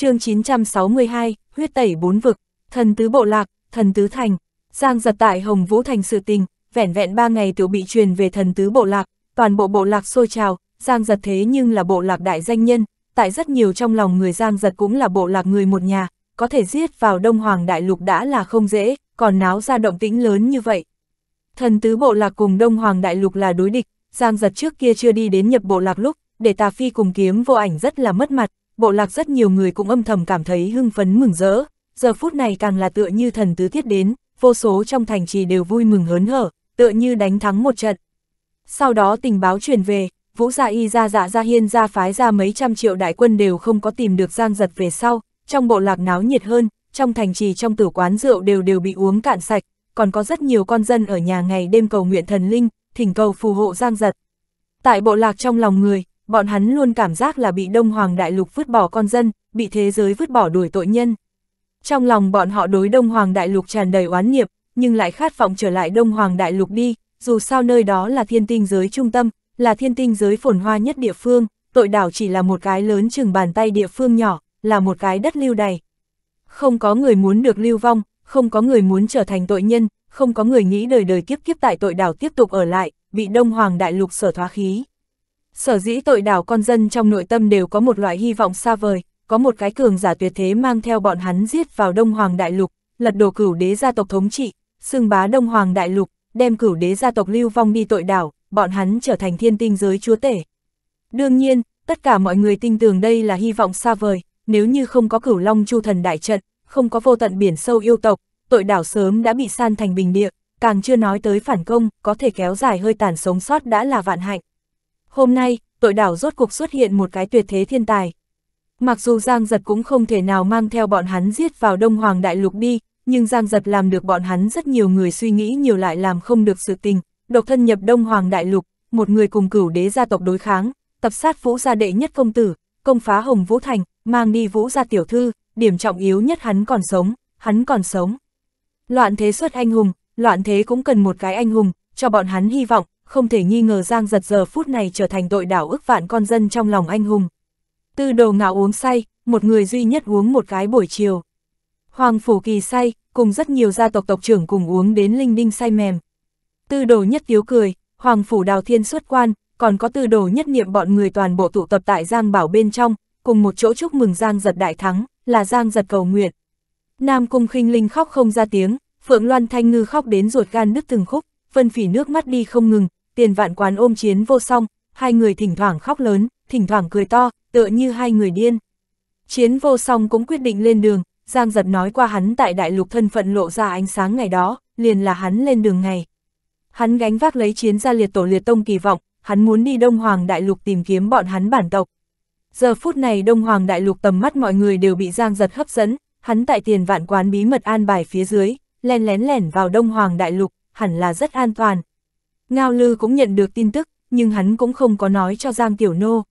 chương 962, huyết tẩy bốn vực, thần tứ bộ lạc, thần tứ thành, Giang giật tại Hồng Vũ Thành sự tình, vẻn vẹn ba ngày tiểu bị truyền về thần tứ bộ lạc, toàn bộ bộ lạc xôi trào, Giang giật thế nhưng là bộ lạc đại danh nhân, tại rất nhiều trong lòng người Giang giật cũng là bộ lạc người một nhà, có thể giết vào Đông Hoàng Đại Lục đã là không dễ, còn náo ra động tĩnh lớn như vậy. Thần tứ bộ lạc cùng Đông Hoàng Đại Lục là đối địch, Giang giật trước kia chưa đi đến nhập bộ lạc lúc, để tà phi cùng kiếm vô ảnh rất là mất mặt, bộ lạc rất nhiều người cũng âm thầm cảm thấy hưng phấn mừng rỡ, giờ phút này càng là tựa như thần tứ thiết đến, vô số trong thành trì đều vui mừng hớn hở, tựa như đánh thắng một trận. Sau đó tình báo truyền về, Vũ Gia Y Gia Dạ Gia Hiên Gia phái ra mấy trăm triệu đại quân đều không có tìm được Giang Giật về sau, trong bộ lạc náo nhiệt hơn, trong thành trì trong tử quán rượu đều đều bị uống cạn sạch, còn có rất nhiều con dân ở nhà ngày đêm cầu nguyện thần linh, thỉnh cầu phù hộ Giang Giật. Tại bộ lạc trong lòng người, bọn hắn luôn cảm giác là bị Đông Hoàng Đại Lục vứt bỏ con dân, bị thế giới vứt bỏ đuổi tội nhân. Trong lòng bọn họ đối Đông Hoàng Đại Lục tràn đầy oán nghiệp, nhưng lại khát vọng trở lại Đông Hoàng Đại Lục đi, dù sao nơi đó là thiên tinh giới trung tâm, là thiên tinh giới phồn hoa nhất địa phương, tội đảo chỉ là một cái lớn chừng bàn tay địa phương nhỏ, là một cái đất lưu đày. Không có người muốn được lưu vong, không có người muốn trở thành tội nhân, không có người nghĩ đời đời kiếp kiếp tại tội đảo tiếp tục ở lại, bị Đông Hoàng Đại Lục sở thoá khí. Sở dĩ tội đảo con dân trong nội tâm đều có một loại hy vọng xa vời, có một cái cường giả tuyệt thế mang theo bọn hắn giết vào Đông Hoàng Đại Lục, lật đổ cửu đế gia tộc thống trị, xưng bá Đông Hoàng Đại Lục, đem cửu đế gia tộc lưu vong đi tội đảo, bọn hắn trở thành thiên tinh giới chúa tể. Đương nhiên, tất cả mọi người tin tưởng đây là hy vọng xa vời, nếu như không có cửu long chu thần đại trận, không có vô tận biển sâu yêu tộc, tội đảo sớm đã bị san thành bình địa, càng chưa nói tới phản công, có thể kéo dài hơi tàn sống sót đã là vạn hạnh. Hôm nay, tội đảo rốt cuộc xuất hiện một cái tuyệt thế thiên tài. Mặc dù Giang Giật cũng không thể nào mang theo bọn hắn giết vào Đông Hoàng Đại Lục đi, nhưng Giang Giật làm được bọn hắn rất nhiều người suy nghĩ nhiều lại làm không được sự tình. Độc thân nhập Đông Hoàng Đại Lục, một người cùng cửu đế gia tộc đối kháng, tập sát vũ gia đệ nhất công tử, công phá Hồng Vũ Thành, mang đi vũ gia tiểu thư, điểm trọng yếu nhất hắn còn sống, hắn còn sống. Loạn thế xuất anh hùng, loạn thế cũng cần một cái anh hùng, cho bọn hắn hy vọng, không thể nghi ngờ Giang giật giờ phút này trở thành đội đảo ức vạn con dân trong lòng anh hùng. Tư đồ ngạo uống say, một người duy nhất uống một cái buổi chiều. Hoàng Phủ Kỳ say, cùng rất nhiều gia tộc tộc trưởng cùng uống đến linh đinh say mềm. Tư đồ nhất tiếu cười, Hoàng Phủ Đào Thiên xuất quan, còn có tư đồ nhất niệm bọn người toàn bộ tụ tập tại Giang Bảo bên trong, cùng một chỗ chúc mừng Giang giật đại thắng, là Giang giật cầu nguyện. Nam Cung khinh Linh khóc không ra tiếng, Phượng Loan Thanh Ngư khóc đến ruột gan đứt từng khúc, phân phỉ nước mắt đi không ngừng, tiền vạn quán ôm chiến vô song, hai người thỉnh thoảng khóc lớn, thỉnh thoảng cười to, tựa như hai người điên. Chiến vô song cũng quyết định lên đường, Giang Giật nói qua hắn tại đại lục thân phận lộ ra ánh sáng ngày đó, liền là hắn lên đường ngày. Hắn gánh vác lấy chiến gia liệt tổ liệt tông kỳ vọng, hắn muốn đi Đông Hoàng đại lục tìm kiếm bọn hắn bản tộc. Giờ phút này Đông Hoàng đại lục tầm mắt mọi người đều bị Giang Giật hấp dẫn, hắn tại tiền vạn quán bí mật an bài phía dưới, len lén lẻn vào Đông Hoàng đại lục, hẳn là rất an toàn, Ngao Lư cũng nhận được tin tức, nhưng hắn cũng không có nói cho Giang Tiểu Nô.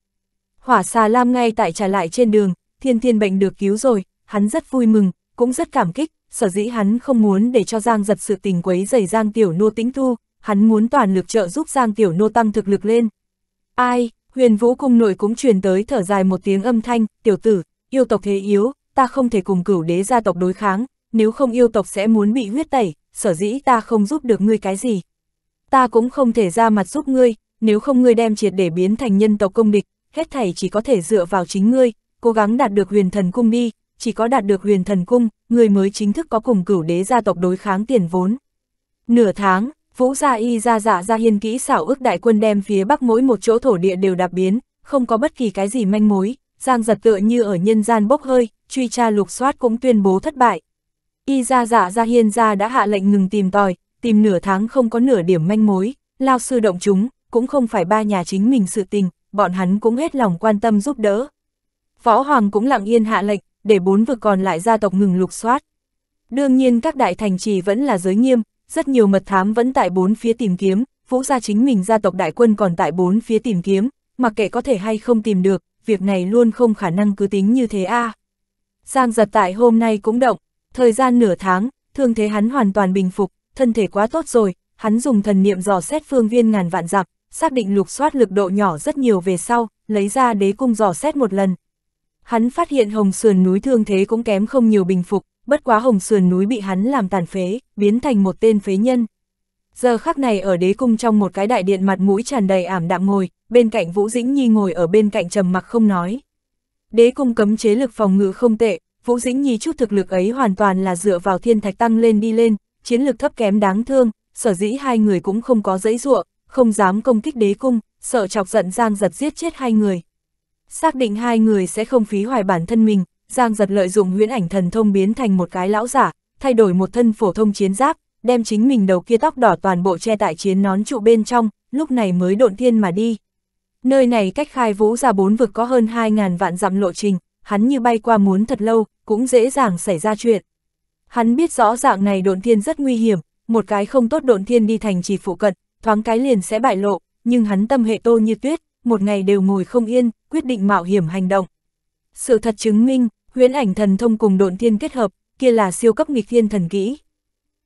Hỏa xà lam ngay tại trả lại trên đường, thiên thiên bệnh được cứu rồi, hắn rất vui mừng, cũng rất cảm kích, sở dĩ hắn không muốn để cho Giang giật sự tình quấy dày Giang Tiểu Nô tĩnh thu, hắn muốn toàn lực trợ giúp Giang Tiểu Nô tăng thực lực lên. Ai, huyền vũ cung nội cũng truyền tới thở dài một tiếng âm thanh, tiểu tử, yêu tộc thế yếu, ta không thể cùng cửu đế gia tộc đối kháng, nếu không yêu tộc sẽ muốn bị huyết tẩy, sở dĩ ta không giúp được ngươi cái gì, ta cũng không thể ra mặt giúp ngươi, nếu không ngươi đem triệt để biến thành nhân tộc công địch, hết thảy chỉ có thể dựa vào chính ngươi, cố gắng đạt được huyền thần cung đi, chỉ có đạt được huyền thần cung, người mới chính thức có cùng cửu đế gia tộc đối kháng tiền vốn. Nửa tháng, Vũ Gia Y Gia Dạ Gia Hiên kỹ xảo ước đại quân đem phía bắc mỗi một chỗ thổ địa đều đạp biến, không có bất kỳ cái gì manh mối, Giang giật tựa như ở nhân gian bốc hơi, truy tra lục soát cũng tuyên bố thất bại. Y Gia Dạ Gia Hiên Gia đã hạ lệnh ngừng tìm tòi, tìm nửa tháng không có nửa điểm manh mối, lao sư động chúng, cũng không phải ba nhà chính mình sự tình, bọn hắn cũng hết lòng quan tâm giúp đỡ. Võ Hoàng cũng lặng yên hạ lệnh, để bốn vực còn lại gia tộc ngừng lục soát. Đương nhiên các đại thành trì vẫn là giới nghiêm, rất nhiều mật thám vẫn tại bốn phía tìm kiếm, vũ gia chính mình gia tộc đại quân còn tại bốn phía tìm kiếm, mặc kệ có thể hay không tìm được, việc này luôn không khả năng cứ tính như thế a. À. Giang giật tại hôm nay cũng động, thời gian nửa tháng, thương thế hắn hoàn toàn bình phục, thân thể quá tốt rồi, hắn dùng thần niệm dò xét phương viên ngàn vạn dặm, xác định lục soát lực độ nhỏ rất nhiều về sau, lấy ra đế cung dò xét một lần. Hắn phát hiện hồng sườn núi thương thế cũng kém không nhiều bình phục, bất quá hồng sườn núi bị hắn làm tàn phế, biến thành một tên phế nhân. Giờ khắc này ở đế cung trong một cái đại điện mặt mũi tràn đầy ảm đạm ngồi, bên cạnh Vũ Dĩnh Nhi ngồi ở bên cạnh trầm mặc không nói. Đế cung cấm chế lực phòng ngự không tệ, Vũ Dĩnh Nhi chút thực lực ấy hoàn toàn là dựa vào thiên thạch tăng lên đi lên, chiến lược thấp kém đáng thương, sở dĩ hai người cũng không có dãy ruộng, không dám công kích đế cung, sợ chọc giận Giang giật giết chết hai người. Xác định hai người sẽ không phí hoài bản thân mình, Giang giật lợi dụng huyễn ảnh thần thông biến thành một cái lão giả, thay đổi một thân phổ thông chiến giáp, đem chính mình đầu kia tóc đỏ toàn bộ che tại chiến nón trụ bên trong, lúc này mới độn thiên mà đi. Nơi này cách khai vũ ra bốn vực có hơn 2.000 vạn dặm lộ trình, hắn như bay qua muốn thật lâu, cũng dễ dàng xảy ra chuyện. Hắn biết rõ dạng này độn thiên rất nguy hiểm, một cái không tốt độn thiên đi thành trì phụ cận, thoáng cái liền sẽ bại lộ, nhưng hắn tâm hệ tô như tuyết, một ngày đều ngồi không yên, quyết định mạo hiểm hành động. Sự thật chứng minh, huyễn ảnh thần thông cùng độn thiên kết hợp, kia là siêu cấp nghịch thiên thần kỹ.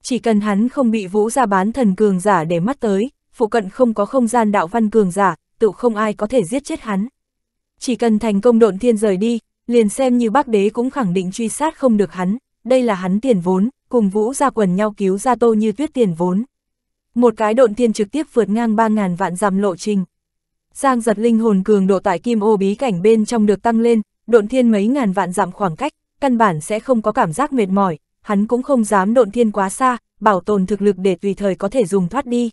Chỉ cần hắn không bị vũ ra bán thần cường giả để mắt tới, phụ cận không có không gian đạo văn cường giả, tự không ai có thể giết chết hắn. Chỉ cần thành công độn thiên rời đi, liền xem như bác đế cũng khẳng định truy sát không được hắn, đây là hắn tiền vốn, cùng Vũ ra quần nhau cứu ra Tô Như Tuyết tiền vốn. Một cái độn thiên trực tiếp vượt ngang 3.000 vạn dặm lộ trình. Giang giật linh hồn cường độ tại kim ô bí cảnh bên trong được tăng lên, độn thiên mấy ngàn vạn dặm khoảng cách, căn bản sẽ không có cảm giác mệt mỏi, hắn cũng không dám độn thiên quá xa, bảo tồn thực lực để tùy thời có thể dùng thoát đi.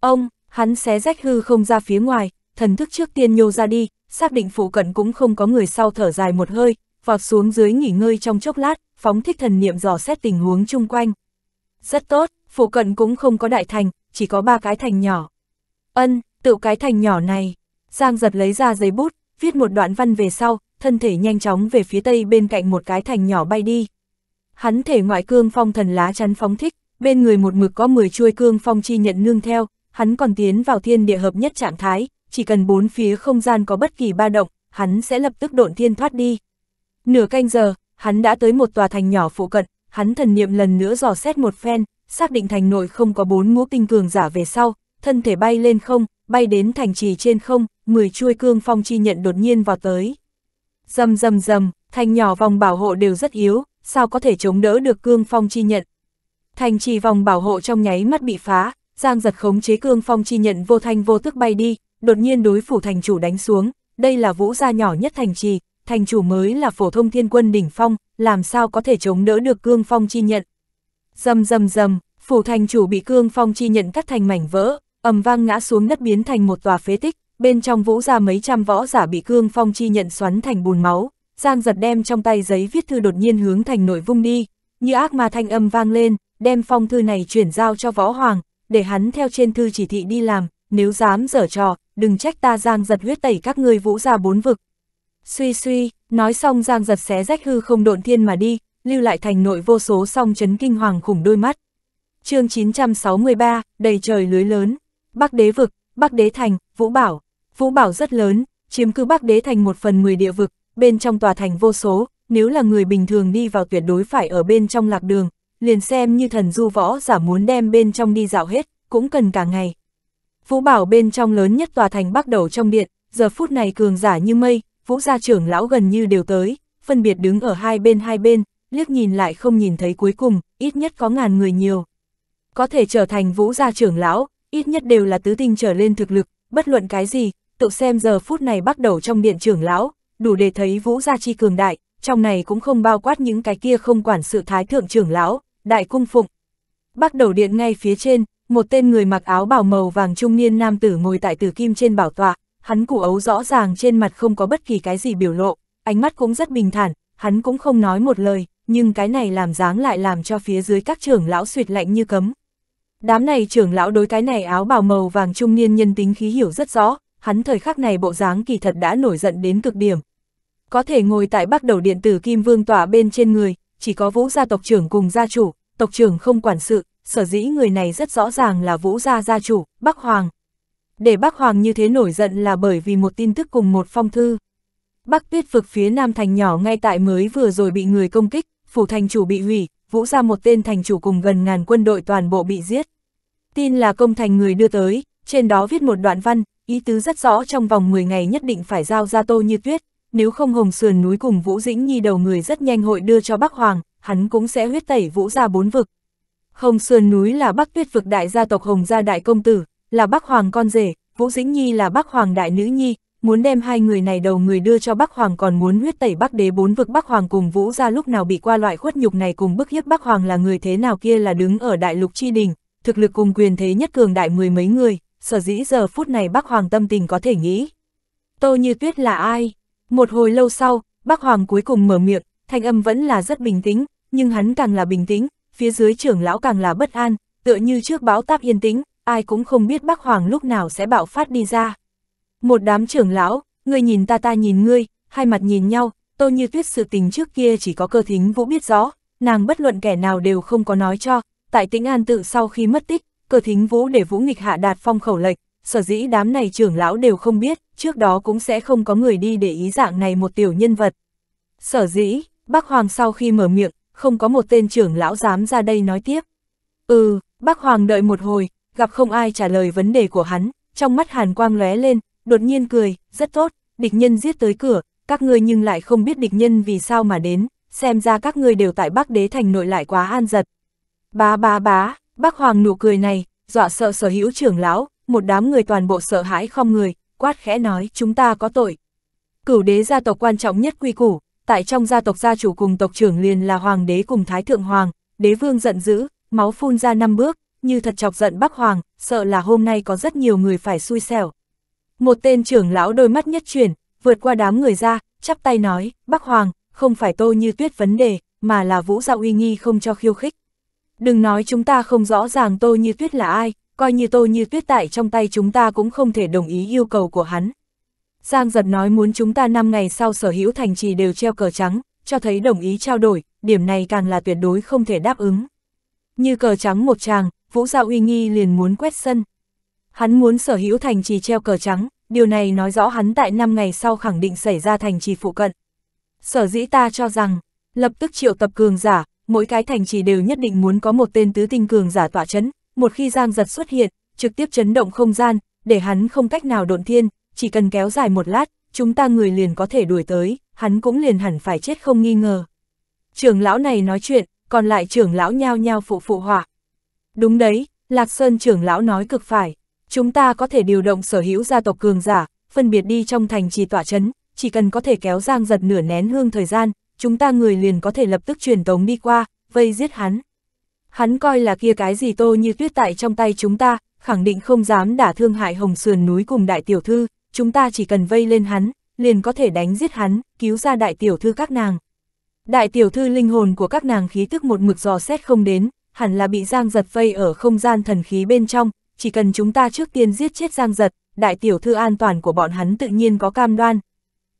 Ông, hắn xé rách hư không ra phía ngoài, thần thức trước tiên nhô ra đi, xác định phụ cận cũng không có người sau thở dài một hơi, vọt xuống dưới nghỉ ngơi trong chốc lát, phóng thích thần niệm dò xét tình huống chung quanh. Rất tốt, phụ cận cũng không có đại thành, chỉ có ba cái thành nhỏ. Ân, tự cái thành nhỏ này. Giang giật lấy ra giấy bút, viết một đoạn văn về sau, thân thể nhanh chóng về phía tây bên cạnh một cái thành nhỏ bay đi. Hắn thể ngoại cương phong thần lá chắn phóng thích, bên người một mực có 10 chuôi cương phong chi nhận nương theo, hắn còn tiến vào thiên địa hợp nhất trạng thái, chỉ cần bốn phía không gian có bất kỳ ba động, hắn sẽ lập tức độn thiên thoát đi. Nửa canh giờ, hắn đã tới một tòa thành nhỏ phụ cận, hắn thần niệm lần nữa dò xét một phen, xác định thành nội không có bốn ngũ tinh cường giả về sau, thân thể bay lên không, bay đến thành trì trên không, mười chuôi cương phong chi nhận đột nhiên vào tới. Dầm dầm dầm, thành nhỏ vòng bảo hộ đều rất yếu, sao có thể chống đỡ được cương phong chi nhận. Thành trì vòng bảo hộ trong nháy mắt bị phá, Giang giật khống chế cương phong chi nhận vô thanh vô tức bay đi, đột nhiên đối phủ thành chủ đánh xuống, đây là vũ gia nhỏ nhất thành trì, thành chủ mới là phổ thông thiên quân đỉnh phong, làm sao có thể chống đỡ được cương phong chi nhận. Dầm dầm dầm, phủ thành chủ bị cương phong chi nhận cắt thành mảnh vỡ, ầm vang ngã xuống đất biến thành một tòa phế tích, bên trong vũ ra mấy trăm võ giả bị cương phong chi nhận xoắn thành bùn máu, Giang giật đem trong tay giấy viết thư đột nhiên hướng thành nội vung đi, như ác mà thanh âm vang lên, đem phong thư này chuyển giao cho võ hoàng, để hắn theo trên thư chỉ thị đi làm, nếu dám dở trò, đừng trách ta Giang giật huyết tẩy các ngươi vũ ra bốn vực, Suy suy, nói xong Giang giật xé rách hư không độn thiên mà đi, lưu lại thành nội vô số song chấn kinh hoàng khủng đôi mắt. chương 963, đầy trời lưới lớn. Bắc đế vực, Bắc đế thành, Vũ Bảo. Vũ Bảo rất lớn, chiếm cứ Bắc đế thành một phần 10 địa vực, bên trong tòa thành vô số, nếu là người bình thường đi vào tuyệt đối phải ở bên trong lạc đường, liền xem như thần du võ giả muốn đem bên trong đi dạo hết, cũng cần cả ngày. Vũ Bảo bên trong lớn nhất tòa thành bắt đầu trong điện, giờ phút này cường giả như mây, vũ gia trưởng lão gần như đều tới, phân biệt đứng ở hai bên hai bên, liếc nhìn lại không nhìn thấy cuối cùng, ít nhất có ngàn người nhiều. Có thể trở thành vũ gia trưởng lão, ít nhất đều là tứ tinh trở lên thực lực, bất luận cái gì, tự xem giờ phút này bắt đầu trong điện trưởng lão, đủ để thấy vũ gia chi cường đại, trong này cũng không bao quát những cái kia không quản sự thái thượng trưởng lão, đại cung phụng. Bắt đầu điện ngay phía trên, một tên người mặc áo bào màu vàng trung niên nam tử ngồi tại tử kim trên bảo tọa, hắn củ ấu rõ ràng trên mặt không có bất kỳ cái gì biểu lộ, ánh mắt cũng rất bình thản, hắn cũng không nói một lời, nhưng cái này làm dáng lại làm cho phía dưới các trưởng lão suyệt lạnh như cấm. Đám này trưởng lão đối cái này áo bào màu vàng trung niên nhân tính khí hiểu rất rõ, hắn thời khắc này bộ dáng kỳ thật đã nổi giận đến cực điểm. Có thể ngồi tại bắc đầu điện tử Kim Vương tỏa bên trên người, chỉ có vũ gia tộc trưởng cùng gia chủ, tộc trưởng không quản sự, sở dĩ người này rất rõ ràng là vũ gia gia chủ, bắc hoàng, để Bắc Hoàng như thế nổi giận là bởi vì một tin tức cùng một phong thư. Bắc tuyết vực phía Nam Thành nhỏ ngay tại mới vừa rồi bị người công kích, phủ thành chủ bị hủy, vũ ra một tên thành chủ cùng gần ngàn quân đội toàn bộ bị giết. Tin là công thành người đưa tới, trên đó viết một đoạn văn, ý tứ rất rõ trong vòng 10 ngày nhất định phải giao ra tô như tuyết, nếu không hồng sườn núi cùng Vũ Dĩnh Nhi đầu người rất nhanh hội đưa cho Bắc Hoàng, hắn cũng sẽ huyết tẩy Vũ ra bốn vực. Hồng sườn núi là Bắc tuyết vực đại gia tộc Hồng gia đại công tử, là Bắc Hoàng con rể, Vũ Dĩnh Nhi là Bắc Hoàng đại nữ nhi, muốn đem hai người này đầu người đưa cho Bắc Hoàng còn muốn huyết tẩy Bắc Đế bốn vực Bắc Hoàng cùng Vũ ra lúc nào bị qua loại khuất nhục này cùng bức hiếp Bắc Hoàng là người thế nào kia là đứng ở đại lục chi đình, thực lực cùng quyền thế nhất cường đại mười mấy người, sở dĩ giờ phút này Bắc Hoàng tâm tình có thể nghĩ. Tô Như Tuyết là ai? Một hồi lâu sau, Bắc Hoàng cuối cùng mở miệng, thanh âm vẫn là rất bình tĩnh, nhưng hắn càng là bình tĩnh, phía dưới trưởng lão càng là bất an, tựa như trước bão táp yên tĩnh, ai cũng không biết Bắc Hoàng lúc nào sẽ bạo phát đi ra. Một đám trưởng lão, ngươi nhìn ta ta nhìn ngươi, hai mặt nhìn nhau, Tô Như Tuyết sự tình trước kia chỉ có cơ thính vũ biết rõ, nàng bất luận kẻ nào đều không có nói cho, tại tĩnh an tự sau khi mất tích, cơ thính vũ để vũ nghịch hạ đạt phong khẩu lệch, sở dĩ đám này trưởng lão đều không biết, trước đó cũng sẽ không có người đi để ý dạng này một tiểu nhân vật. Sở dĩ, Bắc Hoàng sau khi mở miệng, không có một tên trưởng lão dám ra đây nói tiếp. Ừ, Bắc Hoàng đợi một hồi, gặp không ai trả lời vấn đề của hắn, trong mắt hàn quang lóe lên, đột nhiên cười, rất tốt, địch nhân giết tới cửa, các ngươi nhưng lại không biết địch nhân vì sao mà đến, xem ra các ngươi đều tại Bắc Đế Thành nội lại quá an giật. Bá bá bá, bác Hoàng nụ cười này, dọa sợ sở hữu trưởng lão, một đám người toàn bộ sợ hãi không người, quát khẽ nói chúng ta có tội. Cửu đế gia tộc quan trọng nhất quy củ, tại trong gia tộc gia chủ cùng tộc trưởng liền là hoàng đế cùng thái thượng hoàng, đế vương giận dữ, máu phun ra năm bước, như thật chọc giận Bắc Hoàng, sợ là hôm nay có rất nhiều người phải xui xẻo. Một tên trưởng lão đôi mắt nhất chuyển, vượt qua đám người ra, chắp tay nói, Bắc Hoàng, không phải tô như tuyết vấn đề, mà là vũ dạo uy nghi không cho khiêu khích. Đừng nói chúng ta không rõ ràng tô như tuyết là ai, coi như tô như tuyết tại trong tay chúng ta cũng không thể đồng ý yêu cầu của hắn. Giang giật nói muốn chúng ta 5 ngày sau sở hữu thành trì đều treo cờ trắng, cho thấy đồng ý trao đổi, điểm này càng là tuyệt đối không thể đáp ứng. Như cờ trắng một tràng, Vũ Gia uy nghi liền muốn quét sân. Hắn muốn sở hữu thành trì treo cờ trắng, điều này nói rõ hắn tại 5 ngày sau khẳng định xảy ra thành trì phụ cận. Sở dĩ ta cho rằng, lập tức triệu tập cường giả, mỗi cái thành trì đều nhất định muốn có một tên tứ tinh cường giả tỏa chấn, một khi giang giật xuất hiện, trực tiếp chấn động không gian, để hắn không cách nào độn thiên, chỉ cần kéo dài một lát, chúng ta người liền có thể đuổi tới, hắn cũng liền hẳn phải chết không nghi ngờ. Trưởng lão này nói chuyện, còn lại trưởng lão nhao nhao phụ phụ họa. Đúng đấy, Lạc Sơn trưởng lão nói cực phải, chúng ta có thể điều động sở hữu gia tộc cường giả, phân biệt đi trong thành trì tỏa chấn, chỉ cần có thể kéo giang giật nửa nén hương thời gian, chúng ta người liền có thể lập tức truyền tống đi qua, vây giết hắn. Hắn coi là kia cái gì tô như tuyết tại trong tay chúng ta, khẳng định không dám đả thương hại hồng sườn núi cùng đại tiểu thư, chúng ta chỉ cần vây lên hắn, liền có thể đánh giết hắn, cứu ra đại tiểu thư các nàng. Đại tiểu thư linh hồn của các nàng khí tức một mực dò xét không đến, hẳn là bị Giang Giật vây ở không gian thần khí bên trong, chỉ cần chúng ta trước tiên giết chết Giang Giật, đại tiểu thư an toàn của bọn hắn tự nhiên có cam đoan.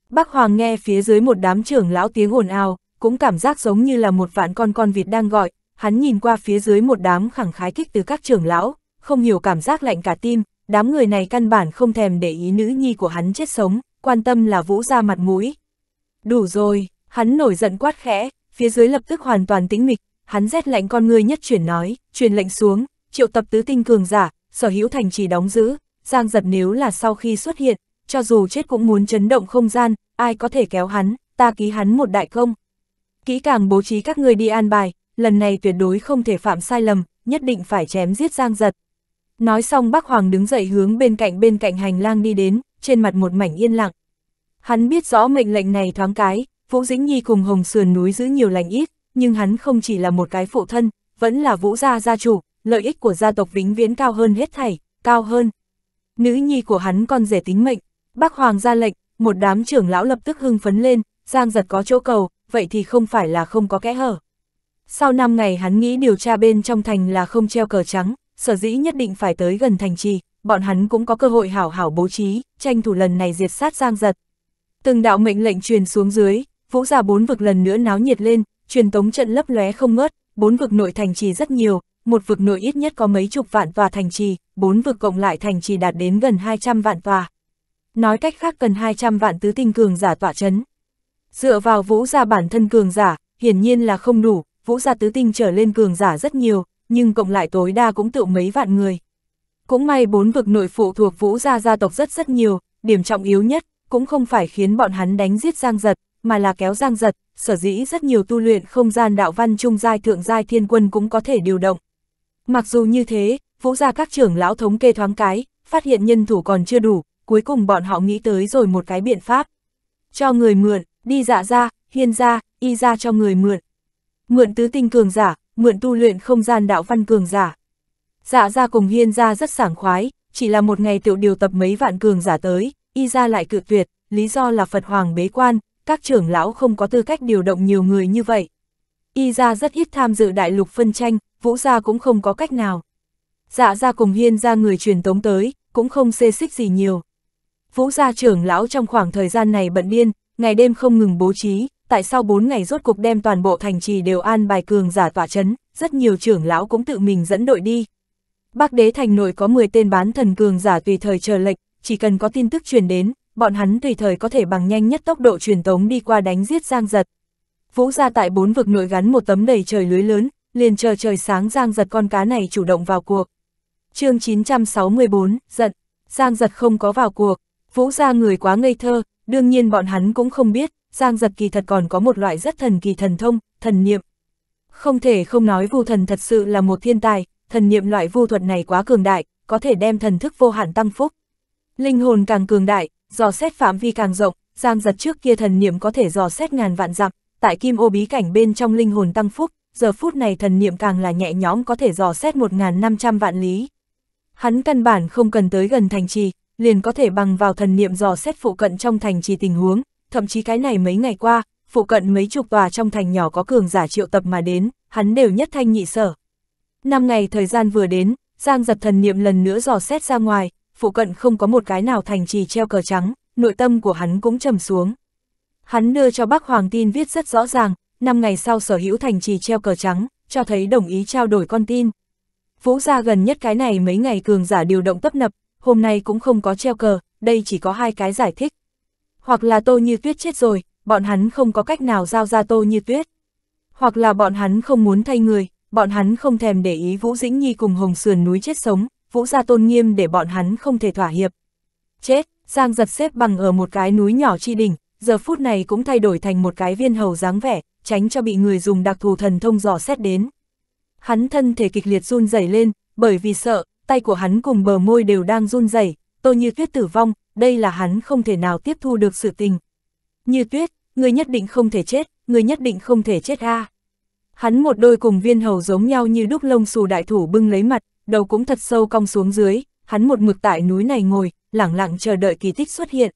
Bác Hoàng nghe phía dưới một đám trưởng lão tiếng ồn ào, cũng cảm giác giống như là một vạn con con vịt đang gọi, hắn nhìn qua phía dưới một đám khẳng khái kích từ các trưởng lão, không hiểu cảm giác lạnh cả tim, đám người này căn bản không thèm để ý nữ nhi của hắn chết sống, quan tâm là vũ ra mặt mũi. Đủ rồi, hắn nổi giận quát khẽ, phía dưới lập tức hoàn toàn tĩnh mịch, hắn rét lạnh con người nhất chuyển nói, truyền lệnh xuống, triệu tập tứ tinh cường giả, sở hữu thành trì đóng giữ, Giang giật nếu là sau khi xuất hiện, cho dù chết cũng muốn chấn động không gian, ai có thể kéo hắn, ta ký hắn một đại công. Kỹ càng bố trí các người đi an bài, lần này tuyệt đối không thể phạm sai lầm, nhất định phải chém giết Giang giật. Nói xong bác Hoàng đứng dậy hướng bên cạnh bên cạnh hành lang đi đến, trên mặt một mảnh yên lặng. Hắn biết rõ mệnh lệnh này thoáng cái, Vũ Dĩnh Nhi cùng Hồng Sườn núi giữ nhiều lành ít, nhưng hắn không chỉ là một cái phụ thân, vẫn là vũ gia gia chủ, lợi ích của gia tộc vĩnh viễn cao hơn hết thảy, cao hơn. Nữ nhi của hắn còn rẻ tính mệnh, bác hoàng ra lệnh, một đám trưởng lão lập tức hưng phấn lên, giang giật có chỗ cầu, vậy thì không phải là không có kẽ hở. Sau năm ngày hắn nghĩ điều tra bên trong thành là không treo cờ trắng, sở dĩ nhất định phải tới gần thành trì, bọn hắn cũng có cơ hội hảo hảo bố trí, tranh thủ lần này diệt sát giang giật. Từng đạo mệnh lệnh truyền xuống dưới, vũ gia bốn vực lần nữa náo nhiệt lên, truyền tống trận lấp lóe không ngớt, bốn vực nội thành trì rất nhiều, một vực nội ít nhất có mấy chục vạn tòa thành trì, bốn vực cộng lại thành trì đạt đến gần 200 vạn tòa. Nói cách khác cần 200 vạn tứ tinh cường giả tỏa chấn. Dựa vào vũ gia bản thân cường giả, hiển nhiên là không đủ, vũ gia tứ tinh trở lên cường giả rất nhiều, nhưng cộng lại tối đa cũng tự mấy vạn người. Cũng may bốn vực nội phụ thuộc vũ gia gia tộc rất rất nhiều, điểm trọng yếu nhất, cũng không phải khiến bọn hắn đánh giết Giang Giật, mà là kéo Giang Giật, sở dĩ rất nhiều tu luyện không gian đạo văn trung giai thượng giai thiên quân cũng có thể điều động. Mặc dù như thế, vũ gia các trưởng lão thống kê thoáng cái, phát hiện nhân thủ còn chưa đủ, cuối cùng bọn họ nghĩ tới rồi một cái biện pháp. Cho người mượn, đi dạ ra, hiên ra, y ra cho người mượn. Mượn tứ tinh cường giả, mượn tu luyện không gian đạo văn cường giả. Dạ ra cùng hiên ra rất sảng khoái, chỉ là một ngày tiểu điều tập mấy vạn cường giả tới, y ra lại cự tuyệt, lý do là Phật Hoàng bế quan, các trưởng lão không có tư cách điều động nhiều người như vậy. Y ra rất ít tham dự đại lục phân tranh, vũ gia cũng không có cách nào. Dạ ra cùng hiên ra người truyền tống tới, cũng không xê xích gì nhiều. Vũ gia trưởng lão trong khoảng thời gian này bận điên, ngày đêm không ngừng bố trí, tại sau bốn ngày rốt cục đem toàn bộ thành trì đều an bài cường giả tỏa chấn, rất nhiều trưởng lão cũng tự mình dẫn đội đi. Bắc đế thành nội có 10 tên bán thần cường giả tùy thời chờ lệch, chỉ cần có tin tức truyền đến, bọn hắn tùy thời có thể bằng nhanh nhất tốc độ truyền tống đi qua đánh giết Giang Giật. Vũ ra tại bốn vực nội gắn một tấm đầy trời lưới lớn, liền chờ trời sáng Giang Giật con cá này chủ động vào cuộc. chương 964, giận, Giang Giật không có vào cuộc, Vũ ra người quá ngây thơ, đương nhiên bọn hắn cũng không biết, Giang Giật kỳ thật còn có một loại rất thần kỳ thần thông, thần niệm. Không thể không nói vu thần thật sự là một thiên tài, thần niệm loại vu thuật này quá cường đại, có thể đem thần thức vô hạn tăng phúc. Linh hồn càng cường đại, dò xét phạm vi càng rộng, Giang giật trước kia thần niệm có thể dò xét ngàn vạn dặm, tại kim ô bí cảnh bên trong linh hồn tăng phúc, giờ phút này thần niệm càng là nhẹ nhõm có thể dò xét 1.500 vạn lý. Hắn căn bản không cần tới gần thành trì, liền có thể bằng vào thần niệm dò xét phụ cận trong thành trì tình huống, thậm chí cái này mấy ngày qua, phụ cận mấy chục tòa trong thành nhỏ có cường giả triệu tập mà đến, hắn đều nhất thanh nhị sở. Năm ngày thời gian vừa đến, Giang giật thần niệm lần nữa dò xét ra ngoài, phụ cận không có một cái nào thành trì treo cờ trắng, nội tâm của hắn cũng trầm xuống. Hắn đưa cho bác Hoàng tin viết rất rõ ràng, năm ngày sau sở hữu thành trì treo cờ trắng, cho thấy đồng ý trao đổi con tin. Vũ gia gần nhất cái này mấy ngày cường giả điều động tấp nập, hôm nay cũng không có treo cờ, đây chỉ có hai cái giải thích. Hoặc là tô như tuyết chết rồi, bọn hắn không có cách nào giao ra tô như tuyết. Hoặc là bọn hắn không muốn thay người, bọn hắn không thèm để ý Vũ Dĩnh Nhi cùng Hồng Sườn núi chết sống, vũ gia tôn nghiêm để bọn hắn không thể thỏa hiệp. Chết, Giang giật xếp bằng ở một cái núi nhỏ chi đỉnh, giờ phút này cũng thay đổi thành một cái viên hầu dáng vẻ, tránh cho bị người dùng đặc thù thần thông dò xét đến. Hắn thân thể kịch liệt run rẩy lên, bởi vì sợ, tay của hắn cùng bờ môi đều đang run rẩy, Tô Như Tuyết tử vong, đây là hắn không thể nào tiếp thu được sự tình. Như Tuyết, người nhất định không thể chết, người nhất định không thể chết a. Hắn một đôi cùng viên hầu giống nhau như đúc lông xù đại thủ bưng lấy mặt, đầu cũng thật sâu cong xuống dưới, hắn một mực tại núi này ngồi, lẳng lặng chờ đợi kỳ tích xuất hiện.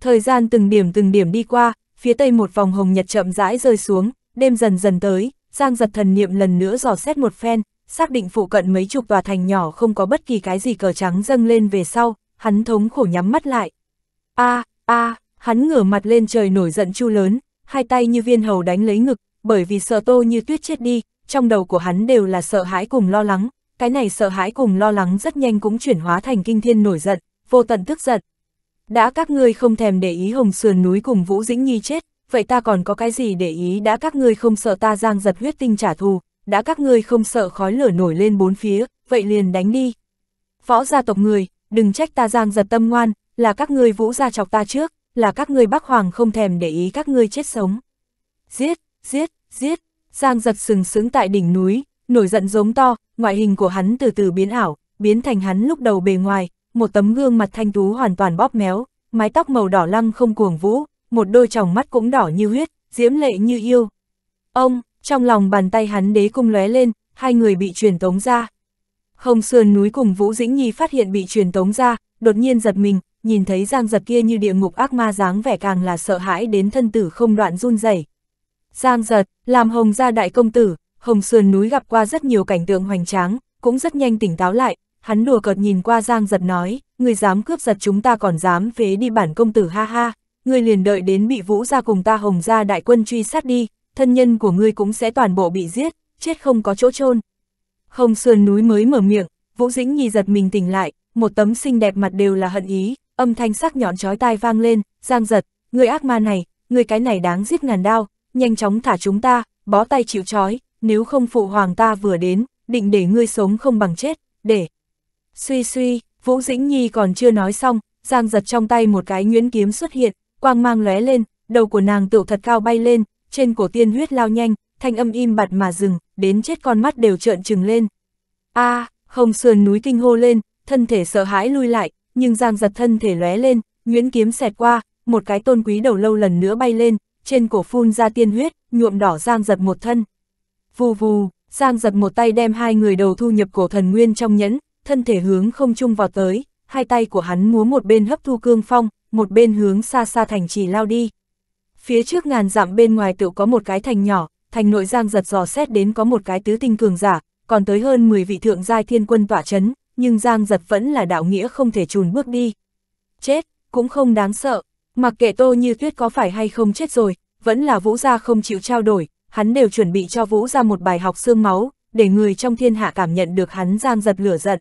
Thời gian từng điểm từng điểm đi qua, phía tây một vòng hồng nhật chậm rãi rơi xuống, đêm dần dần tới, Giang giật thần niệm lần nữa dò xét một phen, xác định phụ cận mấy chục tòa thành nhỏ không có bất kỳ cái gì cờ trắng dâng lên về sau, hắn thống khổ nhắm mắt lại. A, a, hắn ngửa mặt lên trời nổi giận chu lớn, hai tay như viên hầu đánh lấy ngực, bởi vì sợ tô như tuyết chết đi, trong đầu của hắn đều là sợ hãi cùng lo lắng, cái này sợ hãi cùng lo lắng rất nhanh cũng chuyển hóa thành kinh thiên nổi giận, vô tận tức giận. Đã các ngươi không thèm để ý hồng sườn núi cùng Vũ Dĩnh Nhi chết, vậy ta còn có cái gì để ý đã các ngươi không sợ ta giang giật huyết tinh trả thù, đã các ngươi không sợ khói lửa nổi lên bốn phía, vậy liền đánh đi. Võ gia tộc người, đừng trách ta giang giật tâm ngoan, là các ngươi Vũ gia chọc ta trước, là các ngươi Bắc Hoàng không thèm để ý các ngươi chết sống. Giết, giết, giết, giang giật sừng sững tại đỉnh núi, nổi giận giống to, ngoại hình của hắn từ từ biến ảo, biến thành hắn lúc đầu bề ngoài, một tấm gương mặt thanh tú hoàn toàn bóp méo, mái tóc màu đỏ lăng không cuồng vũ, một đôi tròng mắt cũng đỏ như huyết, diễm lệ như yêu. Ông, trong lòng bàn tay hắn đế cung lóe lên, hai người bị truyền tống ra. Hồng Sườn núi cùng Vũ Dĩnh Nhi phát hiện bị truyền tống ra, đột nhiên giật mình, nhìn thấy Giang Giật kia như địa ngục ác ma dáng vẻ càng là sợ hãi đến thân tử không đoạn run rẩy. Giang Giật, làm Hồng gia đại công tử, Hồng Sườn núi gặp qua rất nhiều cảnh tượng hoành tráng, cũng rất nhanh tỉnh táo lại, hắn đùa cợt nhìn qua Giang giật nói, người dám cướp giật chúng ta còn dám phế đi bản công tử ha ha, người liền đợi đến bị vũ ra cùng ta hồng ra đại quân truy sát đi, thân nhân của ngươi cũng sẽ toàn bộ bị giết, chết không có chỗ chôn Hồng sườn núi mới mở miệng, Vũ Dĩnh Nhi giật mình tỉnh lại, một tấm xinh đẹp mặt đều là hận ý, âm thanh sắc nhọn chói tai vang lên, Giang giật, người ác ma này, người cái này đáng giết ngàn đao, nhanh chóng thả chúng ta, bó tay chịu chói, nếu không phụ hoàng ta vừa đến, định để ngươi sống không bằng chết, để... Suy suy, Vũ Dĩnh Nhi còn chưa nói xong, Giang giật trong tay một cái nguyễn kiếm xuất hiện, quang mang lóe lên, đầu của nàng tựu thật cao bay lên, trên cổ tiên huyết lao nhanh, thanh âm im bặt mà dừng, đến chết con mắt đều trợn trừng lên. a à, không sườn núi kinh hô lên, thân thể sợ hãi lui lại, nhưng Giang giật thân thể lóe lên, nguyễn kiếm xẹt qua, một cái tôn quý đầu lâu lần nữa bay lên, trên cổ phun ra tiên huyết, nhuộm đỏ Giang giật một thân vù vù, Giang giật một tay đem hai người đầu thu nhập cổ thần nguyên trong nhẫn, thân thể hướng không chung vào tới, hai tay của hắn múa một bên hấp thu cương phong, một bên hướng xa xa thành trì lao đi. Phía trước ngàn dặm bên ngoài tự có một cái thành nhỏ, thành nội Giang giật dò xét đến có một cái tứ tinh cường giả, còn tới hơn 10 vị thượng giai thiên quân tỏa chấn, nhưng Giang giật vẫn là đạo nghĩa không thể chùn bước đi. Chết, cũng không đáng sợ, mặc kệ tô như tuyết có phải hay không chết rồi, vẫn là vũ gia không chịu trao đổi, hắn đều chuẩn bị cho Vũ ra một bài học xương máu, để người trong thiên hạ cảm nhận được hắn giang giật lửa giận.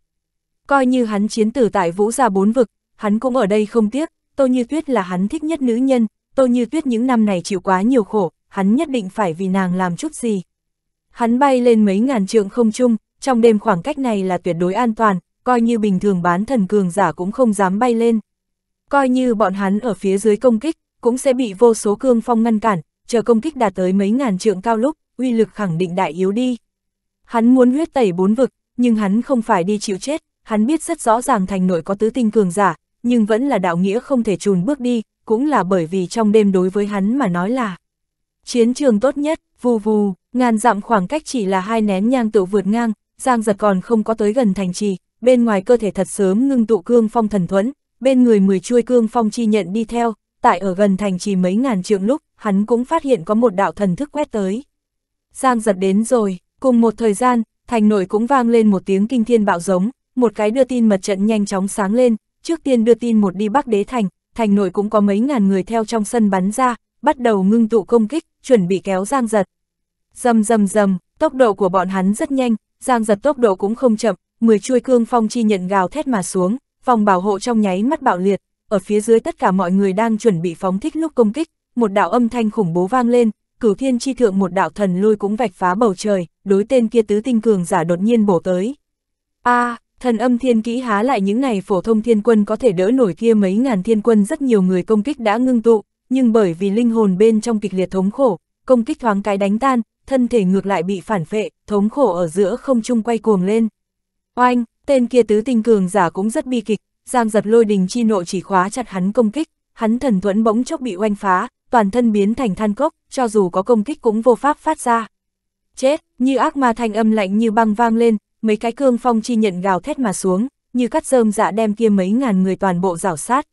Coi như hắn chiến tử tại Vũ ra bốn vực, hắn cũng ở đây không tiếc, Tô Như Tuyết là hắn thích nhất nữ nhân, Tô Như Tuyết những năm này chịu quá nhiều khổ, hắn nhất định phải vì nàng làm chút gì. Hắn bay lên mấy ngàn trượng không trung, trong đêm khoảng cách này là tuyệt đối an toàn, coi như bình thường bán thần cường giả cũng không dám bay lên. Coi như bọn hắn ở phía dưới công kích, cũng sẽ bị vô số cương phong ngăn cản, chờ công kích đạt tới mấy ngàn trượng cao lúc, uy lực khẳng định đại yếu đi. Hắn muốn huyết tẩy bốn vực, nhưng hắn không phải đi chịu chết, hắn biết rất rõ ràng thành nội có tứ tinh cường giả, nhưng vẫn là đạo nghĩa không thể trùn bước đi, cũng là bởi vì trong đêm đối với hắn mà nói là chiến trường tốt nhất, vù vù, ngàn dặm khoảng cách chỉ là hai nén nhang tự vượt ngang, Giang giật còn không có tới gần thành trì, bên ngoài cơ thể thật sớm ngưng tụ cương phong thần thuẫn, bên người mười chuôi cương phong chi nhận đi theo, tại ở gần thành trì mấy ngàn trượng lúc, hắn cũng phát hiện có một đạo thần thức quét tới. Giang giật đến rồi, cùng một thời gian, thành nội cũng vang lên một tiếng kinh thiên bạo giống, một cái đưa tin mật trận nhanh chóng sáng lên, trước tiên đưa tin một đi bắc đế thành, thành nội cũng có mấy ngàn người theo trong sân bắn ra, bắt đầu ngưng tụ công kích, chuẩn bị kéo Giang giật. Dầm dầm dầm, tốc độ của bọn hắn rất nhanh, Giang giật tốc độ cũng không chậm, mười chuôi cương phong chi nhận gào thét mà xuống, phòng bảo hộ trong nháy mắt bạo liệt, ở phía dưới tất cả mọi người đang chuẩn bị phóng thích lúc công kích, một đạo âm thanh khủng bố vang lên, cửu thiên chi thượng một đạo thần lôi cũng vạch phá bầu trời, đối tên kia tứ tinh cường giả đột nhiên bổ tới. a à, thần âm thiên kỹ há lại những này phổ thông thiên quân có thể đỡ nổi kia mấy ngàn thiên quân rất nhiều người công kích đã ngưng tụ, nhưng bởi vì linh hồn bên trong kịch liệt thống khổ, công kích thoáng cái đánh tan, thân thể ngược lại bị phản phệ, thống khổ ở giữa không trung quay cuồng lên. Oanh, tên kia tứ tinh cường giả cũng rất bi kịch, Giang giật lôi đình chi nộ chỉ khóa chặt hắn công kích, hắn thần thuẫn bỗng chốc bị oanh phá, toàn thân biến thành than cốc, cho dù có công kích cũng vô pháp phát ra. Chết, như ác ma thanh âm lạnh như băng vang lên, mấy cái cương phong chi nhận gào thét mà xuống, như cắt rơm dạ đem kia mấy ngàn người toàn bộ rảo sát.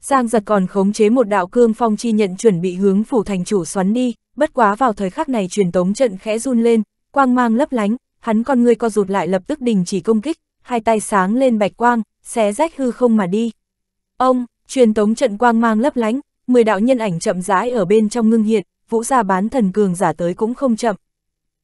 Giang giật còn khống chế một đạo cương phong chi nhận chuẩn bị hướng phủ thành chủ xoắn đi, bất quá vào thời khắc này truyền tống trận khẽ run lên, quang mang lấp lánh, hắn con người co rụt lại lập tức đình chỉ công kích, hai tay sáng lên bạch quang, xé rách hư không mà đi. Ông, truyền tống trận quang mang lấp lánh, 10 đạo nhân ảnh chậm rãi ở bên trong ngưng hiện, vũ gia bán thần cường giả tới cũng không chậm.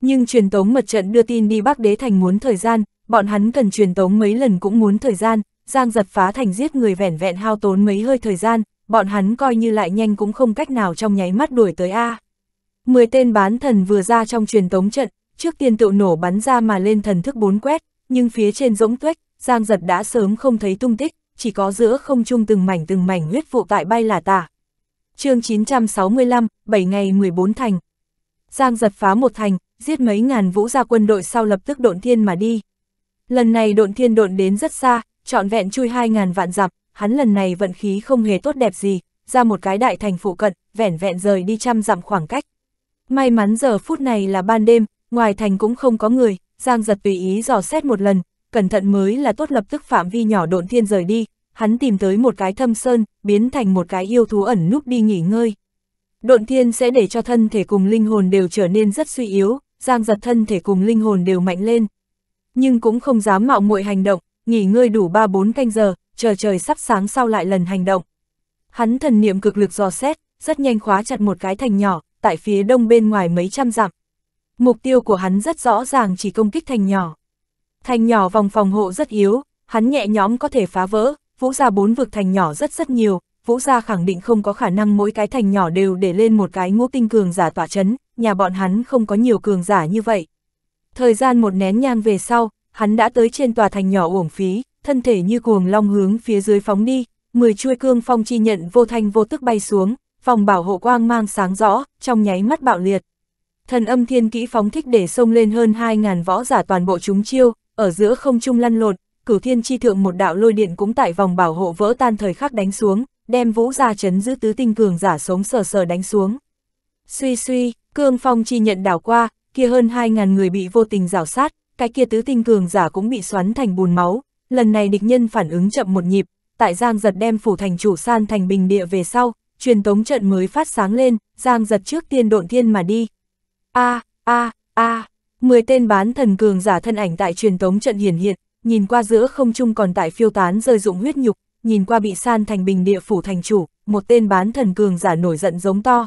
Nhưng truyền tống mật trận đưa tin đi Bắc Đế Thành muốn thời gian, bọn hắn cần truyền tống mấy lần cũng muốn thời gian, Giang giật phá thành giết người vẻn vẹn hao tốn mấy hơi thời gian, bọn hắn coi như lại nhanh cũng không cách nào trong nháy mắt đuổi tới A. Mười tên bán thần vừa ra trong truyền tống trận, trước tiên tự nổ bắn ra mà lên thần thức bốn quét, nhưng phía trên rỗng tuếch, Giang giật đã sớm không thấy tung tích, chỉ có giữa không trung từng mảnh từng mảnh huyết vụ tại bay là tả. chương 965, 7 ngày 14 thành. Giang giật phá một thành, giết mấy ngàn vũ gia quân đội sau lập tức độn thiên mà đi. Lần này độn thiên độn đến rất xa, trọn vẹn chui 2.000 vạn dặm, hắn lần này vận khí không hề tốt đẹp gì, ra một cái đại thành phụ cận, vẻn vẹn rời đi trăm dặm khoảng cách. May mắn giờ phút này là ban đêm, ngoài thành cũng không có người, Giang giật tùy ý dò xét một lần, cẩn thận mới là tốt lập tức phạm vi nhỏ độn thiên rời đi, hắn tìm tới một cái thâm sơn, biến thành một cái yêu thú ẩn núp đi nghỉ ngơi. Độn thiên sẽ để cho thân thể cùng linh hồn đều trở nên rất suy yếu, giang giật thân thể cùng linh hồn đều mạnh lên. Nhưng cũng không dám mạo muội hành động, nghỉ ngơi đủ 3-4 canh giờ, chờ trời sắp sáng sau lại lần hành động. Hắn thần niệm cực lực dò xét, rất nhanh khóa chặt một cái thành nhỏ, tại phía đông bên ngoài mấy trăm dặm. Mục tiêu của hắn rất rõ ràng chỉ công kích thành nhỏ. Thành nhỏ vòng phòng hộ rất yếu, hắn nhẹ nhóm có thể phá vỡ, vũ gia bốn vực thành nhỏ rất rất nhiều, vũ gia khẳng định không có khả năng mỗi cái thành nhỏ đều để lên một cái ngũ tinh cường giả tỏa chấn, nhà bọn hắn không có nhiều cường giả như vậy. Thời gian một nén nhang về sau, hắn đã tới trên tòa thành nhỏ uổng phí, thân thể như cuồng long hướng phía dưới phóng đi, mười chuôi cương phong chi nhận vô thanh vô tức bay xuống, phòng bảo hộ quang mang sáng rõ, trong nháy mắt bạo liệt. Thần âm thiên kỹ phóng thích để xông lên hơn 2.000 võ giả toàn bộ chúng chiêu, ở giữa không trung lăn lột, cửu thiên chi thượng một đạo lôi điện cũng tại vòng bảo hộ vỡ tan thời khắc đánh xuống, đem vũ gia chấn giữ tứ tinh cường giả sống sờ sờ đánh xuống. Suy suy, cương phong chi nhận đảo qua, kia hơn 2.000 người bị vô tình rào sát, cái kia tứ tinh cường giả cũng bị xoắn thành bùn máu, lần này địch nhân phản ứng chậm một nhịp, tại giang giật đem phủ thành chủ san thành bình địa về sau, truyền tống trận mới phát sáng lên, giang giật trước tiên độn thiên mà đi. A, a, a. Mười tên bán thần cường giả thân ảnh tại truyền tống trận hiển hiện, nhìn qua giữa không trung còn tại phiêu tán rơi dụng huyết nhục, nhìn qua bị san thành bình địa phủ thành chủ, một tên bán thần cường giả nổi giận giống to.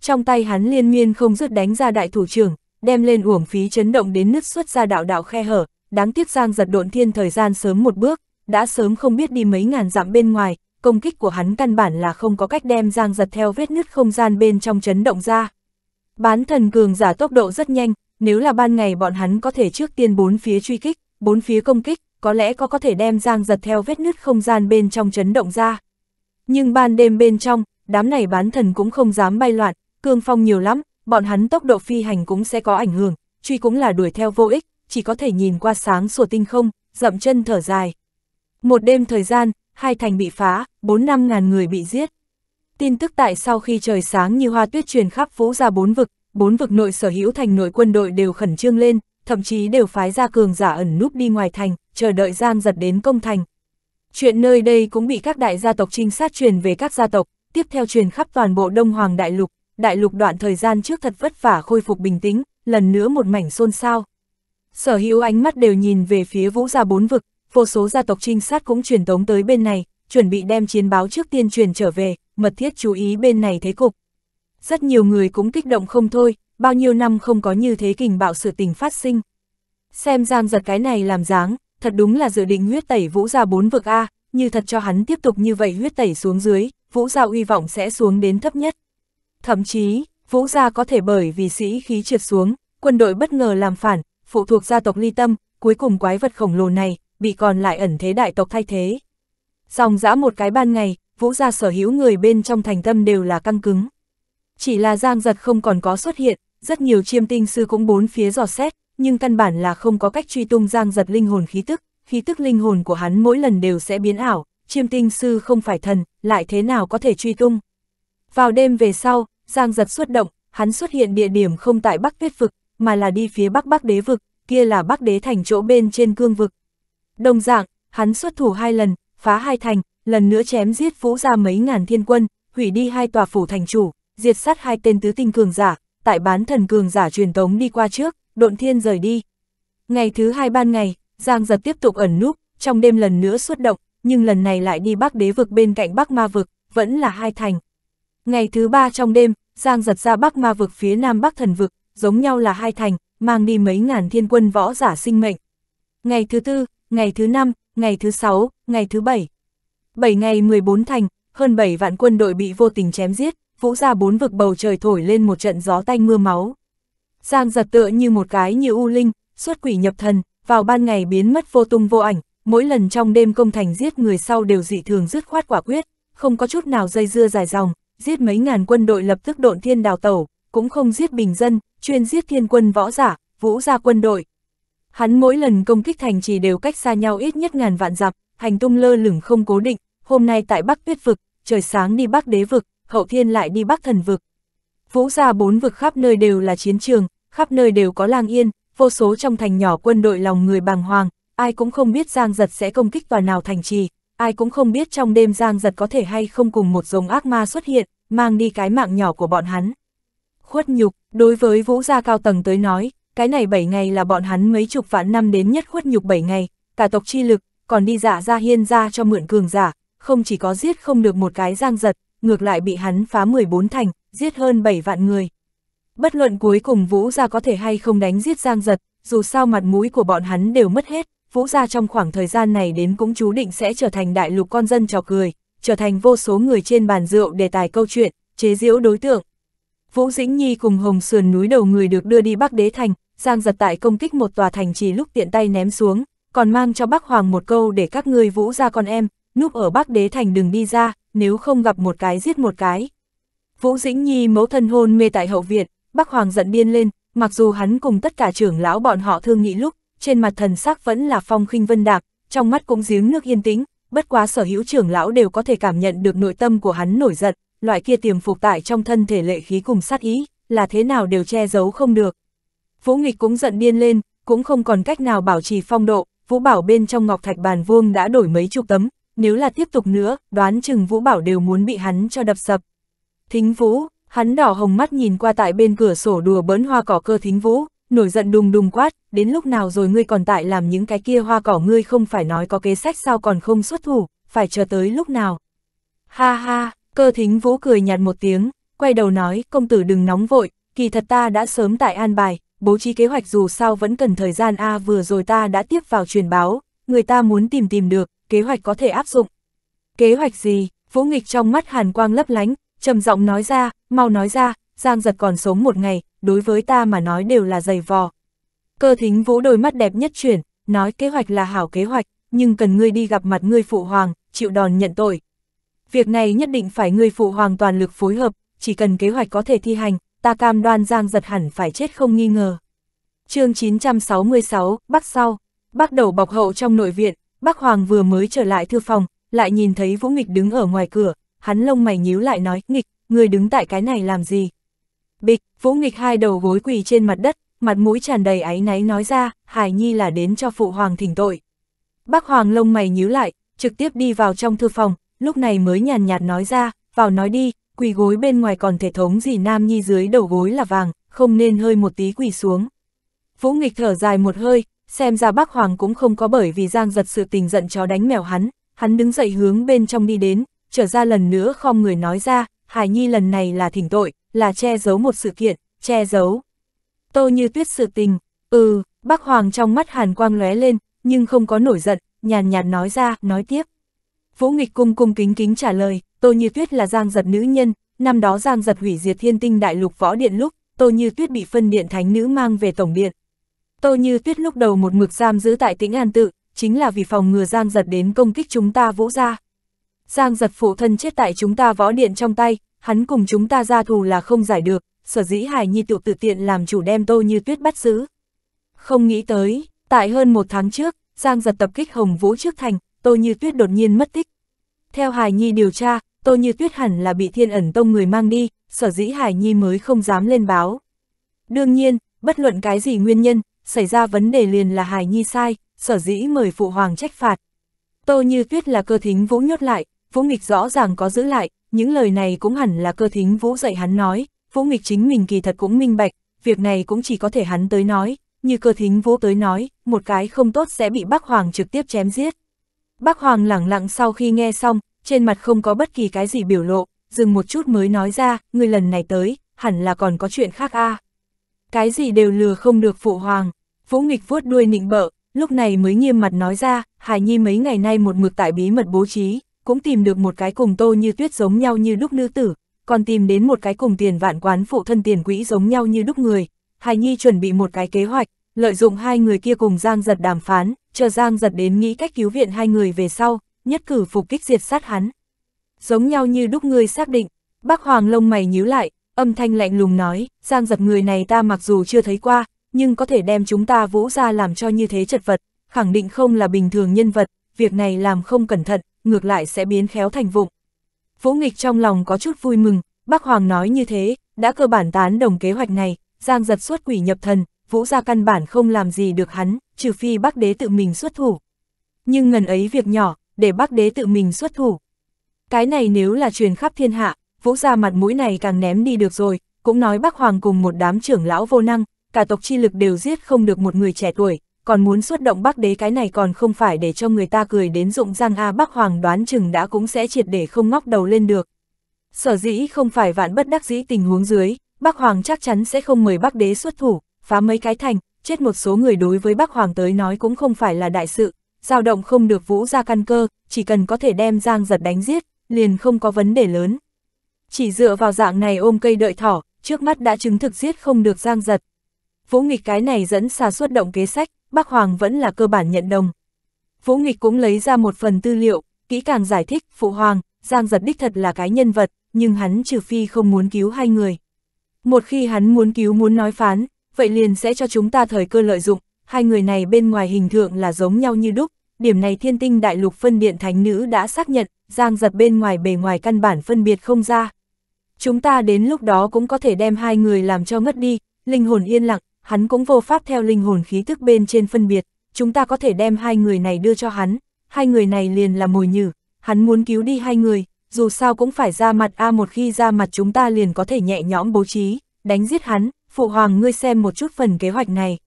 Trong tay hắn liên miên không dứt đánh ra đại thủ trưởng, đem lên uổng phí chấn động đến nứt xuất ra đạo đạo khe hở, đáng tiếc Giang giật độn thiên thời gian sớm một bước, đã sớm không biết đi mấy ngàn dặm bên ngoài, công kích của hắn căn bản là không có cách đem Giang giật theo vết nứt không gian bên trong chấn động ra. Bán thần cường giả tốc độ rất nhanh, nếu là ban ngày bọn hắn có thể trước tiên bốn phía truy kích, bốn phía công kích, có lẽ có có thể đem giang giật theo vết nứt không gian bên trong chấn động ra. Nhưng ban đêm bên trong, đám này bán thần cũng không dám bay loạn, cương phong nhiều lắm, bọn hắn tốc độ phi hành cũng sẽ có ảnh hưởng, truy cũng là đuổi theo vô ích, chỉ có thể nhìn qua sáng sủa tinh không, dậm chân thở dài. Một đêm thời gian, hai thành bị phá, bốn năm ngàn người bị giết. Tin tức tại sau khi trời sáng như hoa tuyết truyền khắp vũ ra bốn vực, bốn vực nội sở hữu thành nội quân đội đều khẩn trương lên, thậm chí đều phái ra cường giả ẩn núp đi ngoài thành, chờ đợi giang giật đến công thành. Chuyện nơi đây cũng bị các đại gia tộc trinh sát truyền về các gia tộc, tiếp theo truyền khắp toàn bộ Đông Hoàng Đại Lục, Đại Lục đoạn thời gian trước thật vất vả khôi phục bình tĩnh, lần nữa một mảnh xôn xao. Sở hữu ánh mắt đều nhìn về phía vũ gia bốn vực, vô số gia tộc trinh sát cũng truyền tống tới bên này, chuẩn bị đem chiến báo trước tiên truyền trở về, mật thiết chú ý bên này thế cục rất nhiều người cũng kích động không thôi, bao nhiêu năm không có như thế kình bạo sự tình phát sinh. Xem Giang giật cái này làm dáng, thật đúng là dự định huyết tẩy vũ ra bốn vực A, như thật cho hắn tiếp tục như vậy huyết tẩy xuống dưới, vũ gia uy vọng sẽ xuống đến thấp nhất. Thậm chí, vũ gia có thể bởi vì sĩ khí trượt xuống, quân đội bất ngờ làm phản, phụ thuộc gia tộc ly tâm, cuối cùng quái vật khổng lồ này, bị còn lại ẩn thế đại tộc thay thế. Dòng dã một cái ban ngày, vũ gia sở hữu người bên trong thành tâm đều là căng cứng. Chỉ là Giang Giật không còn có xuất hiện, rất nhiều chiêm tinh sư cũng bốn phía dò xét, nhưng căn bản là không có cách truy tung Giang Giật linh hồn khí tức, khí tức linh hồn của hắn mỗi lần đều sẽ biến ảo, chiêm tinh sư không phải thần, lại thế nào có thể truy tung. Vào đêm về sau, Giang Giật xuất động, hắn xuất hiện địa điểm không tại Bắc Tuyết Vực, mà là đi phía Bắc Bắc Đế Vực, kia là Bắc Đế Thành chỗ bên trên cương vực. Đồng dạng, hắn xuất thủ hai lần, phá hai thành, lần nữa chém giết vũ ra mấy ngàn thiên quân, hủy đi hai tòa phủ thành chủ, diệt sát hai tên tứ tinh cường giả, tại bán thần cường giả truyền tống đi qua trước, độn thiên rời đi. Ngày thứ hai ban ngày, Giang giật tiếp tục ẩn núp, trong đêm lần nữa xuất động, nhưng lần này lại đi bắc đế vực bên cạnh bắc ma vực, vẫn là hai thành. Ngày thứ ba trong đêm, Giang giật ra bắc ma vực phía nam bắc thần vực, giống nhau là hai thành, mang đi mấy ngàn thiên quân võ giả sinh mệnh. Ngày thứ tư, ngày thứ năm, ngày thứ sáu, ngày thứ bảy. Bảy ngày 14 thành, hơn 7 vạn quân đội bị vô tình chém giết, vũ ra bốn vực bầu trời thổi lên một trận gió tanh mưa máu. Giang giật tựa như một cái như u linh, xuất quỷ nhập thần, vào ban ngày biến mất vô tung vô ảnh, mỗi lần trong đêm công thành giết người sau đều dị thường dứt khoát quả quyết, không có chút nào dây dưa dài dòng, giết mấy ngàn quân đội lập tức độn thiên đào tẩu, cũng không giết bình dân, chuyên giết thiên quân võ giả, vũ ra quân đội. Hắn mỗi lần công kích thành trì đều cách xa nhau ít nhất ngàn vạn dặm, hành tung lơ lửng không cố định, hôm nay tại Bắc Tuyết Vực, trời sáng đi Bắc Đế Vực, hậu thiên lại đi bắc thần vực. Vũ gia bốn vực khắp nơi đều là chiến trường, khắp nơi đều có lang yên, vô số trong thành nhỏ quân đội lòng người bàng hoàng, ai cũng không biết Giang Giật sẽ công kích tòa nào thành trì, ai cũng không biết trong đêm Giang Giật có thể hay không cùng một dòng ác ma xuất hiện, mang đi cái mạng nhỏ của bọn hắn. Khuất nhục, đối với vũ gia cao tầng tới nói, cái này 7 ngày là bọn hắn mấy chục vạn năm đến nhất khuất nhục 7 ngày, cả tộc chi lực, còn đi giả dạ ra hiên ra cho mượn cường giả, không chỉ có giết không được một cái Giang Giật, ngược lại bị hắn phá 14 thành, giết hơn 7 vạn người. Bất luận cuối cùng Vũ Gia có thể hay không đánh giết Giang Giật, dù sao mặt mũi của bọn hắn đều mất hết, Vũ Gia trong khoảng thời gian này đến cũng chú định sẽ trở thành đại lục con dân trò cười, trở thành vô số người trên bàn rượu đề tài câu chuyện, chế giễu đối tượng. Vũ Dĩnh Nhi cùng Hồng Sườn núi đầu người được đưa đi Bắc Đế Thành, Giang Giật tại công kích một tòa thành chỉ lúc tiện tay ném xuống, còn mang cho Bắc Hoàng một câu để các ngươi Vũ Gia con em, núp ở Bắc Đế Thành đừng đi ra, nếu không gặp một cái giết một cái. Vũ Dĩnh Nhi mẫu thân hôn mê tại hậu viện, Bắc Hoàng giận điên lên, mặc dù hắn cùng tất cả trưởng lão bọn họ thương nghị lúc, trên mặt thần sắc vẫn là phong khinh vân đạc, trong mắt cũng giếng nước yên tĩnh, bất quá sở hữu trưởng lão đều có thể cảm nhận được nội tâm của hắn nổi giận, loại kia tiềm phục tại trong thân thể lệ khí cùng sát ý, là thế nào đều che giấu không được. Vũ Nghịch cũng giận điên lên, cũng không còn cách nào bảo trì phong độ, Vũ Bảo bên trong ngọc thạch bàn vuông đã đổi mấy chục tấm, nếu là tiếp tục nữa, đoán chừng Vũ Bảo đều muốn bị hắn cho đập sập. Thính Vũ, hắn đỏ hồng mắt nhìn qua tại bên cửa sổ đùa bỡn hoa cỏ cơ Thính Vũ, nổi giận đùng đùng quát, đến lúc nào rồi ngươi còn tại làm những cái kia hoa cỏ ngươi không phải nói có kế sách sao còn không xuất thủ, phải chờ tới lúc nào. Ha ha, cơ Thính Vũ cười nhạt một tiếng, quay đầu nói, công tử đừng nóng vội, kỳ thật ta đã sớm tại an bài, bố trí kế hoạch dù sao vẫn cần thời gian A vừa rồi ta đã tiếp vào truyền báo, người ta muốn tìm tìm được, kế hoạch có thể áp dụng. Kế hoạch gì? Vũ nghịch trong mắt hàn quang lấp lánh, trầm giọng nói ra, mau nói ra, Giang giật còn sống một ngày, đối với ta mà nói đều là dày vò. Cơ thính vũ đôi mắt đẹp nhất chuyển, nói kế hoạch là hảo kế hoạch, nhưng cần ngươi đi gặp mặt ngươi phụ hoàng, chịu đòn nhận tội. Việc này nhất định phải ngươi phụ hoàng toàn lực phối hợp, chỉ cần kế hoạch có thể thi hành, ta cam đoan Giang giật hẳn phải chết không nghi ngờ. chương 966, Bắc sau, bắt đầu bọc hậu trong nội viện, Bác Hoàng vừa mới trở lại thư phòng, lại nhìn thấy Vũ Nghịch đứng ở ngoài cửa, hắn lông mày nhíu lại nói, Nghịch, người đứng tại cái này làm gì? Bịch, Vũ Nghịch hai đầu gối quỳ trên mặt đất, mặt mũi tràn đầy áy náy nói ra, Hải Nhi là đến cho Phụ Hoàng thỉnh tội. Bác Hoàng lông mày nhíu lại, trực tiếp đi vào trong thư phòng, lúc này mới nhàn nhạt nói ra, vào nói đi, quỳ gối bên ngoài còn thể thống gì Nam Nhi dưới đầu gối là vàng, không nên hơi một tí quỳ xuống. Vũ Nghịch thở dài một hơi, xem ra bác Hoàng cũng không có bởi vì Giang giật sự tình giận chó đánh mèo hắn, hắn đứng dậy hướng bên trong đi đến, trở ra lần nữa không người nói ra, Hải Nhi lần này là thỉnh tội, là che giấu một sự kiện, che giấu. Tô như tuyết sự tình, ừ, bác Hoàng trong mắt hàn quang lóe lên, nhưng không có nổi giận, nhàn nhạt nói ra, nói tiếp. Vũ nghịch cung cung kính kính trả lời, Tô Như Tuyết là Giang Giật nữ nhân, năm đó Giang Giật hủy diệt thiên tinh đại lục võ điện lúc, Tô Như Tuyết bị phân điện thánh nữ mang về tổng điện, Tô Như Tuyết lúc đầu một mực giam giữ tại tĩnh An Tự, chính là vì phòng ngừa Giang Giật đến công kích chúng ta vũ ra. Giang Giật phụ thân chết tại chúng ta võ điện trong tay, hắn cùng chúng ta ra thù là không giải được, sở dĩ Hải Nhi tụ tự tiện làm chủ đem Tô Như Tuyết bắt giữ. Không nghĩ tới, tại hơn một tháng trước, Giang Giật tập kích Hồng Vũ trước thành, Tô Như Tuyết đột nhiên mất tích. Theo Hải Nhi điều tra, Tô Như Tuyết hẳn là bị thiên ẩn tông người mang đi, sở dĩ Hải Nhi mới không dám lên báo. Đương nhiên, bất luận cái gì nguyên nhân, xảy ra vấn đề liền là hài nhi sai, sở dĩ mời phụ hoàng trách phạt. Tô như tuyết là cơ thính vũ nhốt lại, vũ nghịch rõ ràng có giữ lại, những lời này cũng hẳn là cơ thính vũ dạy hắn nói, vũ nghịch chính mình kỳ thật cũng minh bạch, việc này cũng chỉ có thể hắn tới nói, như cơ thính vũ tới nói, một cái không tốt sẽ bị bác hoàng trực tiếp chém giết. Bác hoàng lẳng lặng sau khi nghe xong, trên mặt không có bất kỳ cái gì biểu lộ, dừng một chút mới nói ra, người lần này tới, hẳn là còn có chuyện khác a à cái gì đều lừa không được phụ hoàng. Vũ nghịch vuốt đuôi nịnh bợ, lúc này mới nghiêm mặt nói ra, Hải Nhi mấy ngày nay một mực tại bí mật bố trí, cũng tìm được một cái cùng tô như tuyết giống nhau như đúc nữ tử, còn tìm đến một cái cùng tiền vạn quán phụ thân tiền quỹ giống nhau như đúc người. Hải Nhi chuẩn bị một cái kế hoạch, lợi dụng hai người kia cùng Giang giật đàm phán, chờ Giang giật đến nghĩ cách cứu viện hai người về sau, nhất cử phục kích diệt sát hắn. Giống nhau như đúc người xác định, bác Hoàng lông mày nhíu lại, âm thanh lạnh lùng nói, Giang giật người này ta mặc dù chưa thấy qua, nhưng có thể đem chúng ta vũ ra làm cho như thế chật vật, khẳng định không là bình thường nhân vật, việc này làm không cẩn thận, ngược lại sẽ biến khéo thành vụng. Vũ nghịch trong lòng có chút vui mừng, bác Hoàng nói như thế, đã cơ bản tán đồng kế hoạch này, Giang giật xuất quỷ nhập thần, vũ ra căn bản không làm gì được hắn, trừ phi bác đế tự mình xuất thủ. Nhưng ngần ấy việc nhỏ, để bác đế tự mình xuất thủ. Cái này nếu là truyền khắp thiên hạ, Vũ gia mặt mũi này càng ném đi được rồi, cũng nói bác Hoàng cùng một đám trưởng lão vô năng, cả tộc chi lực đều giết không được một người trẻ tuổi, còn muốn xuất động bác đế cái này còn không phải để cho người ta cười đến rụng răng a à bác Hoàng đoán chừng đã cũng sẽ triệt để không ngóc đầu lên được. Sở dĩ không phải vạn bất đắc dĩ tình huống dưới, bác Hoàng chắc chắn sẽ không mời bác đế xuất thủ, phá mấy cái thành, chết một số người đối với bác Hoàng tới nói cũng không phải là đại sự, dao động không được vũ ra căn cơ, chỉ cần có thể đem Giang giật đánh giết, liền không có vấn đề lớn. Chỉ dựa vào dạng này ôm cây đợi thỏ, trước mắt đã chứng thực giết không được giang giật. Vũ nghịch cái này dẫn xa suốt động kế sách, bác Hoàng vẫn là cơ bản nhận đồng. Vũ nghịch cũng lấy ra một phần tư liệu, kỹ càng giải thích, phụ hoàng, giang giật đích thật là cái nhân vật, nhưng hắn trừ phi không muốn cứu hai người. Một khi hắn muốn cứu muốn nói phán, vậy liền sẽ cho chúng ta thời cơ lợi dụng, hai người này bên ngoài hình thượng là giống nhau như đúc, điểm này thiên tinh đại lục phân điện thánh nữ đã xác nhận, giang giật bên ngoài bề ngoài căn bản phân biệt không ra chúng ta đến lúc đó cũng có thể đem hai người làm cho ngất đi, linh hồn yên lặng, hắn cũng vô pháp theo linh hồn khí thức bên trên phân biệt, chúng ta có thể đem hai người này đưa cho hắn, hai người này liền là mồi nhử, hắn muốn cứu đi hai người, dù sao cũng phải ra mặt A một khi ra mặt chúng ta liền có thể nhẹ nhõm bố trí, đánh giết hắn, phụ hoàng ngươi xem một chút phần kế hoạch này.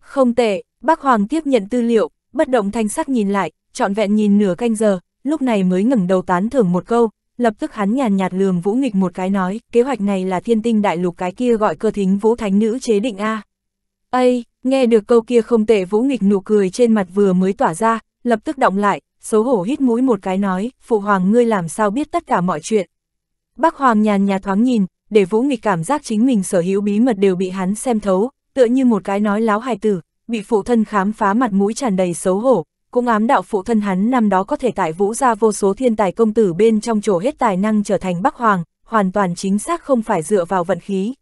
Không tệ, bác hoàng tiếp nhận tư liệu, bất động thanh sắc nhìn lại, trọn vẹn nhìn nửa canh giờ, lúc này mới ngẩng đầu tán thưởng một câu, Lập tức hắn nhàn nhạt lườm Vũ Nghịch một cái nói, kế hoạch này là thiên tinh đại lục cái kia gọi cơ thính Vũ Thánh Nữ chế định A. Ây, nghe được câu kia không tệ Vũ Nghịch nụ cười trên mặt vừa mới tỏa ra, lập tức động lại, xấu hổ hít mũi một cái nói, phụ hoàng ngươi làm sao biết tất cả mọi chuyện. bắc hoàng nhàn nhạt thoáng nhìn, để Vũ Nghịch cảm giác chính mình sở hữu bí mật đều bị hắn xem thấu, tựa như một cái nói láo hài tử, bị phụ thân khám phá mặt mũi tràn đầy xấu hổ, cũng ám đạo phụ thân hắn năm đó có thể tại vũ ra vô số thiên tài công tử bên trong chỗ hết tài năng trở thành Bắc Hoàng, hoàn toàn chính xác không phải dựa vào vận khí.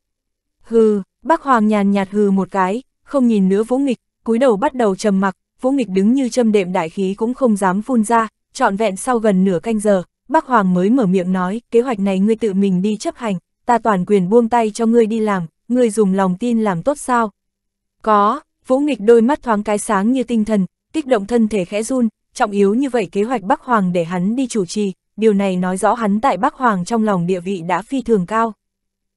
Hừ, Bắc Hoàng nhàn nhạt hừ một cái, không nhìn nữa vũ nghịch, cúi đầu bắt đầu trầm mặc, vũ nghịch đứng như châm đệm đại khí cũng không dám phun ra, trọn vẹn sau gần nửa canh giờ, Bắc Hoàng mới mở miệng nói, kế hoạch này ngươi tự mình đi chấp hành, ta toàn quyền buông tay cho ngươi đi làm, ngươi dùng lòng tin làm tốt sao? Có, Vũ Nghịch đôi mắt thoáng cái sáng như tinh thần, kích động thân thể khẽ run, trọng yếu như vậy kế hoạch Bắc Hoàng để hắn đi chủ trì, điều này nói rõ hắn tại Bắc Hoàng trong lòng địa vị đã phi thường cao.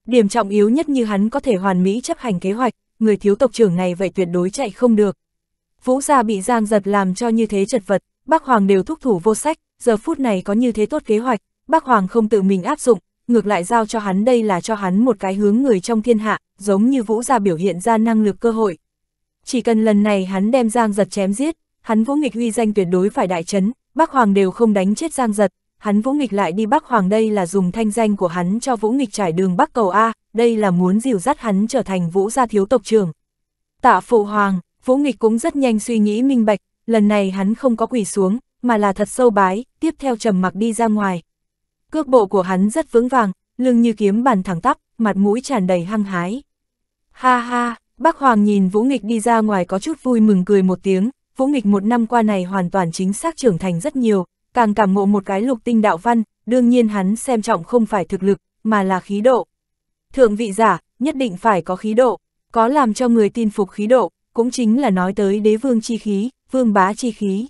Điểm trọng yếu nhất như hắn có thể hoàn mỹ chấp hành kế hoạch, người thiếu tộc trưởng này vậy tuyệt đối chạy không được. Vũ gia bị Giang giật làm cho như thế chật vật, Bắc Hoàng đều thúc thủ vô sách, giờ phút này có như thế tốt kế hoạch, Bắc Hoàng không tự mình áp dụng, ngược lại giao cho hắn đây là cho hắn một cái hướng người trong thiên hạ, giống như Vũ gia biểu hiện ra năng lực cơ hội. Chỉ cần lần này hắn đem Giang giật chém giết, hắn Vũ Nghịch uy danh tuyệt đối phải đại chấn, Bắc Hoàng đều không đánh chết Giang Giật, hắn Vũ Nghịch lại đi Bắc Hoàng đây là dùng thanh danh của hắn cho Vũ Nghịch trải đường Bắc Cầu A, đây là muốn dìu dắt hắn trở thành Vũ gia thiếu tộc trưởng. Tạ Phụ Hoàng, Vũ Nghịch cũng rất nhanh suy nghĩ minh bạch, lần này hắn không có quỳ xuống, mà là thật sâu bái, tiếp theo trầm mặc đi ra ngoài. Cước bộ của hắn rất vững vàng, lưng như kiếm bàn thẳng tắp, mặt mũi tràn đầy hăng hái. Ha ha, Bác Hoàng nhìn Vũ Nghịch đi ra ngoài có chút vui mừng cười một tiếng, Vũ Nghịch một năm qua này hoàn toàn chính xác trưởng thành rất nhiều, càng cảm ngộ một cái lục tinh đạo văn, đương nhiên hắn xem trọng không phải thực lực, mà là khí độ. Thượng vị giả, nhất định phải có khí độ, có làm cho người tin phục khí độ, cũng chính là nói tới đế vương chi khí, vương bá chi khí.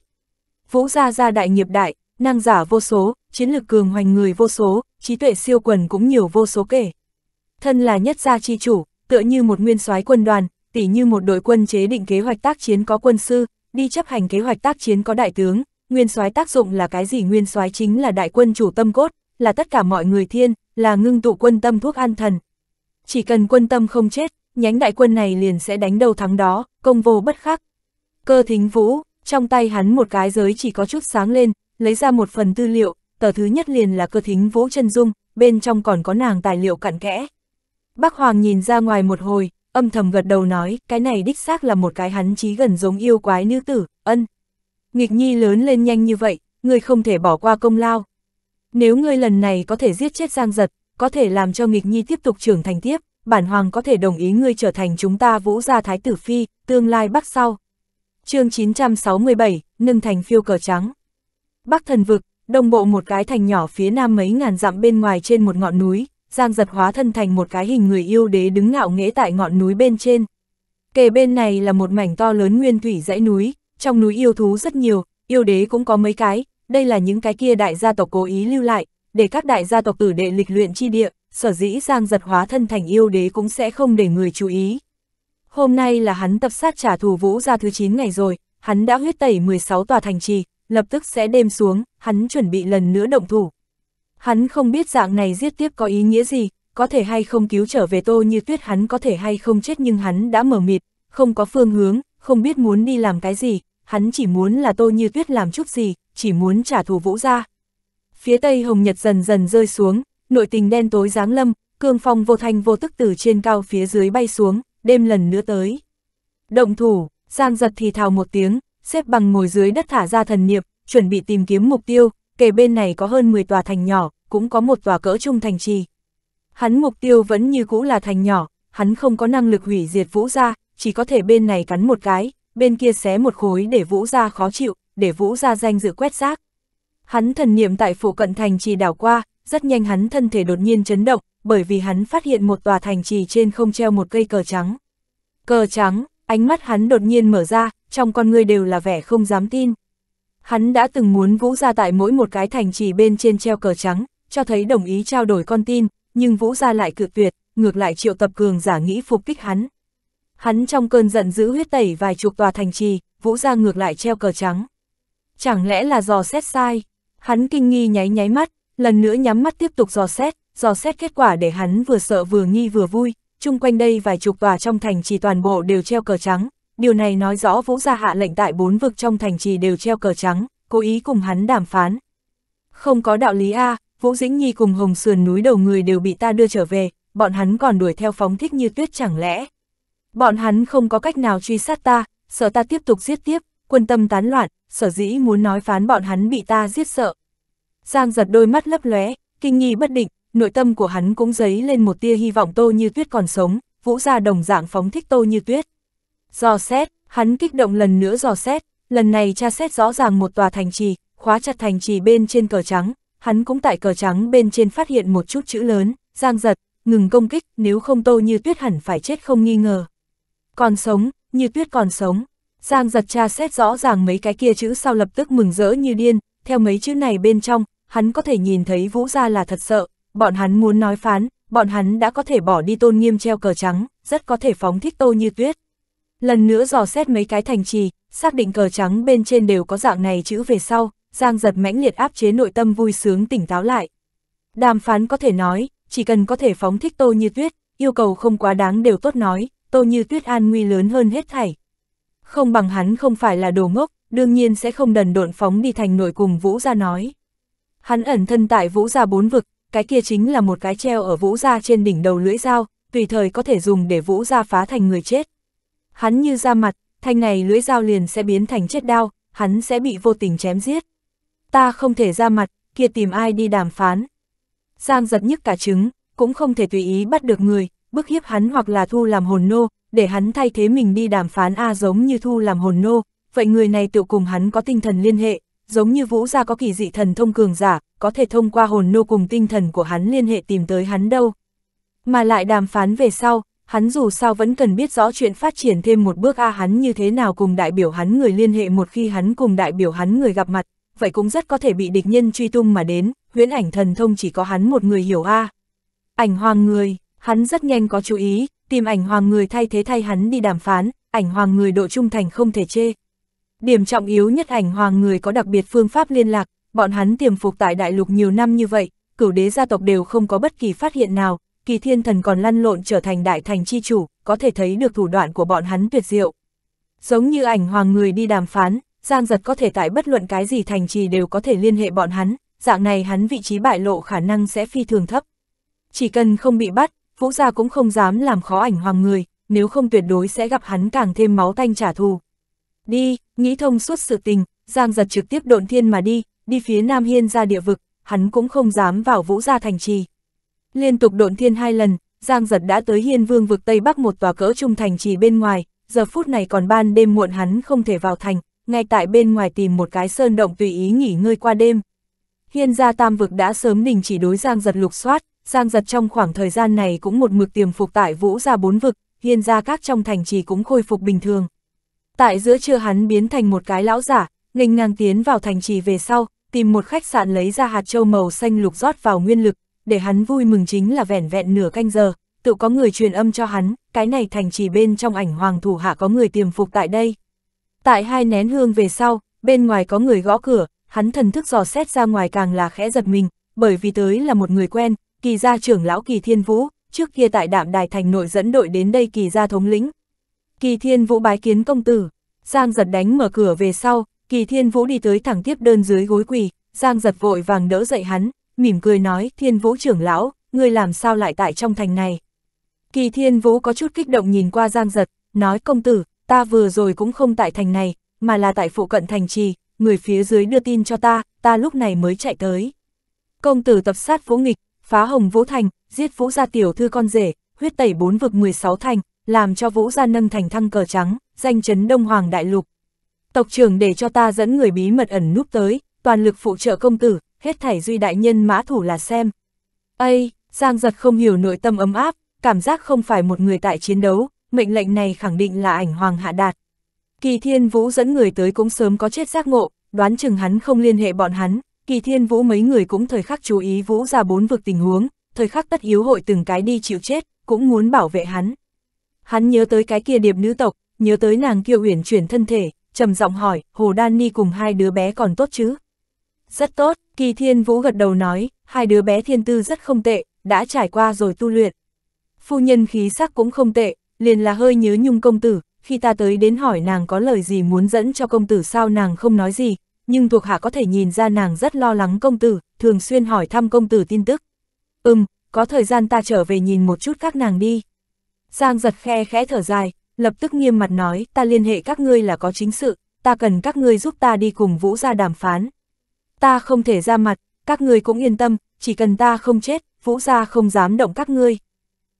Vũ gia gia đại nghiệp đại, năng giả vô số, chiến lực cường hoành người vô số, trí tuệ siêu quần cũng nhiều vô số kể. Thân là nhất gia chi chủ, tựa như một nguyên soái quân đoàn, tỉ như một đội quân chế định kế hoạch tác chiến có quân sư, đi chấp hành kế hoạch tác chiến có đại tướng, nguyên soái tác dụng là cái gì nguyên soái chính là đại quân chủ tâm cốt, là tất cả mọi người thiên, là ngưng tụ quân tâm thuốc an thần. Chỉ cần quân tâm không chết, nhánh đại quân này liền sẽ đánh đầu thắng đó, công vô bất khắc. Cơ thính vũ, trong tay hắn một cái giới chỉ có chút sáng lên, lấy ra một phần tư liệu, tờ thứ nhất liền là cơ thính vũ chân dung, bên trong còn có nàng tài liệu cặn kẽ. Bác Hoàng nhìn ra ngoài một hồi, âm thầm gật đầu nói, cái này đích xác là một cái hắn chí gần giống yêu quái nữ tử, ân. Nghịch nhi lớn lên nhanh như vậy, ngươi không thể bỏ qua công lao. Nếu ngươi lần này có thể giết chết Giang Giật, có thể làm cho nghịch nhi tiếp tục trưởng thành tiếp, bản hoàng có thể đồng ý ngươi trở thành chúng ta vũ gia thái tử phi, tương lai bắc sau. chương 967, nâng thành phiêu cờ trắng. Bắc thần vực, đồng bộ một cái thành nhỏ phía nam mấy ngàn dặm bên ngoài trên một ngọn núi, Giang giật hóa thân thành một cái hình người yêu đế đứng ngạo nghễ tại ngọn núi bên trên. Kề bên này là một mảnh to lớn nguyên thủy dãy núi, trong núi yêu thú rất nhiều, yêu đế cũng có mấy cái, đây là những cái kia đại gia tộc cố ý lưu lại, để các đại gia tộc tử đệ lịch luyện chi địa, sở dĩ Giang giật hóa thân thành yêu đế cũng sẽ không để người chú ý. Hôm nay là hắn tập sát trả thù vũ ra thứ 9 ngày rồi, hắn đã huyết tẩy 16 tòa thành trì, lập tức sẽ đêm xuống, hắn chuẩn bị lần nữa động thủ, Hắn không biết dạng này giết tiếp có ý nghĩa gì, có thể hay không cứu trở về tô như tuyết hắn có thể hay không chết nhưng hắn đã mở mịt, không có phương hướng, không biết muốn đi làm cái gì, hắn chỉ muốn là tô như tuyết làm chút gì, chỉ muốn trả thù vũ ra. Phía tây hồng nhật dần dần rơi xuống, nội tình đen tối giáng lâm, cương phong vô thanh vô tức từ trên cao phía dưới bay xuống, đêm lần nữa tới. Động thủ, Giang giật thì thào một tiếng, xếp bằng ngồi dưới đất thả ra thần niệm, chuẩn bị tìm kiếm mục tiêu, kề bên này có hơn 10 tòa thành nhỏ, cũng có một tòa cỡ trung thành trì. Hắn mục tiêu vẫn như cũ là thành nhỏ, hắn không có năng lực hủy diệt vũ gia, chỉ có thể bên này cắn một cái, bên kia xé một khối để vũ gia khó chịu, để vũ gia danh dự quét rác. Hắn thần niệm tại phủ cận thành trì đảo qua, rất nhanh hắn thân thể đột nhiên chấn động, bởi vì hắn phát hiện một tòa thành trì trên không treo một cây cờ trắng. Cờ trắng, ánh mắt hắn đột nhiên mở ra, trong con người đều là vẻ không dám tin, Hắn đã từng muốn Vũ Gia tại mỗi một cái thành trì bên trên treo cờ trắng, cho thấy đồng ý trao đổi con tin, nhưng Vũ Gia lại cự tuyệt, ngược lại triệu tập cường giả nghĩ phục kích hắn. Hắn trong cơn giận dữ huyết tẩy vài chục tòa thành trì, Vũ Gia ngược lại treo cờ trắng. Chẳng lẽ là dò xét sai? Hắn kinh nghi nháy nháy mắt, lần nữa nhắm mắt tiếp tục dò xét, dò xét kết quả để hắn vừa sợ vừa nghi vừa vui, chung quanh đây vài chục tòa trong thành trì toàn bộ đều treo cờ trắng, điều này nói rõ Vũ gia hạ lệnh tại bốn vực trong thành trì đều treo cờ trắng, cố ý cùng hắn đàm phán. Không có đạo lý A, Vũ Dĩnh Nhi cùng Hồng Sườn núi đầu người đều bị ta đưa trở về, bọn hắn còn đuổi theo phóng thích như tuyết chẳng lẽ. Bọn hắn không có cách nào truy sát ta, sợ ta tiếp tục giết tiếp, quân tâm tán loạn, sở dĩ muốn nói phán bọn hắn bị ta giết sợ. Giang giật đôi mắt lấp lóe, kinh nghi bất định, nội tâm của hắn cũng dấy lên một tia hy vọng Tô Như Tuyết còn sống, Vũ gia đồng dạng phóng thích Tô Như Tuyết. Dò xét, hắn kích động lần nữa dò xét, lần này tra xét rõ ràng một tòa thành trì, khóa chặt thành trì bên trên cờ trắng, hắn cũng tại cờ trắng bên trên phát hiện một chút chữ lớn, giang giật, ngừng công kích, nếu không tô như tuyết hẳn phải chết không nghi ngờ. Còn sống, như tuyết còn sống, giang giật tra xét rõ ràng mấy cái kia chữ sau lập tức mừng rỡ như điên, theo mấy chữ này bên trong, hắn có thể nhìn thấy vũ gia là thật sợ, bọn hắn muốn nói phán, bọn hắn đã có thể bỏ đi tôn nghiêm treo cờ trắng, rất có thể phóng thích tô như tuyết. Lần nữa dò xét mấy cái thành trì, xác định cờ trắng bên trên đều có dạng này chữ về sau, Giang giật mãnh liệt áp chế nội tâm vui sướng tỉnh táo lại. Đàm phán có thể nói, chỉ cần có thể phóng thích Tô Như Tuyết, yêu cầu không quá đáng đều tốt nói, Tô Như Tuyết an nguy lớn hơn hết thảy. Không bằng hắn không phải là đồ ngốc, đương nhiên sẽ không đần độn phóng đi thành nội cùng Vũ gia nói. Hắn ẩn thân tại Vũ gia bốn vực, cái kia chính là một cái treo ở Vũ gia trên đỉnh đầu lưỡi dao, tùy thời có thể dùng để Vũ gia phá thành người chết. Hắn như ra mặt, thanh này lưỡi dao liền sẽ biến thành chết đao, hắn sẽ bị vô tình chém giết. Ta không thể ra mặt, kia tìm ai đi đàm phán. Giang giật nhức cả trứng, cũng không thể tùy ý bắt được người, bức hiếp hắn hoặc là thu làm hồn nô, để hắn thay thế mình đi đàm phán A giống như thu làm hồn nô, vậy người này tự cùng hắn có tinh thần liên hệ, giống như vũ gia có kỳ dị thần thông cường giả, có thể thông qua hồn nô cùng tinh thần của hắn liên hệ tìm tới hắn đâu. Mà lại đàm phán về sau, hắn dù sao vẫn cần biết rõ chuyện phát triển thêm một bước a hắn như thế nào cùng đại biểu hắn người liên hệ một khi hắn cùng đại biểu hắn người gặp mặt, vậy cũng rất có thể bị địch nhân truy tung mà đến, huyễn ảnh thần thông chỉ có hắn một người hiểu a Ảnh hoàng người, hắn rất nhanh có chú ý, tìm ảnh hoàng người thay thế thay hắn đi đàm phán, ảnh hoàng người độ trung thành không thể chê. Điểm trọng yếu nhất ảnh hoàng người có đặc biệt phương pháp liên lạc, bọn hắn tiềm phục tại đại lục nhiều năm như vậy, cửu đế gia tộc đều không có bất kỳ phát hiện nào, kỳ thiên thần còn lăn lộn trở thành đại thành chi chủ, có thể thấy được thủ đoạn của bọn hắn tuyệt diệu. Giống như ảnh hoàng người đi đàm phán, Giang Giật có thể tại bất luận cái gì thành trì đều có thể liên hệ bọn hắn, dạng này hắn vị trí bại lộ khả năng sẽ phi thường thấp. Chỉ cần không bị bắt, Vũ Gia cũng không dám làm khó ảnh hoàng người, nếu không tuyệt đối sẽ gặp hắn càng thêm máu tanh trả thù. Đi, nghĩ thông suốt sự tình, Giang Giật trực tiếp độn thiên mà đi, đi phía Nam Hiên ra địa vực, hắn cũng không dám vào Vũ Gia thành trì. Liên tục độn thiên hai lần, Giang giật đã tới hiên vương vực Tây Bắc một tòa cỡ trung thành trì bên ngoài, giờ phút này còn ban đêm muộn hắn không thể vào thành, ngay tại bên ngoài tìm một cái sơn động tùy ý nghỉ ngơi qua đêm. Hiên gia tam vực đã sớm đình chỉ đối Giang giật lục soát, Giang giật trong khoảng thời gian này cũng một mực tiềm phục tại vũ gia bốn vực, hiên gia các trong thành trì cũng khôi phục bình thường. Tại giữa trưa hắn biến thành một cái lão giả, nghênh ngang tiến vào thành trì về sau, tìm một khách sạn lấy ra hạt châu màu xanh lục rót vào nguyên lực, để hắn vui mừng chính là vẻn vẹn nửa canh giờ, tự có người truyền âm cho hắn, cái này thành trì bên trong ảnh hoàng thủ hạ có người tiềm phục tại đây. Tại hai nén hương về sau, bên ngoài có người gõ cửa, hắn thần thức dò xét ra ngoài càng là khẽ giật mình, bởi vì tới là một người quen, kỳ gia trưởng lão kỳ thiên vũ, trước kia tại đạm đài thành nội dẫn đội đến đây kỳ gia thống lĩnh. Kỳ thiên vũ bái kiến công tử, Giang giật đánh mở cửa về sau, kỳ thiên vũ đi tới thẳng tiếp đơn dưới gối quỳ, Giang giật vội vàng đỡ dậy hắn, mỉm cười nói, thiên vũ trưởng lão, ngươi làm sao lại tại trong thành này? Kỳ thiên vũ có chút kích động nhìn qua giang giật, nói công tử, ta vừa rồi cũng không tại thành này, mà là tại phụ cận thành trì, người phía dưới đưa tin cho ta, ta lúc này mới chạy tới. Công tử tập sát vũ nghịch, phá hồng vũ thành, giết vũ gia tiểu thư con rể, huyết tẩy bốn vực 16 thành, làm cho vũ gia nâng thành thăng cờ trắng, danh chấn đông hoàng đại lục. Tộc trưởng để cho ta dẫn người bí mật ẩn núp tới, toàn lực phụ trợ công tử, hết thảy duy đại nhân mã thủ là xem. Ây, Giang giật không hiểu nội tâm ấm áp, cảm giác không phải một người tại chiến đấu, mệnh lệnh này khẳng định là ảnh hoàng hạ đạt. Kỳ thiên vũ dẫn người tới cũng sớm có chết giác ngộ, đoán chừng hắn không liên hệ bọn hắn, kỳ thiên vũ mấy người cũng thời khắc chú ý vũ ra bốn vực tình huống, thời khắc tất yếu hội từng cái đi chịu chết, cũng muốn bảo vệ hắn. Hắn nhớ tới cái kia điệp nữ tộc, nhớ tới nàng kiêu uyển chuyển thân thể, trầm giọng hỏi, Hồ Đan Ni cùng hai đứa bé còn tốt chứ? Rất tốt, kỳ thiên vũ gật đầu nói, hai đứa bé thiên tư rất không tệ, đã trải qua rồi tu luyện. Phu nhân khí sắc cũng không tệ, liền là hơi nhớ nhung công tử, khi ta tới đến hỏi nàng có lời gì muốn dẫn cho công tử sao nàng không nói gì, nhưng thuộc hạ có thể nhìn ra nàng rất lo lắng công tử, thường xuyên hỏi thăm công tử tin tức. Ừm, có thời gian ta trở về nhìn một chút các nàng đi. Giang giật khe khẽ thở dài, lập tức nghiêm mặt nói, ta liên hệ các ngươi là có chính sự, ta cần các ngươi giúp ta đi cùng Vũ ra đàm phán ta không thể ra mặt, các ngươi cũng yên tâm, chỉ cần ta không chết, vũ gia không dám động các ngươi.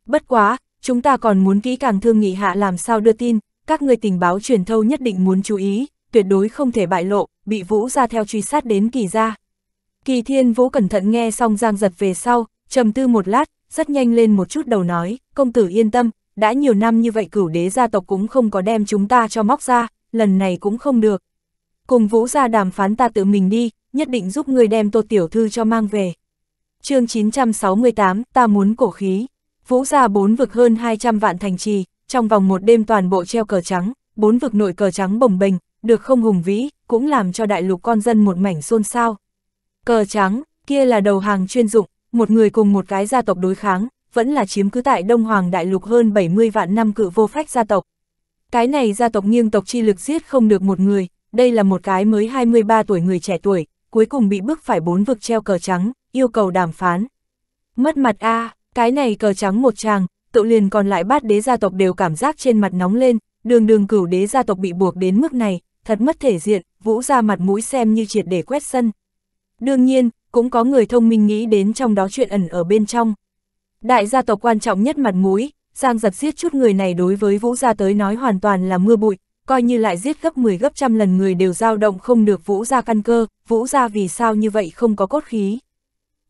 Bất quá, chúng ta còn muốn kỹ càng thương nghị hạ làm sao đưa tin, các ngươi tình báo truyền thâu nhất định muốn chú ý, tuyệt đối không thể bại lộ, bị vũ gia theo truy sát đến kỳ gia. Kỳ thiên vũ cẩn thận nghe xong giang giật về sau, trầm tư một lát, rất nhanh lên một chút đầu nói, công tử yên tâm, đã nhiều năm như vậy cửu đế gia tộc cũng không có đem chúng ta cho móc ra, lần này cũng không được. Cùng vũ gia đàm phán ta tự mình đi, nhất định giúp người đem tô tiểu thư cho mang về. chương 968, ta muốn cổ khí. Vũ gia bốn vực hơn 200 vạn thành trì, trong vòng một đêm toàn bộ treo cờ trắng, bốn vực nội cờ trắng bồng bềnh, được không hùng vĩ, cũng làm cho đại lục con dân một mảnh xôn xao. Cờ trắng, kia là đầu hàng chuyên dụng, một người cùng một cái gia tộc đối kháng, vẫn là chiếm cứ tại Đông Hoàng đại lục hơn 70 vạn năm cự vô phách gia tộc. Cái này gia tộc nghiêng tộc chi lực giết không được một người, đây là một cái mới 23 tuổi người trẻ tuổi, cuối cùng bị bức phải bốn vực treo cờ trắng, yêu cầu đàm phán. Mất mặt a à, cái này cờ trắng một tràng, tự liền còn lại bát đế gia tộc đều cảm giác trên mặt nóng lên, đường đường cửu đế gia tộc bị buộc đến mức này, thật mất thể diện, vũ ra mặt mũi xem như triệt để quét sân. Đương nhiên, cũng có người thông minh nghĩ đến trong đó chuyện ẩn ở bên trong. Đại gia tộc quan trọng nhất mặt mũi, Giang giật giết chút người này đối với vũ gia tới nói hoàn toàn là mưa bụi, coi như lại giết gấp 10 gấp trăm lần người đều dao động không được vũ ra căn cơ, vũ ra vì sao như vậy không có cốt khí.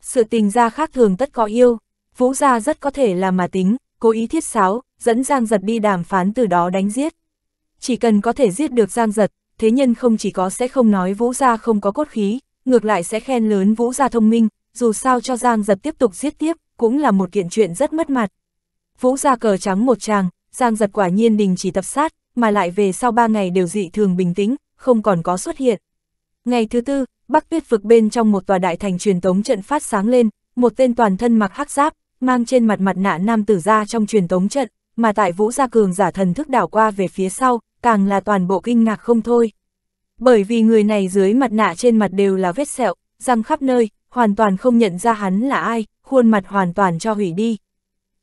Sự tình ra khác thường tất có yêu, vũ ra rất có thể là mà tính, cố ý thiết sáo, dẫn Giang Giật đi đàm phán từ đó đánh giết. Chỉ cần có thể giết được Giang Giật, thế nhân không chỉ có sẽ không nói vũ ra không có cốt khí, ngược lại sẽ khen lớn vũ ra thông minh, dù sao cho Giang Giật tiếp tục giết tiếp, cũng là một kiện chuyện rất mất mặt. Vũ ra cờ trắng một tràng, Giang Giật quả nhiên đình chỉ tập sát, mà lại về sau ba ngày đều dị thường bình tĩnh, không còn có xuất hiện. Ngày thứ tư, Bắc Tuyết vực bên trong một tòa đại thành truyền tống trận phát sáng lên, một tên toàn thân mặc hắc giáp, mang trên mặt mặt nạ nam tử ra trong truyền tống trận, mà tại Vũ Gia Cường giả thần thức đảo qua về phía sau, càng là toàn bộ kinh ngạc không thôi. Bởi vì người này dưới mặt nạ trên mặt đều là vết sẹo, răng khắp nơi, hoàn toàn không nhận ra hắn là ai, khuôn mặt hoàn toàn cho hủy đi.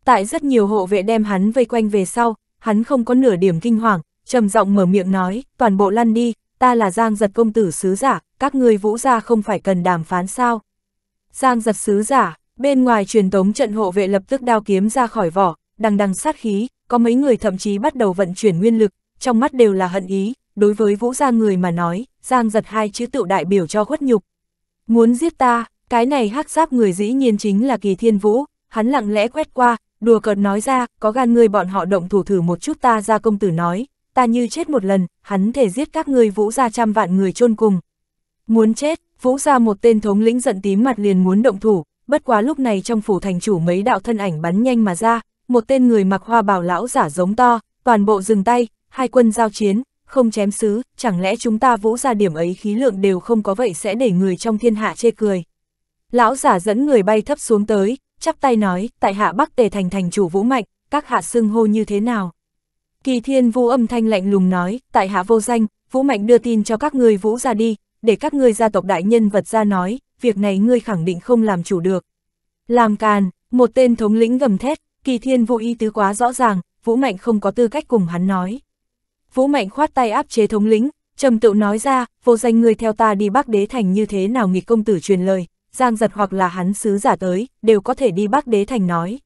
Tại rất nhiều hộ vệ đem hắn vây quanh về sau, hắn không có nửa điểm kinh hoàng, trầm giọng mở miệng nói, toàn bộ lăn đi, ta là Giang giật công tử sứ giả, các ngươi vũ gia không phải cần đàm phán sao. Giang giật sứ giả, bên ngoài truyền tống trận hộ vệ lập tức đao kiếm ra khỏi vỏ, đằng đằng sát khí, có mấy người thậm chí bắt đầu vận chuyển nguyên lực, trong mắt đều là hận ý, đối với vũ gia người mà nói, Giang giật hai chữ tựu đại biểu cho khuất nhục. Muốn giết ta, cái này hắc giáp người dĩ nhiên chính là kỳ thiên vũ, hắn lặng lẽ quét qua, đùa cợt nói ra, có gan người bọn họ động thủ thử một chút ta ra công tử nói, ta như chết một lần, hắn thể giết các ngươi vũ ra trăm vạn người chôn cùng. Muốn chết, vũ ra một tên thống lĩnh giận tím mặt liền muốn động thủ, bất quá lúc này trong phủ thành chủ mấy đạo thân ảnh bắn nhanh mà ra, một tên người mặc hoa bào lão giả giống to, toàn bộ dừng tay, hai quân giao chiến, không chém xứ, chẳng lẽ chúng ta vũ ra điểm ấy khí lượng đều không có vậy sẽ để người trong thiên hạ chê cười. Lão giả dẫn người bay thấp xuống tới, chắp tay nói, tại hạ Bắc Tề thành thành chủ Vũ Mạnh, các hạ xưng hô như thế nào? Kỳ thiên vu âm thanh lạnh lùng nói, tại hạ vô danh, Vũ Mạnh đưa tin cho các người Vũ ra đi, để các ngươi gia tộc đại nhân vật ra nói, việc này ngươi khẳng định không làm chủ được. Làm càn, một tên thống lĩnh gầm thét, kỳ thiên vũ y tứ quá rõ ràng, Vũ Mạnh không có tư cách cùng hắn nói. Vũ Mạnh khoát tay áp chế thống lĩnh, trầm tựu nói ra, vô danh người theo ta đi bắc đế thành như thế nào nghịch công tử truyền lời, Giang giật hoặc là hắn sứ giả tới, đều có thể đi Bắc Đế Thành nói.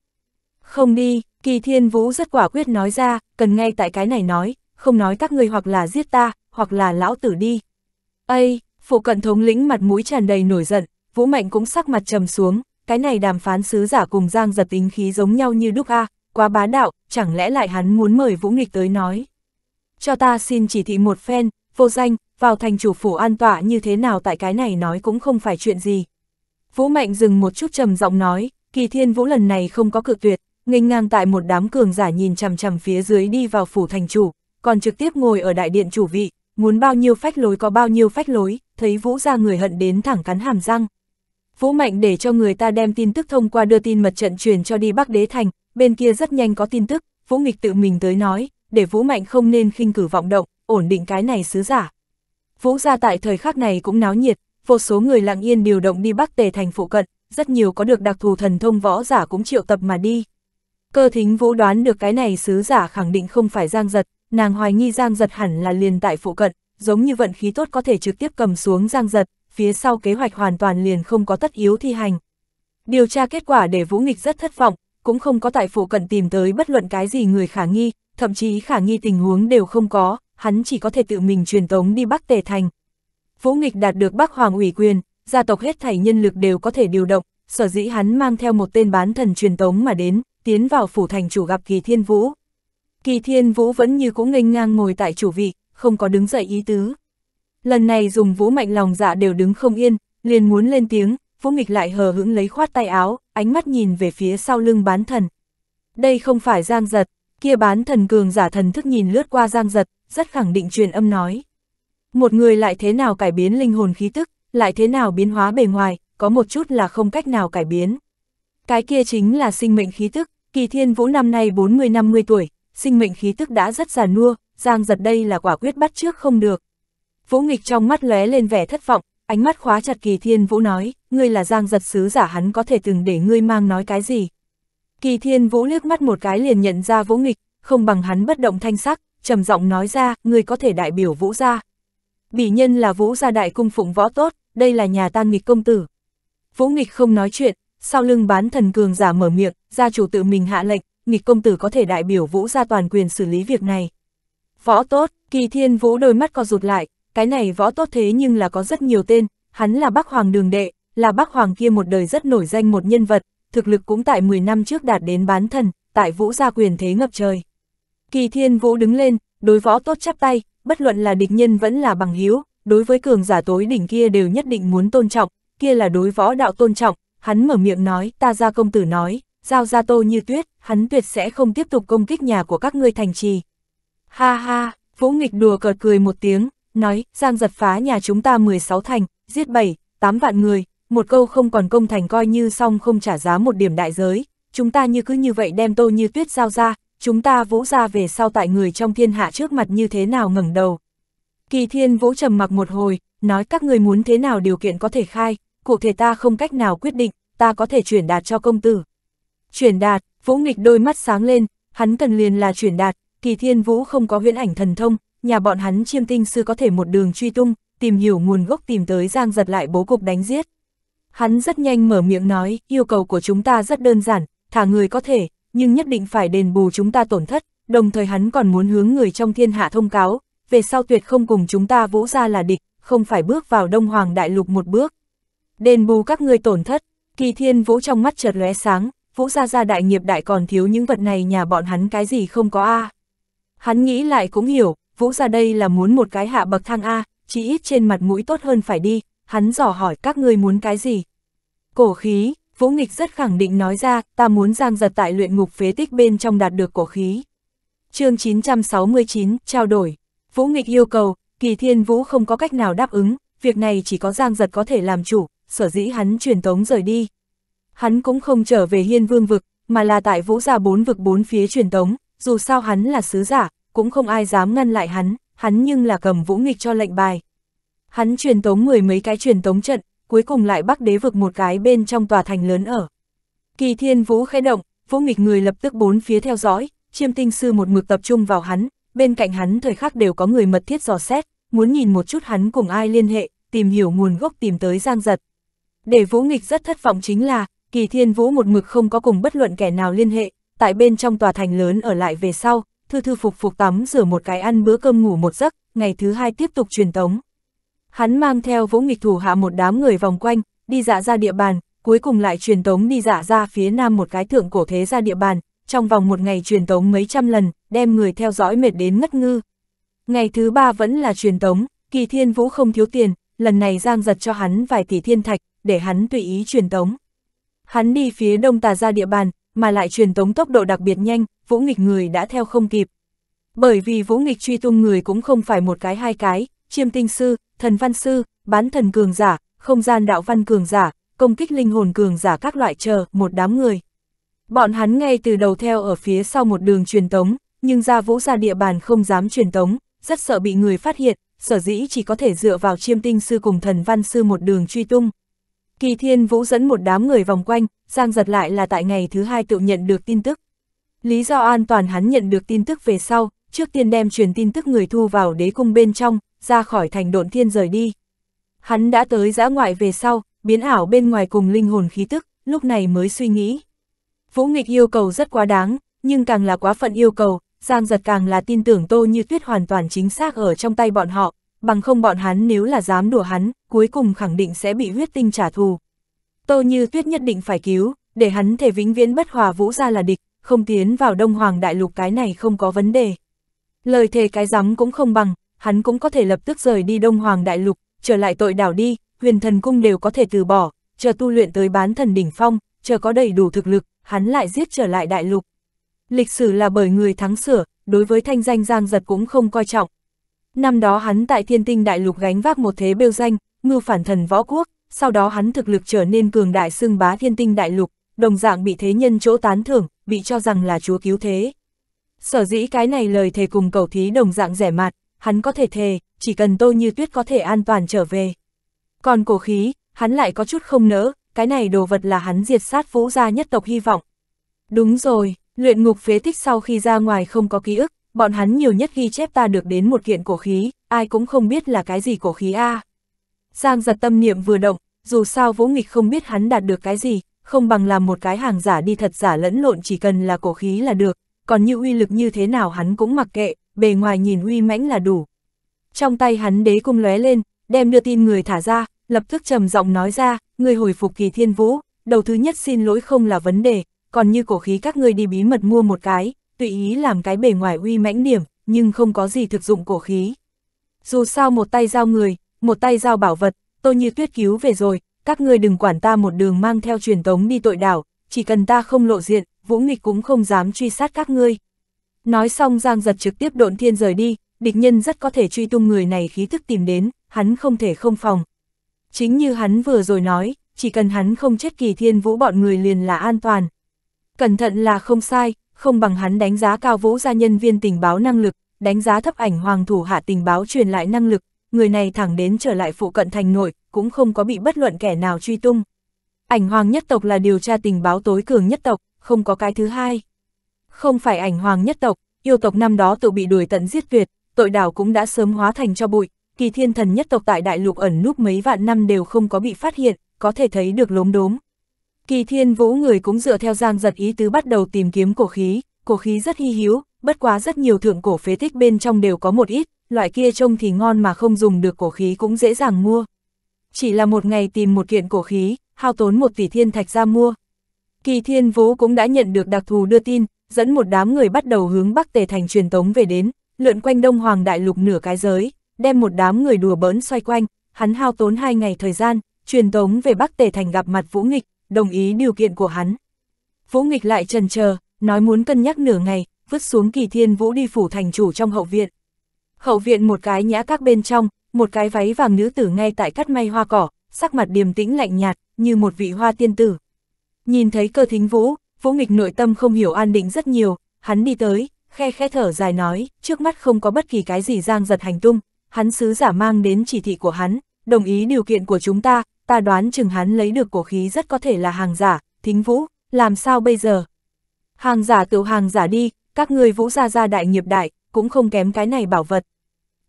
Không đi, Kỳ Thiên Vũ rất quả quyết nói ra, cần ngay tại cái này nói, không nói các người hoặc là giết ta, hoặc là lão tử đi. Ây, phụ cận thống lĩnh mặt mũi tràn đầy nổi giận, Vũ Mạnh cũng sắc mặt trầm xuống, cái này đàm phán sứ giả cùng Giang giật tính khí giống nhau như đúc a, quá bá đạo, chẳng lẽ lại hắn muốn mời Vũ Nghịch tới nói. Cho ta xin chỉ thị một phen, vô danh, vào thành chủ phủ an tọa như thế nào tại cái này nói cũng không phải chuyện gì. Vũ Mạnh dừng một chút trầm giọng nói, kỳ thiên vũ lần này không có cự tuyệt, nghênh ngang tại một đám cường giả nhìn chằm chằm phía dưới đi vào phủ thành chủ, còn trực tiếp ngồi ở đại điện chủ vị, muốn bao nhiêu phách lối có bao nhiêu phách lối, thấy Vũ ra người hận đến thẳng cắn hàm răng. Vũ Mạnh để cho người ta đem tin tức thông qua đưa tin mật trận truyền cho đi Bắc Đế Thành, bên kia rất nhanh có tin tức, Vũ Nghịch tự mình tới nói, để Vũ Mạnh không nên khinh cử vọng động, ổn định cái này sứ giả. Vũ gia tại thời khắc này cũng náo nhiệt, vô số người lặng yên điều động đi Bắc Tề thành phụ cận, rất nhiều có được đặc thù thần thông võ giả cũng triệu tập mà đi. Cơ thính vũ đoán được cái này sứ giả khẳng định không phải Giang Giật, nàng hoài nghi Giang Giật hẳn là liền tại phụ cận, giống như vận khí tốt có thể trực tiếp cầm xuống Giang Giật, phía sau kế hoạch hoàn toàn liền không có tất yếu thi hành. Điều tra kết quả để Vũ Nghịch rất thất vọng, cũng không có tại phụ cận tìm tới bất luận cái gì người khả nghi, thậm chí khả nghi tình huống đều không có, hắn chỉ có thể tự mình truyền tống đi Bắc Tề Thành, Vũ Nghịch đạt được Bắc Hoàng ủy quyền, gia tộc hết thảy nhân lực đều có thể điều động, sở dĩ hắn mang theo một tên bán thần truyền tống mà đến, tiến vào phủ thành chủ gặp Kỳ Thiên Vũ. Kỳ Thiên Vũ vẫn như cũ nghênh ngang ngồi tại chủ vị, không có đứng dậy ý tứ. Lần này dùng Vũ Mạnh lòng dạ đều đứng không yên, liền muốn lên tiếng, Vũ Nghịch lại hờ hững lấy khoát tay áo, ánh mắt nhìn về phía sau lưng bán thần. Đây không phải Giang Giật, kia bán thần cường giả thần thức nhìn lướt qua Giang Giật, rất khẳng định truyền âm nói. Một người lại thế nào cải biến linh hồn khí tức, lại thế nào biến hóa bề ngoài, có một chút là không cách nào cải biến. Cái kia chính là sinh mệnh khí tức, kỳ thiên vũ năm nay 40-50 tuổi, sinh mệnh khí tức đã rất già nua, giang giật đây là quả quyết bắt trước không được. Vũ nghịch trong mắt lóe lên vẻ thất vọng, ánh mắt khóa chặt kỳ thiên vũ nói, ngươi là giang giật sứ giả hắn có thể từng để ngươi mang nói cái gì. Kỳ thiên vũ liếc mắt một cái liền nhận ra vũ nghịch, không bằng hắn bất động thanh sắc, trầm giọng nói ra, ngươi có thể đại biểu vũ gia bỉ nhân là vũ gia đại cung phụng võ tốt, đây là nhà tan nghịch công tử. Vũ nghịch không nói chuyện, sau lưng bán thần cường giả mở miệng, gia chủ tự mình hạ lệnh, nghịch công tử có thể đại biểu vũ gia toàn quyền xử lý việc này. Võ tốt, kỳ thiên vũ đôi mắt co rụt lại, cái này võ tốt thế nhưng là có rất nhiều tên, hắn là bắc hoàng đường đệ, là bắc hoàng kia một đời rất nổi danh một nhân vật, thực lực cũng tại 10 năm trước đạt đến bán thần, tại vũ gia quyền thế ngập trời. Kỳ thiên vũ đứng lên, đối võ tốt chắp tay, bất luận là địch nhân vẫn là bằng hiếu, đối với cường giả tối đỉnh kia đều nhất định muốn tôn trọng, kia là đối võ đạo tôn trọng, hắn mở miệng nói, ta ra công tử nói, giao ra tô như tuyết, hắn tuyệt sẽ không tiếp tục công kích nhà của các ngươi thành trì. Ha ha, vũ nghịch đùa cợt cười một tiếng, nói, giang giật phá nhà chúng ta 16 thành, giết 7, 8 vạn người, một câu không còn công thành coi như xong không trả giá một điểm đại giới, chúng ta như cứ như vậy đem tô như tuyết giao ra, chúng ta vũ ra về sau tại người trong thiên hạ trước mặt như thế nào ngẩng đầu. Kỳ thiên vũ trầm mặc một hồi, nói các người muốn thế nào điều kiện có thể khai, cụ thể ta không cách nào quyết định, ta có thể chuyển đạt cho công tử. Chuyển đạt, vũ nghịch đôi mắt sáng lên, hắn cần liền là chuyển đạt, kỳ thiên vũ không có huyễn ảnh thần thông, nhà bọn hắn chiêm tinh sư có thể một đường truy tung, tìm hiểu nguồn gốc tìm tới giang giật lại bố cục đánh giết. Hắn rất nhanh mở miệng nói, yêu cầu của chúng ta rất đơn giản, thả người có thể, nhưng nhất định phải đền bù chúng ta tổn thất, đồng thời hắn còn muốn hướng người trong thiên hạ thông cáo, về sau tuyệt không cùng chúng ta vũ ra là địch, không phải bước vào Đông Hoàng Đại Lục một bước. Đền bù các ngươi tổn thất, kỳ thiên vũ trong mắt chợt lóe sáng, vũ ra ra đại nghiệp đại còn thiếu những vật này nhà bọn hắn cái gì không có a à. Hắn nghĩ lại cũng hiểu, vũ ra đây là muốn một cái hạ bậc thang a chỉ ít trên mặt mũi tốt hơn phải đi, hắn dò hỏi các ngươi muốn cái gì. Cổ khí, Vũ Nghịch rất khẳng định nói ra, ta muốn Giang Giật tại luyện ngục phế tích bên trong đạt được cổ khí. chương 969, trao đổi. Vũ Nghịch yêu cầu, kỳ thiên Vũ không có cách nào đáp ứng, việc này chỉ có Giang Giật có thể làm chủ, sở dĩ hắn truyền tống rời đi. Hắn cũng không trở về hiên vương vực, mà là tại vũ gia bốn vực bốn phía truyền tống, dù sao hắn là sứ giả, cũng không ai dám ngăn lại hắn, hắn nhưng là cầm vũ nghịch cho lệnh bài. Hắn truyền tống mười mấy cái truyền tống trận, cuối cùng lại bắc đế vực một cái bên trong tòa thành lớn ở. Kỳ thiên vũ khẽ động, vũ nghịch người lập tức bốn phía theo dõi, chiêm tinh sư một mực tập trung vào hắn, bên cạnh hắn thời khắc đều có người mật thiết dò xét, muốn nhìn một chút hắn cùng ai liên hệ, tìm hiểu nguồn gốc tìm tới giang giật. Để vũ nghịch rất thất vọng chính là, kỳ thiên vũ một mực không có cùng bất luận kẻ nào liên hệ, tại bên trong tòa thành lớn ở lại về sau, thư thư phục phục tắm rửa một cái ăn bữa cơm ngủ một giấc, ngày thứ hai tiếp tục truyền tống hắn mang theo vũ nghịch thủ hạ một đám người vòng quanh, đi dạ ra địa bàn, cuối cùng lại truyền tống đi dạ ra phía nam một cái thượng cổ thế ra địa bàn, trong vòng một ngày truyền tống mấy trăm lần, đem người theo dõi mệt đến ngất ngư. Ngày thứ ba vẫn là truyền tống, kỳ thiên vũ không thiếu tiền, lần này giang giật cho hắn vài tỷ thiên thạch, để hắn tùy ý truyền tống. Hắn đi phía đông tà ra địa bàn, mà lại truyền tống tốc độ đặc biệt nhanh, vũ nghịch người đã theo không kịp. Bởi vì vũ nghịch truy tung người cũng không phải một cái hai cái, chiêm tinh sư, thần văn sư, bán thần cường giả, không gian đạo văn cường giả, công kích linh hồn cường giả các loại chờ, một đám người. Bọn hắn ngay từ đầu theo ở phía sau một đường truyền tống, nhưng ra vũ ra địa bàn không dám truyền tống, rất sợ bị người phát hiện, sở dĩ chỉ có thể dựa vào chiêm tinh sư cùng thần văn sư một đường truy tung. Kỳ thiên vũ dẫn một đám người vòng quanh, giang giật lại là tại ngày thứ hai tự nhận được tin tức. Lý do an toàn hắn nhận được tin tức về sau, trước tiên đem truyền tin tức người thu vào đế cung bên trong, ra khỏi thành độn thiên rời đi. Hắn đã tới giã ngoại về sau, biến ảo bên ngoài cùng linh hồn khí tức, lúc này mới suy nghĩ. Vũ nghịch yêu cầu rất quá đáng, nhưng càng là quá phận yêu cầu, Giang giật càng là tin tưởng tô như tuyết hoàn toàn chính xác ở trong tay bọn họ, bằng không bọn hắn nếu là dám đùa hắn, cuối cùng khẳng định sẽ bị huyết tinh trả thù. Tô như tuyết nhất định phải cứu, để hắn thể vĩnh viễn bất hòa vũ ra là địch, không tiến vào Đông Hoàng Đại Lục cái này không có vấn đề. Lời thề cái rắm cũng không bằng, hắn cũng có thể lập tức rời đi Đông Hoàng Đại Lục, trở lại tội đảo đi, huyền thần cung đều có thể từ bỏ, chờ tu luyện tới bán thần đỉnh phong, chờ có đầy đủ thực lực, hắn lại giết trở lại Đại Lục. Lịch sử là bởi người thắng sửa, đối với thanh danh Giang Giật cũng không coi trọng. Năm đó hắn tại thiên tinh Đại Lục gánh vác một thế bêu danh, ngưu phản thần võ quốc, sau đó hắn thực lực trở nên cường đại xưng bá thiên tinh Đại Lục, đồng dạng bị thế nhân chỗ tán thưởng, bị cho rằng là chúa cứu thế. Sở dĩ cái này lời thề cùng cầu thí đồng dạng rẻ mạt, hắn có thể thề, chỉ cần Tô Như Tuyết có thể an toàn trở về. Còn cổ khí, hắn lại có chút không nỡ, cái này đồ vật là hắn diệt sát vũ gia nhất tộc hy vọng. Đúng rồi, luyện ngục phế tích sau khi ra ngoài không có ký ức, bọn hắn nhiều nhất ghi chép ta được đến một kiện cổ khí, ai cũng không biết là cái gì cổ khí a. Giang giật tâm niệm vừa động, dù sao vũ nghịch không biết hắn đạt được cái gì, không bằng làm một cái hàng giả đi thật giả lẫn lộn chỉ cần là cổ khí là được, còn như uy lực như thế nào hắn cũng mặc kệ, bề ngoài nhìn uy mãnh là đủ. Trong tay hắn đế cung lóe lên, đem đưa tin người thả ra, lập tức trầm giọng nói ra, người hồi phục kỳ thiên vũ, đầu thứ nhất xin lỗi không là vấn đề, còn như cổ khí các ngươi đi bí mật mua một cái, tùy ý làm cái bề ngoài uy mãnh điểm, nhưng không có gì thực dụng cổ khí. Dù sao một tay giao người, một tay giao bảo vật, tôi như tuyết cứu về rồi, các ngươi đừng quản ta một đường mang theo truyền tống đi tội đảo, chỉ cần ta không lộ diện, vũ nghịch cũng không dám truy sát các ngươi. Nói xong Giang giật trực tiếp độn thiên rời đi, địch nhân rất có thể truy tung người này khí thức tìm đến, hắn không thể không phòng. Chính như hắn vừa rồi nói, chỉ cần hắn không chết kỳ thiên vũ bọn người liền là an toàn. Cẩn thận là không sai, không bằng hắn đánh giá cao vũ gia nhân viên tình báo năng lực, đánh giá thấp ảnh hoàng thủ hạ tình báo truyền lại năng lực, người này thẳng đến trở lại phụ cận thành nội, cũng không có bị bất luận kẻ nào truy tung. Ảnh hoàng nhất tộc là điều tra tình báo tối cường nhất tộc, không có cái thứ hai. Không phải ảnh hoàng nhất tộc, yêu tộc năm đó tự bị đuổi tận giết tuyệt, tội đảo cũng đã sớm hóa thành cho bụi, kỳ thiên thần nhất tộc tại đại lục ẩn núp mấy vạn năm đều không có bị phát hiện, có thể thấy được lốm đốm. Kỳ thiên vũ người cũng dựa theo giang giật ý tứ bắt đầu tìm kiếm cổ khí, cổ khí rất hy hữu, bất quá rất nhiều thượng cổ phế tích bên trong đều có một ít, loại kia trông thì ngon mà không dùng được cổ khí cũng dễ dàng mua. Chỉ là một ngày tìm một kiện cổ khí, hao tốn một tỷ thiên thạch ra mua. Kỳ thiên vũ cũng đã nhận được đặc thù đưa tin, dẫn một đám người bắt đầu hướng Bắc Tề thành truyền tống về đến, lượn quanh Đông Hoàng Đại Lục nửa cái giới, đem một đám người đùa bỡn xoay quanh, hắn hao tốn hai ngày thời gian, truyền tống về Bắc Tề thành gặp mặt Vũ Nghịch, đồng ý điều kiện của hắn. Vũ Nghịch lại trần chờ, nói muốn cân nhắc nửa ngày, vứt xuống kỳ thiên vũ đi phủ thành chủ trong hậu viện. Hậu viện một cái nhã các bên trong, một cái váy vàng nữ tử ngay tại cắt may hoa cỏ, sắc mặt điềm tĩnh lạnh nhạt, như một vị hoa tiên tử. Nhìn thấy cơ thính vũ, Vũ nghịch nội tâm không hiểu an định rất nhiều, hắn đi tới, khe khẽ thở dài nói, trước mắt không có bất kỳ cái gì giang giật hành tung, hắn sứ giả mang đến chỉ thị của hắn, đồng ý điều kiện của chúng ta, ta đoán chừng hắn lấy được cổ khí rất có thể là hàng giả, thính vũ, làm sao bây giờ? Hàng giả tự hàng giả đi, các người vũ gia gia đại nghiệp đại, cũng không kém cái này bảo vật.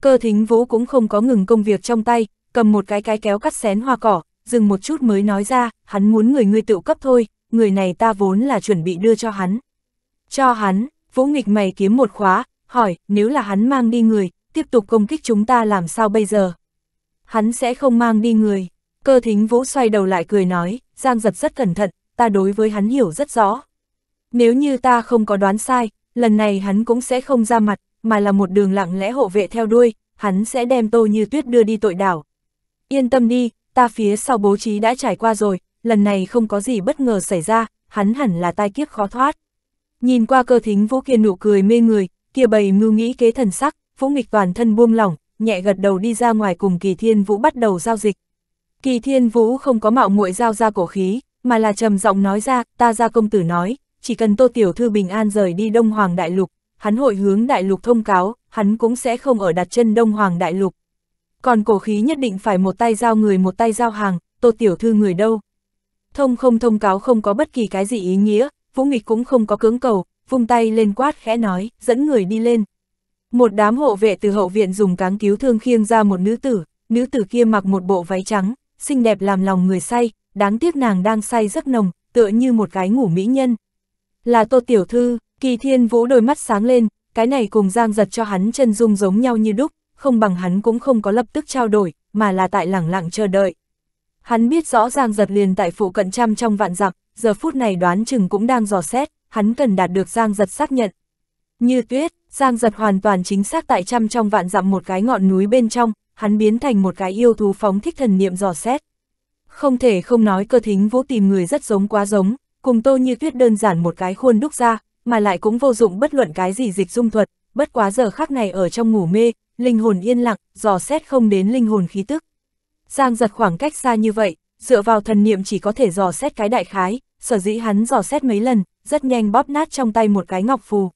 Cơ thính vũ cũng không có ngừng công việc trong tay, cầm một cái cái kéo cắt xén hoa cỏ, dừng một chút mới nói ra, hắn muốn người ngươi tự cấp thôi, người này ta vốn là chuẩn bị đưa cho hắn. Cho hắn, Vũ Nghịch mày kiếm một khóa, hỏi, nếu là hắn mang đi người, tiếp tục công kích chúng ta làm sao bây giờ? Hắn sẽ không mang đi người. Cơ thính Vũ xoay đầu lại cười nói, Giang giật rất cẩn thận, ta đối với hắn hiểu rất rõ. Nếu như ta không có đoán sai, lần này hắn cũng sẽ không ra mặt, mà là một đường lặng lẽ hộ vệ theo đuôi, hắn sẽ đem tô như tuyết đưa đi tội đảo. Yên tâm đi, ta phía sau bố trí đã trải qua rồi, lần này không có gì bất ngờ xảy ra, hắn hẳn là tai kiếp khó thoát. Nhìn qua cơ thính vũ kia nụ cười mê người, kia bầy mưu nghĩ kế thần sắc, vũ nghịch toàn thân buông lỏng, nhẹ gật đầu đi ra ngoài cùng kỳ thiên vũ bắt đầu giao dịch. Kỳ thiên vũ không có mạo muội giao ra cổ khí, mà là trầm giọng nói ra, ta ra công tử nói, chỉ cần tô tiểu thư bình an rời đi Đông Hoàng Đại Lục, hắn hội hướng Đại Lục thông cáo, hắn cũng sẽ không ở đặt chân Đông Hoàng Đại Lục. Còn cổ khí nhất định phải một tay giao người một tay giao hàng, tô tiểu thư người đâu. Thông không thông cáo không có bất kỳ cái gì ý nghĩa, Vũ Nghịch cũng không có cứng cầu, vung tay lên quát khẽ nói, dẫn người đi lên. Một đám hộ vệ từ hậu viện dùng cáng cứu thương khiêng ra một nữ tử, nữ tử kia mặc một bộ váy trắng, xinh đẹp làm lòng người say, đáng tiếc nàng đang say rất nồng, tựa như một cái ngủ mỹ nhân. Là Tô Tiểu Thư, Kỳ Thiên Vũ đôi mắt sáng lên, cái này cùng Giang giật cho hắn chân dung giống nhau như đúc, không bằng hắn cũng không có lập tức trao đổi, mà là tại lẳng lặng chờ đợi. Hắn biết rõ ràng giật liền tại phụ cận trăm trong vạn dặm, giờ phút này đoán chừng cũng đang dò xét, hắn cần đạt được giang giật xác nhận. Như tuyết, giang giật hoàn toàn chính xác tại trăm trong vạn dặm một cái ngọn núi bên trong, hắn biến thành một cái yêu thú phóng thích thần niệm dò xét. Không thể không nói cơ thính vũ tìm người rất giống quá giống, cùng tô như tuyết đơn giản một cái khuôn đúc ra, mà lại cũng vô dụng bất luận cái gì dịch dung thuật, bất quá giờ khắc này ở trong ngủ mê, linh hồn yên lặng, dò xét không đến linh hồn khí tức. Giang giật khoảng cách xa như vậy, dựa vào thần niệm chỉ có thể dò xét cái đại khái, sở dĩ hắn dò xét mấy lần, rất nhanh bóp nát trong tay một cái ngọc phù.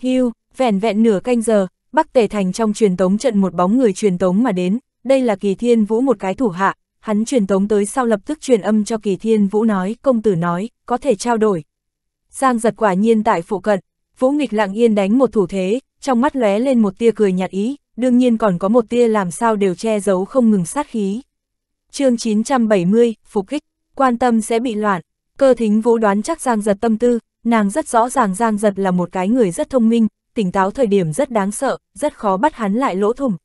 Hưu, vẻn vẹn nửa canh giờ, Bắc Tề Thành trong truyền tống trận một bóng người truyền tống mà đến, đây là Kỳ Thiên Vũ một cái thủ hạ, hắn truyền tống tới sau lập tức truyền âm cho Kỳ Thiên Vũ nói, công tử nói, có thể trao đổi. Giang giật quả nhiên tại phụ cận, Vũ nghịch lặng yên đánh một thủ thế, trong mắt lóe lên một tia cười nhạt ý, đương nhiên còn có một tia làm sao đều che giấu không ngừng sát khí. chương 970, Phục kích, quan tâm sẽ bị loạn, cơ thính vũ đoán chắc Giang Giật tâm tư, nàng rất rõ ràng Giang Giật là một cái người rất thông minh, tỉnh táo thời điểm rất đáng sợ, rất khó bắt hắn lại lỗ thủng.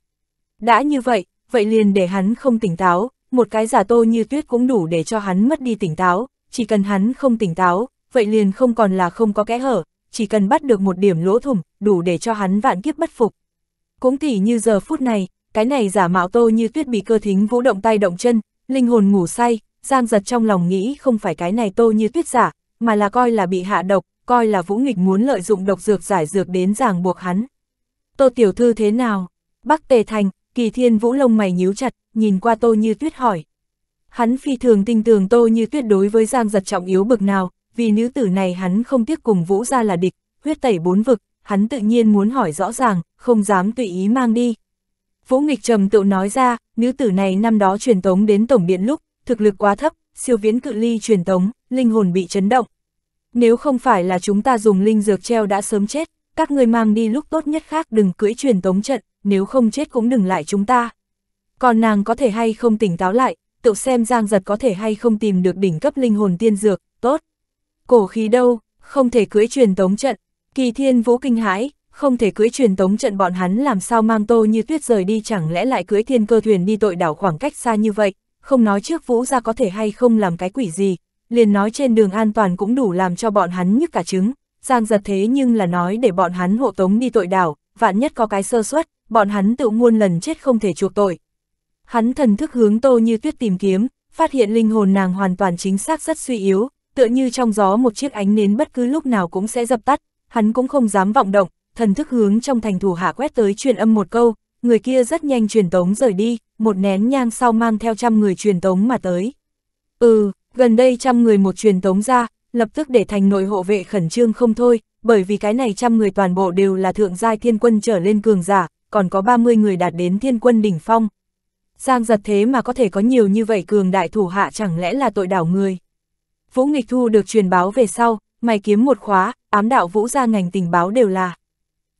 Đã như vậy, vậy liền để hắn không tỉnh táo, một cái giả tô như tuyết cũng đủ để cho hắn mất đi tỉnh táo, chỉ cần hắn không tỉnh táo, vậy liền không còn là không có kẽ hở, chỉ cần bắt được một điểm lỗ thủng, đủ để cho hắn vạn kiếp bất phục. Cũng thì như giờ phút này, cái này giả mạo tô như tuyết bị cơ thính vũ động tay động chân, linh hồn ngủ say, giang giật trong lòng nghĩ không phải cái này tô như tuyết giả, mà là coi là bị hạ độc, coi là vũ nghịch muốn lợi dụng độc dược giải dược đến ràng buộc hắn. Tô tiểu thư thế nào? Bắc tề thành, kỳ thiên vũ lông mày nhíu chặt, nhìn qua tô như tuyết hỏi. Hắn phi thường tin tưởng tô như tuyết đối với giang giật trọng yếu bực nào, vì nữ tử này hắn không tiếc cùng vũ ra là địch, huyết tẩy bốn vực, hắn tự nhiên muốn hỏi rõ ràng, không dám tùy ý mang đi. Vũ nghịch trầm tự nói ra, nữ tử này năm đó truyền tống đến tổng điện lúc, thực lực quá thấp, siêu viễn cự ly truyền tống, linh hồn bị chấn động. Nếu không phải là chúng ta dùng linh dược treo đã sớm chết, các người mang đi lúc tốt nhất khác đừng cưỡi truyền tống trận, nếu không chết cũng đừng lại chúng ta. Còn nàng có thể hay không tỉnh táo lại, tự xem giang giật có thể hay không tìm được đỉnh cấp linh hồn tiên dược, tốt. Cổ khí đâu, không thể cưỡi truyền tống trận, Kỳ thiên vũ kinh hãi, không thể cưới truyền tống trận bọn hắn làm sao mang tô như tuyết rời đi chẳng lẽ lại cưới thiên cơ thuyền đi tội đảo khoảng cách xa như vậy, không nói trước vũ ra có thể hay không làm cái quỷ gì, liền nói trên đường an toàn cũng đủ làm cho bọn hắn nhức cả trứng, giang giật thế nhưng là nói để bọn hắn hộ tống đi tội đảo, vạn nhất có cái sơ suất, bọn hắn tự muôn lần chết không thể chuộc tội. Hắn thần thức hướng tô như tuyết tìm kiếm, phát hiện linh hồn nàng hoàn toàn chính xác rất suy yếu, tựa như trong gió một chiếc ánh nến bất cứ lúc nào cũng sẽ dập tắt, hắn cũng không dám vọng động, thần thức hướng trong thành thủ hạ quét tới truyền âm một câu, người kia rất nhanh truyền tống rời đi, một nén nhang sau mang theo trăm người truyền tống mà tới. Ừ, gần đây trăm người một truyền tống ra, lập tức để thành nội hộ vệ khẩn trương không thôi, bởi vì cái này trăm người toàn bộ đều là thượng giai thiên quân trở lên cường giả, còn có 30 người đạt đến thiên quân đỉnh phong. Giang giật thế mà có thể có nhiều như vậy cường đại thủ hạ chẳng lẽ là tội đảo người. Vũ Nghịch Thu được truyền báo về sau, mày kiếm một khóa, ám đạo vũ ra ngành tình báo đều là.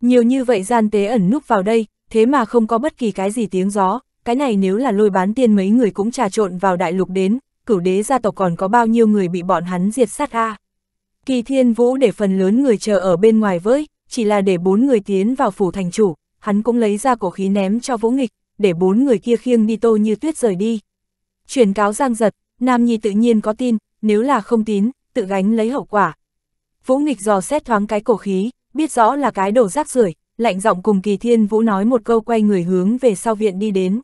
Nhiều như vậy gian tế ẩn núp vào đây, thế mà không có bất kỳ cái gì tiếng gió, cái này nếu là lôi bán tiên mấy người cũng trà trộn vào đại lục đến, cửu đế gia tộc còn có bao nhiêu người bị bọn hắn diệt sát a Kỳ thiên vũ để phần lớn người chờ ở bên ngoài với, chỉ là để bốn người tiến vào phủ thành chủ, hắn cũng lấy ra cổ khí ném cho vũ nghịch, để bốn người kia khiêng đi tô như tuyết rời đi. Chuyển cáo giang giật, Nam Nhi tự nhiên có tin, nếu là không tín, tự gánh lấy hậu quả, Vũ nghịch dò xét thoáng cái cổ khí, biết rõ là cái đồ rác rưởi, lạnh giọng cùng Kỳ Thiên Vũ nói một câu quay người hướng về sau viện đi đến.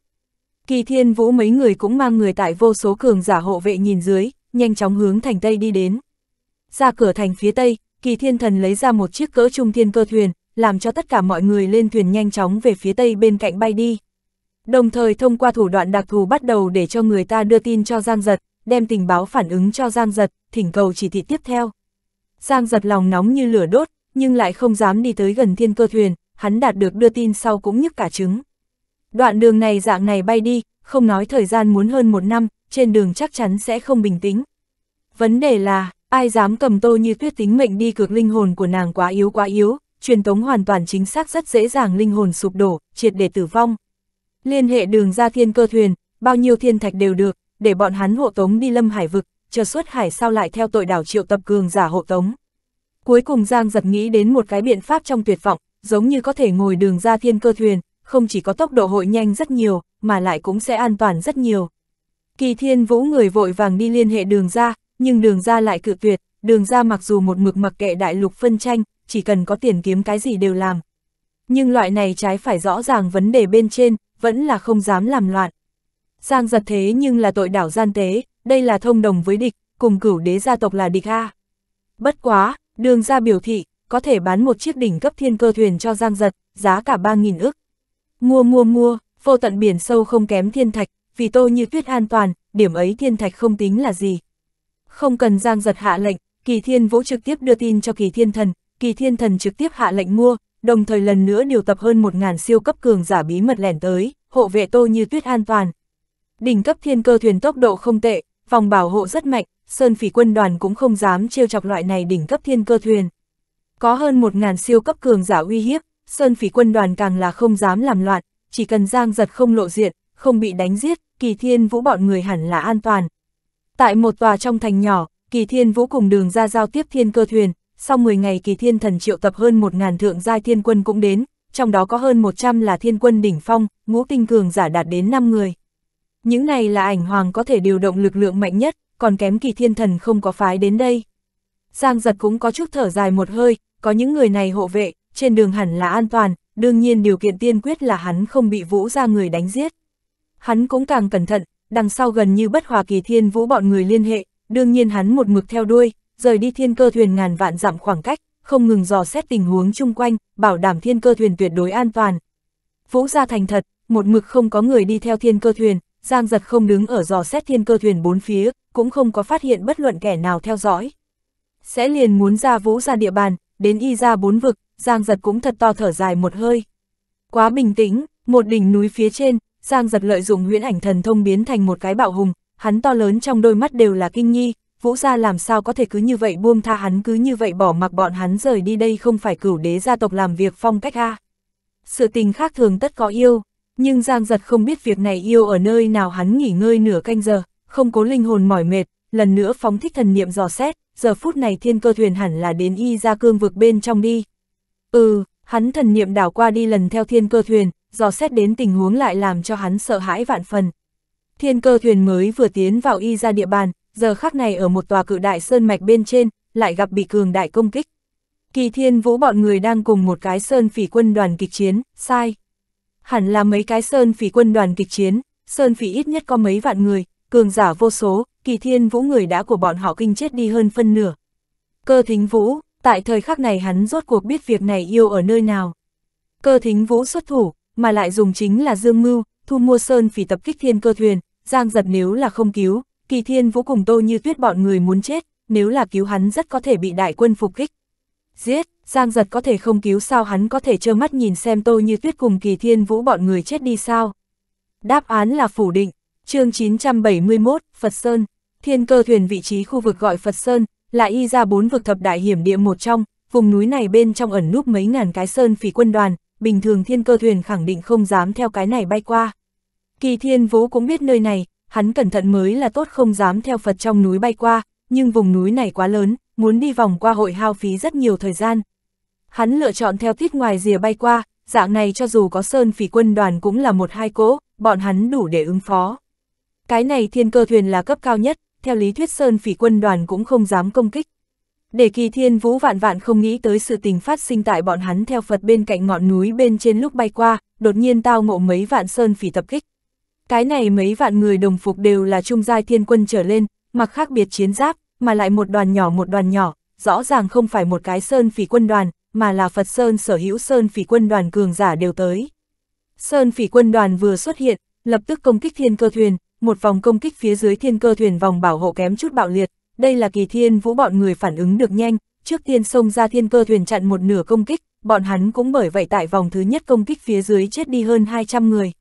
Kỳ Thiên Vũ mấy người cũng mang người tại vô số cường giả hộ vệ nhìn dưới, nhanh chóng hướng thành Tây đi đến. Ra cửa thành phía Tây, Kỳ Thiên Thần lấy ra một chiếc cỡ trung thiên cơ thuyền, làm cho tất cả mọi người lên thuyền nhanh chóng về phía Tây bên cạnh bay đi. Đồng thời thông qua thủ đoạn đặc thù bắt đầu để cho người ta đưa tin cho Giang Giật, đem tình báo phản ứng cho Giang Giật, thỉnh cầu chỉ thị tiếp theo. Giang giật lòng nóng như lửa đốt, nhưng lại không dám đi tới gần thiên cơ thuyền, hắn đạt được đưa tin sau cũng nhức cả trứng. Đoạn đường này dạng này bay đi, không nói thời gian muốn hơn một năm, trên đường chắc chắn sẽ không bình tĩnh. Vấn đề là, ai dám cầm tô như tuyết tính mệnh đi cược linh hồn của nàng quá yếu quá yếu, truyền tống hoàn toàn chính xác rất dễ dàng linh hồn sụp đổ, triệt để tử vong. Liên hệ đường ra thiên cơ thuyền, bao nhiêu thiên thạch đều được, để bọn hắn hộ tống đi lâm hải vực, chờ xuất hải sao lại theo tội đảo triệu tập cường giả hộ tống. Cuối cùng Giang giật nghĩ đến một cái biện pháp trong tuyệt vọng, giống như có thể ngồi đường ra thiên cơ thuyền, không chỉ có tốc độ hội nhanh rất nhiều, mà lại cũng sẽ an toàn rất nhiều. Kỳ thiên vũ người vội vàng đi liên hệ đường ra, nhưng đường ra lại cự tuyệt, đường ra mặc dù một mực mặc kệ đại lục phân tranh, chỉ cần có tiền kiếm cái gì đều làm. Nhưng loại này trái phải rõ ràng vấn đề bên trên, vẫn là không dám làm loạn. Giang giật thế nhưng là tội đảo gian tế, đây là thông đồng với địch, cùng cửu đế gia tộc là địch A. Bất quá, đường ra biểu thị, có thể bán một chiếc đỉnh cấp thiên cơ thuyền cho Giang Giật, giá cả 3.000 ức. Mua mua mua, vô tận biển sâu không kém thiên thạch, vì tô như tuyết an toàn, điểm ấy thiên thạch không tính là gì. Không cần Giang Giật hạ lệnh, kỳ thiên vũ trực tiếp đưa tin cho kỳ thiên thần, kỳ thiên thần trực tiếp hạ lệnh mua, đồng thời lần nữa điều tập hơn 1.000 siêu cấp cường giả bí mật lẻn tới, hộ vệ tô như tuyết an toàn. Đỉnh cấp thiên cơ thuyền tốc độ không tệ, vòng bảo hộ rất mạnh, Sơn Phỉ quân đoàn cũng không dám trêu chọc loại này đỉnh cấp thiên cơ thuyền. Có hơn một ngàn siêu cấp cường giả uy hiếp, Sơn Phỉ quân đoàn càng là không dám làm loạn, chỉ cần giang giật không lộ diện, không bị đánh giết, kỳ thiên vũ bọn người hẳn là an toàn. Tại một tòa trong thành nhỏ, kỳ thiên vũ cùng đường ra giao tiếp thiên cơ thuyền, sau 10 ngày kỳ thiên thần triệu tập hơn một ngàn thượng giai thiên quân cũng đến, trong đó có hơn 100 là thiên quân đỉnh phong, ngũ tinh cường giả đạt đến 5 người. Những này là ảnh hoàng có thể điều động lực lượng mạnh nhất, còn kém kỳ thiên thần không có phái đến đây. Giang giật cũng có chút thở dài một hơi, có những người này hộ vệ, trên đường hẳn là an toàn, đương nhiên điều kiện tiên quyết là hắn không bị vũ ra người đánh giết. Hắn cũng càng cẩn thận, đằng sau gần như bất hòa kỳ thiên vũ bọn người liên hệ, đương nhiên hắn một mực theo đuôi, rời đi thiên cơ thuyền ngàn vạn dặm khoảng cách, không ngừng dò xét tình huống chung quanh, bảo đảm thiên cơ thuyền tuyệt đối an toàn. Vũ ra thành thật, một mực không có người đi theo thiên cơ thuyền, Giang giật không đứng ở dò xét thiên cơ thuyền bốn phía, cũng không có phát hiện bất luận kẻ nào theo dõi. Sẽ liền muốn ra vũ ra địa bàn, đến y ra bốn vực, Giang giật cũng thật to thở dài một hơi. Quá bình tĩnh, một đỉnh núi phía trên, Giang giật lợi dụng huyễn ảnh thần thông biến thành một cái bạo hùng, hắn to lớn trong đôi mắt đều là kinh nhi, vũ gia làm sao có thể cứ như vậy buông tha hắn cứ như vậy bỏ mặc bọn hắn rời đi đây không phải cửu đế gia tộc làm việc phong cách a Sự tình khác thường tất có yêu. Nhưng Giang Giật không biết việc này yêu ở nơi nào hắn nghỉ ngơi nửa canh giờ, không cố linh hồn mỏi mệt, lần nữa phóng thích thần niệm dò xét, giờ phút này thiên cơ thuyền hẳn là đến y ra cương vực bên trong đi. Ừ, hắn thần niệm đảo qua đi lần theo thiên cơ thuyền, dò xét đến tình huống lại làm cho hắn sợ hãi vạn phần. Thiên cơ thuyền mới vừa tiến vào y ra địa bàn, giờ khắc này ở một tòa cự đại sơn mạch bên trên, lại gặp bị cường đại công kích. Kỳ thiên vũ bọn người đang cùng một cái sơn phỉ quân đoàn kịch chiến, sai hẳn là mấy cái sơn phỉ quân đoàn kịch chiến, sơn phỉ ít nhất có mấy vạn người, cường giả vô số, kỳ thiên vũ người đã của bọn họ kinh chết đi hơn phân nửa. Cơ thính vũ, tại thời khắc này hắn rốt cuộc biết việc này yêu ở nơi nào. Cơ thính vũ xuất thủ, mà lại dùng chính là dương mưu, thu mua sơn phỉ tập kích thiên cơ thuyền, giang giật nếu là không cứu, kỳ thiên vũ cùng tô như tuyết bọn người muốn chết, nếu là cứu hắn rất có thể bị đại quân phục kích. Giết, Giang giật có thể không cứu sao hắn có thể trơ mắt nhìn xem tôi như tuyết cùng kỳ thiên vũ bọn người chết đi sao? Đáp án là phủ định, chương 971, Phật Sơn, thiên cơ thuyền vị trí khu vực gọi Phật Sơn, là y ra bốn vực thập đại hiểm địa một trong, vùng núi này bên trong ẩn núp mấy ngàn cái sơn phỉ quân đoàn, bình thường thiên cơ thuyền khẳng định không dám theo cái này bay qua. Kỳ thiên vũ cũng biết nơi này, hắn cẩn thận mới là tốt không dám theo Phật trong núi bay qua, nhưng vùng núi này quá lớn, muốn đi vòng qua hội hao phí rất nhiều thời gian. Hắn lựa chọn theo tiết ngoài rìa bay qua, dạng này cho dù có sơn phỉ quân đoàn cũng là một hai cỗ, bọn hắn đủ để ứng phó. Cái này thiên cơ thuyền là cấp cao nhất, theo lý thuyết sơn phỉ quân đoàn cũng không dám công kích. Để kỳ thiên vũ vạn vạn không nghĩ tới sự tình phát sinh tại bọn hắn theo Phật bên cạnh ngọn núi bên trên lúc bay qua, đột nhiên tao ngộ mấy vạn sơn phỉ tập kích. Cái này mấy vạn người đồng phục đều là trung giai thiên quân trở lên, mặc khác biệt chiến giáp, mà lại một đoàn nhỏ một đoàn nhỏ, rõ ràng không phải một cái sơn phỉ quân đoàn, mà là Phật Sơn sở hữu sơn phỉ quân đoàn cường giả đều tới. Sơn phỉ quân đoàn vừa xuất hiện, lập tức công kích thiên cơ thuyền, một vòng công kích phía dưới thiên cơ thuyền vòng bảo hộ kém chút bạo liệt, đây là kỳ thiên vũ bọn người phản ứng được nhanh, trước tiên xông ra thiên cơ thuyền chặn một nửa công kích, bọn hắn cũng bởi vậy tại vòng thứ nhất công kích phía dưới chết đi hơn 200 người.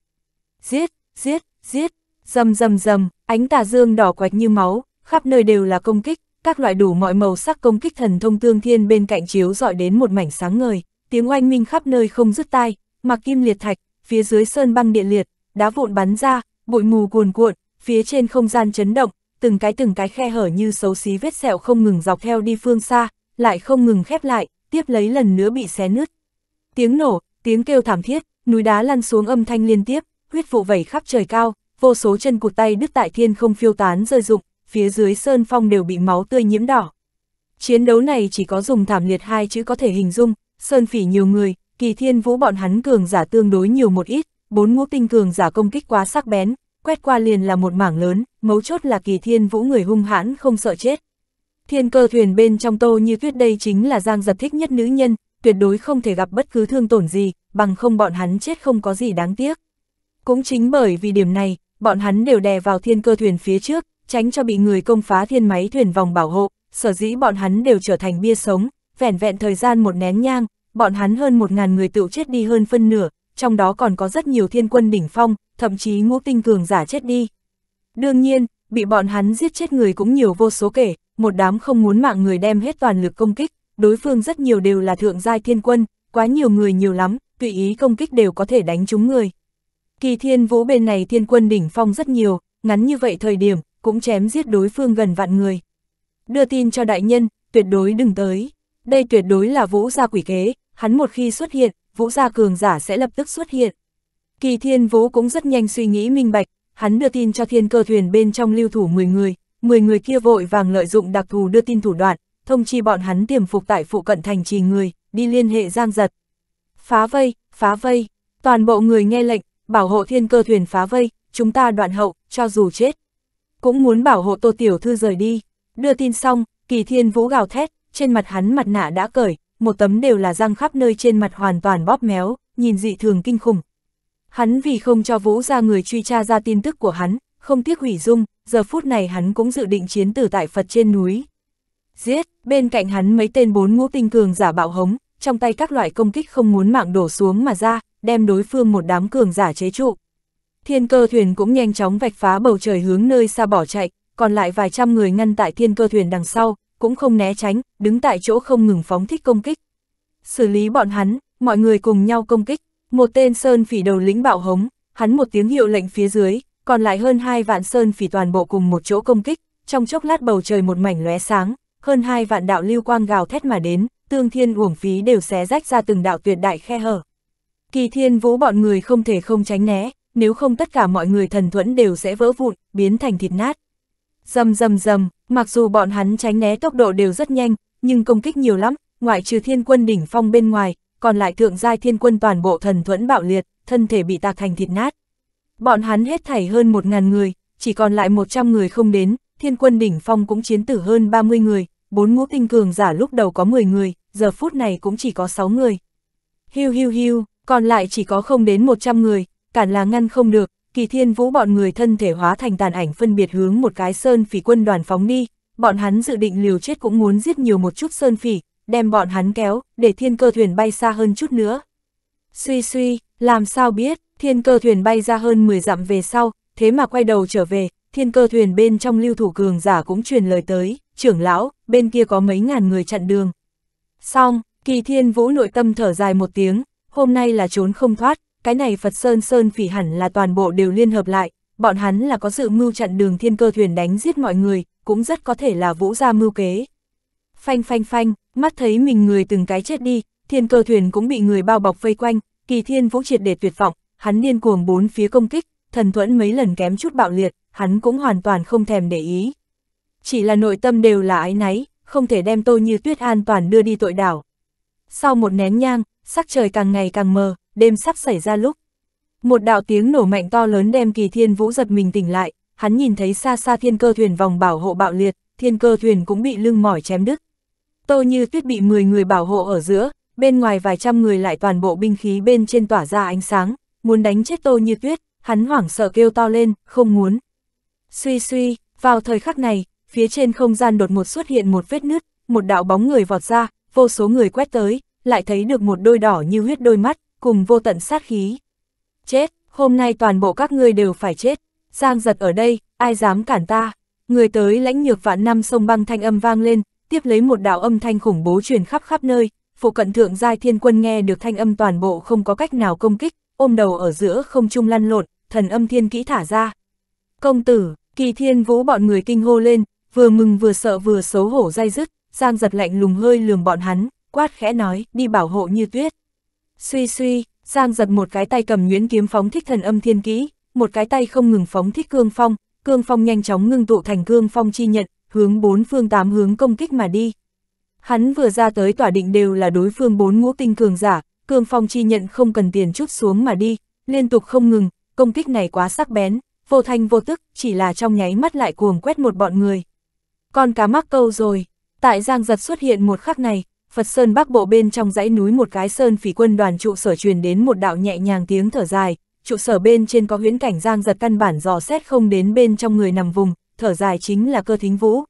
Giết, giết, giết, dầm dầm dầm, ánh tà dương đỏ quạch như máu, khắp nơi đều là công kích, các loại đủ mọi màu sắc công kích thần thông tương thiên bên cạnh chiếu dọi đến một mảnh sáng ngời, tiếng oanh minh khắp nơi không dứt tai, mặc kim liệt thạch, phía dưới sơn băng điện liệt, đá vụn bắn ra, bụi mù cuồn cuộn, phía trên không gian chấn động, từng cái từng cái khe hở như xấu xí vết sẹo không ngừng dọc theo đi phương xa, lại không ngừng khép lại, tiếp lấy lần nữa bị xé nứt. Tiếng nổ, tiếng kêu thảm thiết, núi đá lăn xuống âm thanh liên tiếp, huyết vụ vẩy khắp trời cao, vô số chân cụt tay đứt tại thiên không phiêu tán rơi rụng, phía dưới sơn phong đều bị máu tươi nhiễm đỏ. Chiến đấu này chỉ có dùng thảm liệt hai chữ có thể hình dung, sơn phỉ nhiều người, kỳ thiên vũ bọn hắn cường giả tương đối nhiều một ít, bốn ngũ tinh cường giả công kích quá sắc bén, quét qua liền là một mảng lớn, mấu chốt là kỳ thiên vũ người hung hãn không sợ chết. Thiên cơ thuyền bên trong tô như tuyết đây chính là giang giật thích nhất nữ nhân, tuyệt đối không thể gặp bất cứ thương tổn gì, bằng không bọn hắn chết không có gì đáng tiếc. Cũng chính bởi vì điểm này, bọn hắn đều đè vào thiên cơ thuyền phía trước, tránh cho bị người công phá thiên máy thuyền vòng bảo hộ, sở dĩ bọn hắn đều trở thành bia sống, vẻn vẹn thời gian một nén nhang, bọn hắn hơn một ngàn người tự chết đi hơn phân nửa, trong đó còn có rất nhiều thiên quân đỉnh phong, thậm chí ngũ tinh cường giả chết đi. Đương nhiên, bị bọn hắn giết chết người cũng nhiều vô số kể, một đám không muốn mạng người đem hết toàn lực công kích, đối phương rất nhiều đều là thượng giai thiên quân, quá nhiều người nhiều lắm, tùy ý công kích đều có thể đánh chúng người. Kỳ thiên vũ bên này thiên quân đỉnh phong rất nhiều, ngắn như vậy thời điểm, cũng chém giết đối phương gần vạn người. Đưa tin cho đại nhân, tuyệt đối đừng tới. Đây tuyệt đối là vũ gia quỷ kế, hắn một khi xuất hiện, vũ gia cường giả sẽ lập tức xuất hiện. Kỳ thiên vũ cũng rất nhanh suy nghĩ minh bạch, hắn đưa tin cho thiên cơ thuyền bên trong lưu thủ 10 người, 10 người kia vội vàng lợi dụng đặc thù đưa tin thủ đoạn, thông chi bọn hắn tiềm phục tại phụ cận thành trì người, đi liên hệ giang giật. Phá vây, phá vây, toàn bộ người nghe lệnh, bảo hộ thiên cơ thuyền phá vây, chúng ta đoạn hậu, cho dù chết, cũng muốn bảo hộ Tô Tiểu Thư rời đi. Đưa tin xong, kỳ thiên vũ gào thét, trên mặt hắn mặt nạ đã cởi, một tấm đều là răng khắp nơi trên mặt hoàn toàn bóp méo, nhìn dị thường kinh khủng. Hắn vì không cho vũ ra người truy tra ra tin tức của hắn, không tiếc hủy dung, giờ phút này hắn cũng dự định chiến tử tại Phật trên núi. Giết, bên cạnh hắn mấy tên bốn ngũ tinh cường giả bạo hống, trong tay các loại công kích không muốn mạng đổ xuống mà ra, đem đối phương một đám cường giả chế trụ. Thiên cơ thuyền cũng nhanh chóng vạch phá bầu trời hướng nơi xa bỏ chạy, còn lại vài trăm người ngăn tại thiên cơ thuyền đằng sau, cũng không né tránh, đứng tại chỗ không ngừng phóng thích công kích. Xử lý bọn hắn, mọi người cùng nhau công kích, một tên sơn phỉ đầu lĩnh bạo hống, hắn một tiếng hiệu lệnh phía dưới, còn lại hơn hai vạn sơn phỉ toàn bộ cùng một chỗ công kích, trong chốc lát bầu trời một mảnh lóe sáng, hơn hai vạn đạo lưu quang gào thét mà đến, tương thiên uổng phí đều xé rách ra từng đạo tuyệt đại khe hở. Kỳ thiên vũ bọn người không thể không tránh né, nếu không tất cả mọi người thần thuẫn đều sẽ vỡ vụn, biến thành thịt nát. Dầm dầm dầm, mặc dù bọn hắn tránh né tốc độ đều rất nhanh, nhưng công kích nhiều lắm, ngoại trừ thiên quân đỉnh phong bên ngoài, còn lại thượng giai thiên quân toàn bộ thần thuẫn bạo liệt, thân thể bị tạc thành thịt nát. Bọn hắn hết thảy hơn 1.000 người, chỉ còn lại 100 người không đến, thiên quân đỉnh phong cũng chiến tử hơn 30 người, bốn ngũ tinh cường giả lúc đầu có 10 người, giờ phút này cũng chỉ có 6 người. Hiu hiu hiu, còn lại chỉ có không đến 100 người, cản là ngăn không được, kỳ thiên vũ bọn người thân thể hóa thành tàn ảnh phân biệt hướng một cái sơn phỉ quân đoàn phóng đi, bọn hắn dự định liều chết cũng muốn giết nhiều một chút sơn phỉ, đem bọn hắn kéo, để thiên cơ thuyền bay xa hơn chút nữa. Suy suy, làm sao biết, thiên cơ thuyền bay ra hơn 10 dặm về sau, thế mà quay đầu trở về, thiên cơ thuyền bên trong lưu thủ cường giả cũng truyền lời tới, trưởng lão, bên kia có mấy ngàn người chặn đường. Xong, kỳ thiên vũ nội tâm thở dài một tiếng, hôm nay là trốn không thoát, cái này Phật Sơn Sơn phỉ hẳn là toàn bộ đều liên hợp lại, bọn hắn là có sự mưu chặn đường thiên cơ thuyền đánh giết mọi người, cũng rất có thể là vũ gia mưu kế. Phanh phanh phanh, mắt thấy mình người từng cái chết đi, thiên cơ thuyền cũng bị người bao bọc vây quanh, kỳ thiên vũ triệt để tuyệt vọng, hắn điên cuồng bốn phía công kích, thần thuẫn mấy lần kém chút bạo liệt, hắn cũng hoàn toàn không thèm để ý. Chỉ là nội tâm đều là ái náy, không thể đem tô như tuyết an toàn đưa đi tội đảo. Sau một nén nhang, sắc trời càng ngày càng mờ, đêm sắp xảy ra lúc. Một đạo tiếng nổ mạnh to lớn đem kỳ thiên vũ giật mình tỉnh lại, hắn nhìn thấy xa xa thiên cơ thuyền vòng bảo hộ bạo liệt, thiên cơ thuyền cũng bị lưng mỏi chém đứt. Tô như tuyết bị 10 người bảo hộ ở giữa, bên ngoài vài trăm người lại toàn bộ binh khí bên trên tỏa ra ánh sáng, muốn đánh chết tô như tuyết, hắn hoảng sợ kêu to lên, không muốn. Suy suy, vào thời khắc này, phía trên không gian đột ngột xuất hiện một vết nứt, một đạo bóng người vọt ra, vô số người quét tới, lại thấy được một đôi đỏ như huyết đôi mắt, cùng vô tận sát khí. Chết, hôm nay toàn bộ các ngươi đều phải chết, Giang giật ở đây, ai dám cản ta, người tới lãnh nhược vạn năm sông băng thanh âm vang lên, tiếp lấy một đạo âm thanh khủng bố truyền khắp khắp nơi, phụ cận thượng giai thiên quân nghe được thanh âm toàn bộ không có cách nào công kích, ôm đầu ở giữa không trung lăn lộn, thần âm thiên kỹ thả ra. Công tử, kỳ thiên vũ bọn người kinh hô lên, vừa mừng vừa sợ vừa xấu hổ dai dứt, Giang giật lạnh lùng hơi lường bọn hắn, quát khẽ nói, đi bảo hộ như tuyết. Suy suy, Giang giật một cái tay cầm nhuyễn kiếm phóng thích thần âm thiên kỹ, một cái tay không ngừng phóng thích cương phong, cương phong nhanh chóng ngưng tụ thành cương phong chi nhận, hướng bốn phương tám hướng công kích mà đi. Hắn vừa ra tới tỏa định đều là đối phương bốn ngũ tinh cường giả, cương phong chi nhận không cần tiền chút xuống mà đi, liên tục không ngừng, công kích này quá sắc bén, vô thanh vô tức, chỉ là trong nháy mắt lại cuồng quét một bọn người. Con cá mắc câu rồi, tại Giang giật xuất hiện một khắc này, Phật Sơn Bắc Bộ bên trong dãy núi một cái sơn phỉ quân đoàn trụ sở truyền đến một đạo nhẹ nhàng tiếng thở dài, trụ sở bên trên có huyễn cảnh giang giật căn bản dò xét không đến bên trong người nằm vùng, thở dài chính là cơ thính vũ.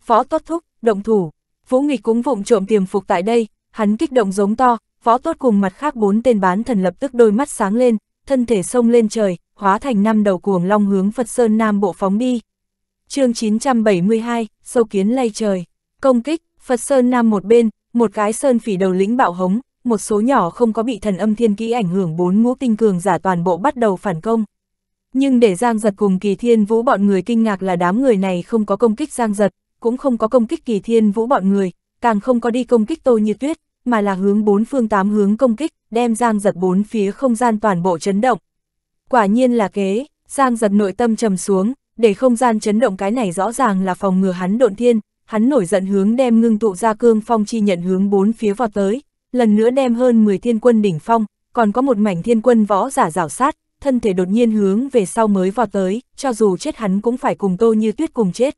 Phó tốt thúc, động thủ, vũ nghịch cũng vụng trộm tiềm phục tại đây, hắn kích động giống to, phó tốt cùng mặt khác bốn tên bán thần lập tức đôi mắt sáng lên, thân thể sông lên trời, hóa thành năm đầu cuồng long hướng Phật Sơn Nam Bộ phóng đi. chương 972, sâu kiến lây trời, công kích, Phật Sơn Nam một bên, một cái sơn phỉ đầu lĩnh bạo hống, một số nhỏ không có bị thần âm thiên kỹ ảnh hưởng bốn ngũ tinh cường giả toàn bộ bắt đầu phản công. Nhưng để Giang Giật cùng Kỳ Thiên Vũ bọn người kinh ngạc là đám người này không có công kích Giang Giật, cũng không có công kích Kỳ Thiên Vũ bọn người, càng không có đi công kích Tô Như Tuyết, mà là hướng bốn phương tám hướng công kích, đem Giang Giật bốn phía không gian toàn bộ chấn động. Quả nhiên là kế, Giang Giật nội tâm trầm xuống, để không gian chấn động cái này rõ ràng là phòng ngừa hắn độn thiên, hắn nổi giận hướng đem ngưng tụ ra cương phong chi nhận hướng bốn phía vọt tới, lần nữa đem hơn 10 thiên quân đỉnh phong, còn có một mảnh thiên quân võ giả rảo sát, thân thể đột nhiên hướng về sau mới vọt tới, cho dù chết hắn cũng phải cùng tô như tuyết cùng chết.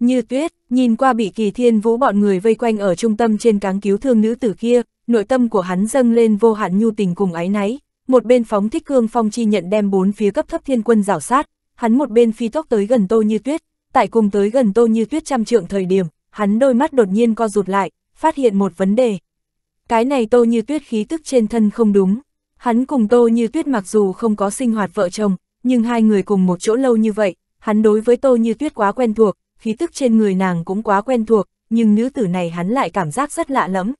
Như tuyết, nhìn qua bị kỳ thiên vũ bọn người vây quanh ở trung tâm trên cáng cứu thương nữ tử kia, nội tâm của hắn dâng lên vô hạn nhu tình cùng ái náy, một bên phóng thích cương phong chi nhận đem bốn phía cấp thấp thiên quân rảo sát, hắn một bên phi tốc tới gần tô như tuyết, tại cùng tới gần Tô Như Tuyết trăm trượng thời điểm, hắn đôi mắt đột nhiên co rụt lại, phát hiện một vấn đề. Cái này Tô Như Tuyết khí tức trên thân không đúng. Hắn cùng Tô Như Tuyết mặc dù không có sinh hoạt vợ chồng, nhưng hai người cùng một chỗ lâu như vậy, hắn đối với Tô Như Tuyết quá quen thuộc, khí tức trên người nàng cũng quá quen thuộc, nhưng nữ tử này hắn lại cảm giác rất lạ lẫm.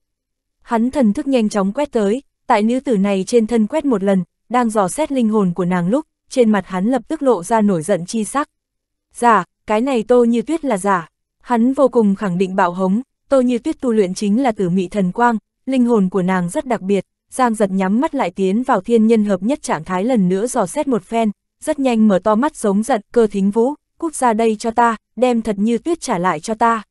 Hắn thần thức nhanh chóng quét tới, tại nữ tử này trên thân quét một lần, đang dò xét linh hồn của nàng lúc, trên mặt hắn lập tức lộ ra nổi giận chi sắc. Dạ, cái này Tô Như Tuyết là giả. Hắn vô cùng khẳng định bạo hống, Tô Như Tuyết tu luyện chính là tử mị thần quang, linh hồn của nàng rất đặc biệt, Giang giật nhắm mắt lại tiến vào thiên nhân hợp nhất trạng thái lần nữa dò xét một phen, rất nhanh mở to mắt giống giận cơ thính vũ, cút ra đây cho ta, đem thật như tuyết trả lại cho ta.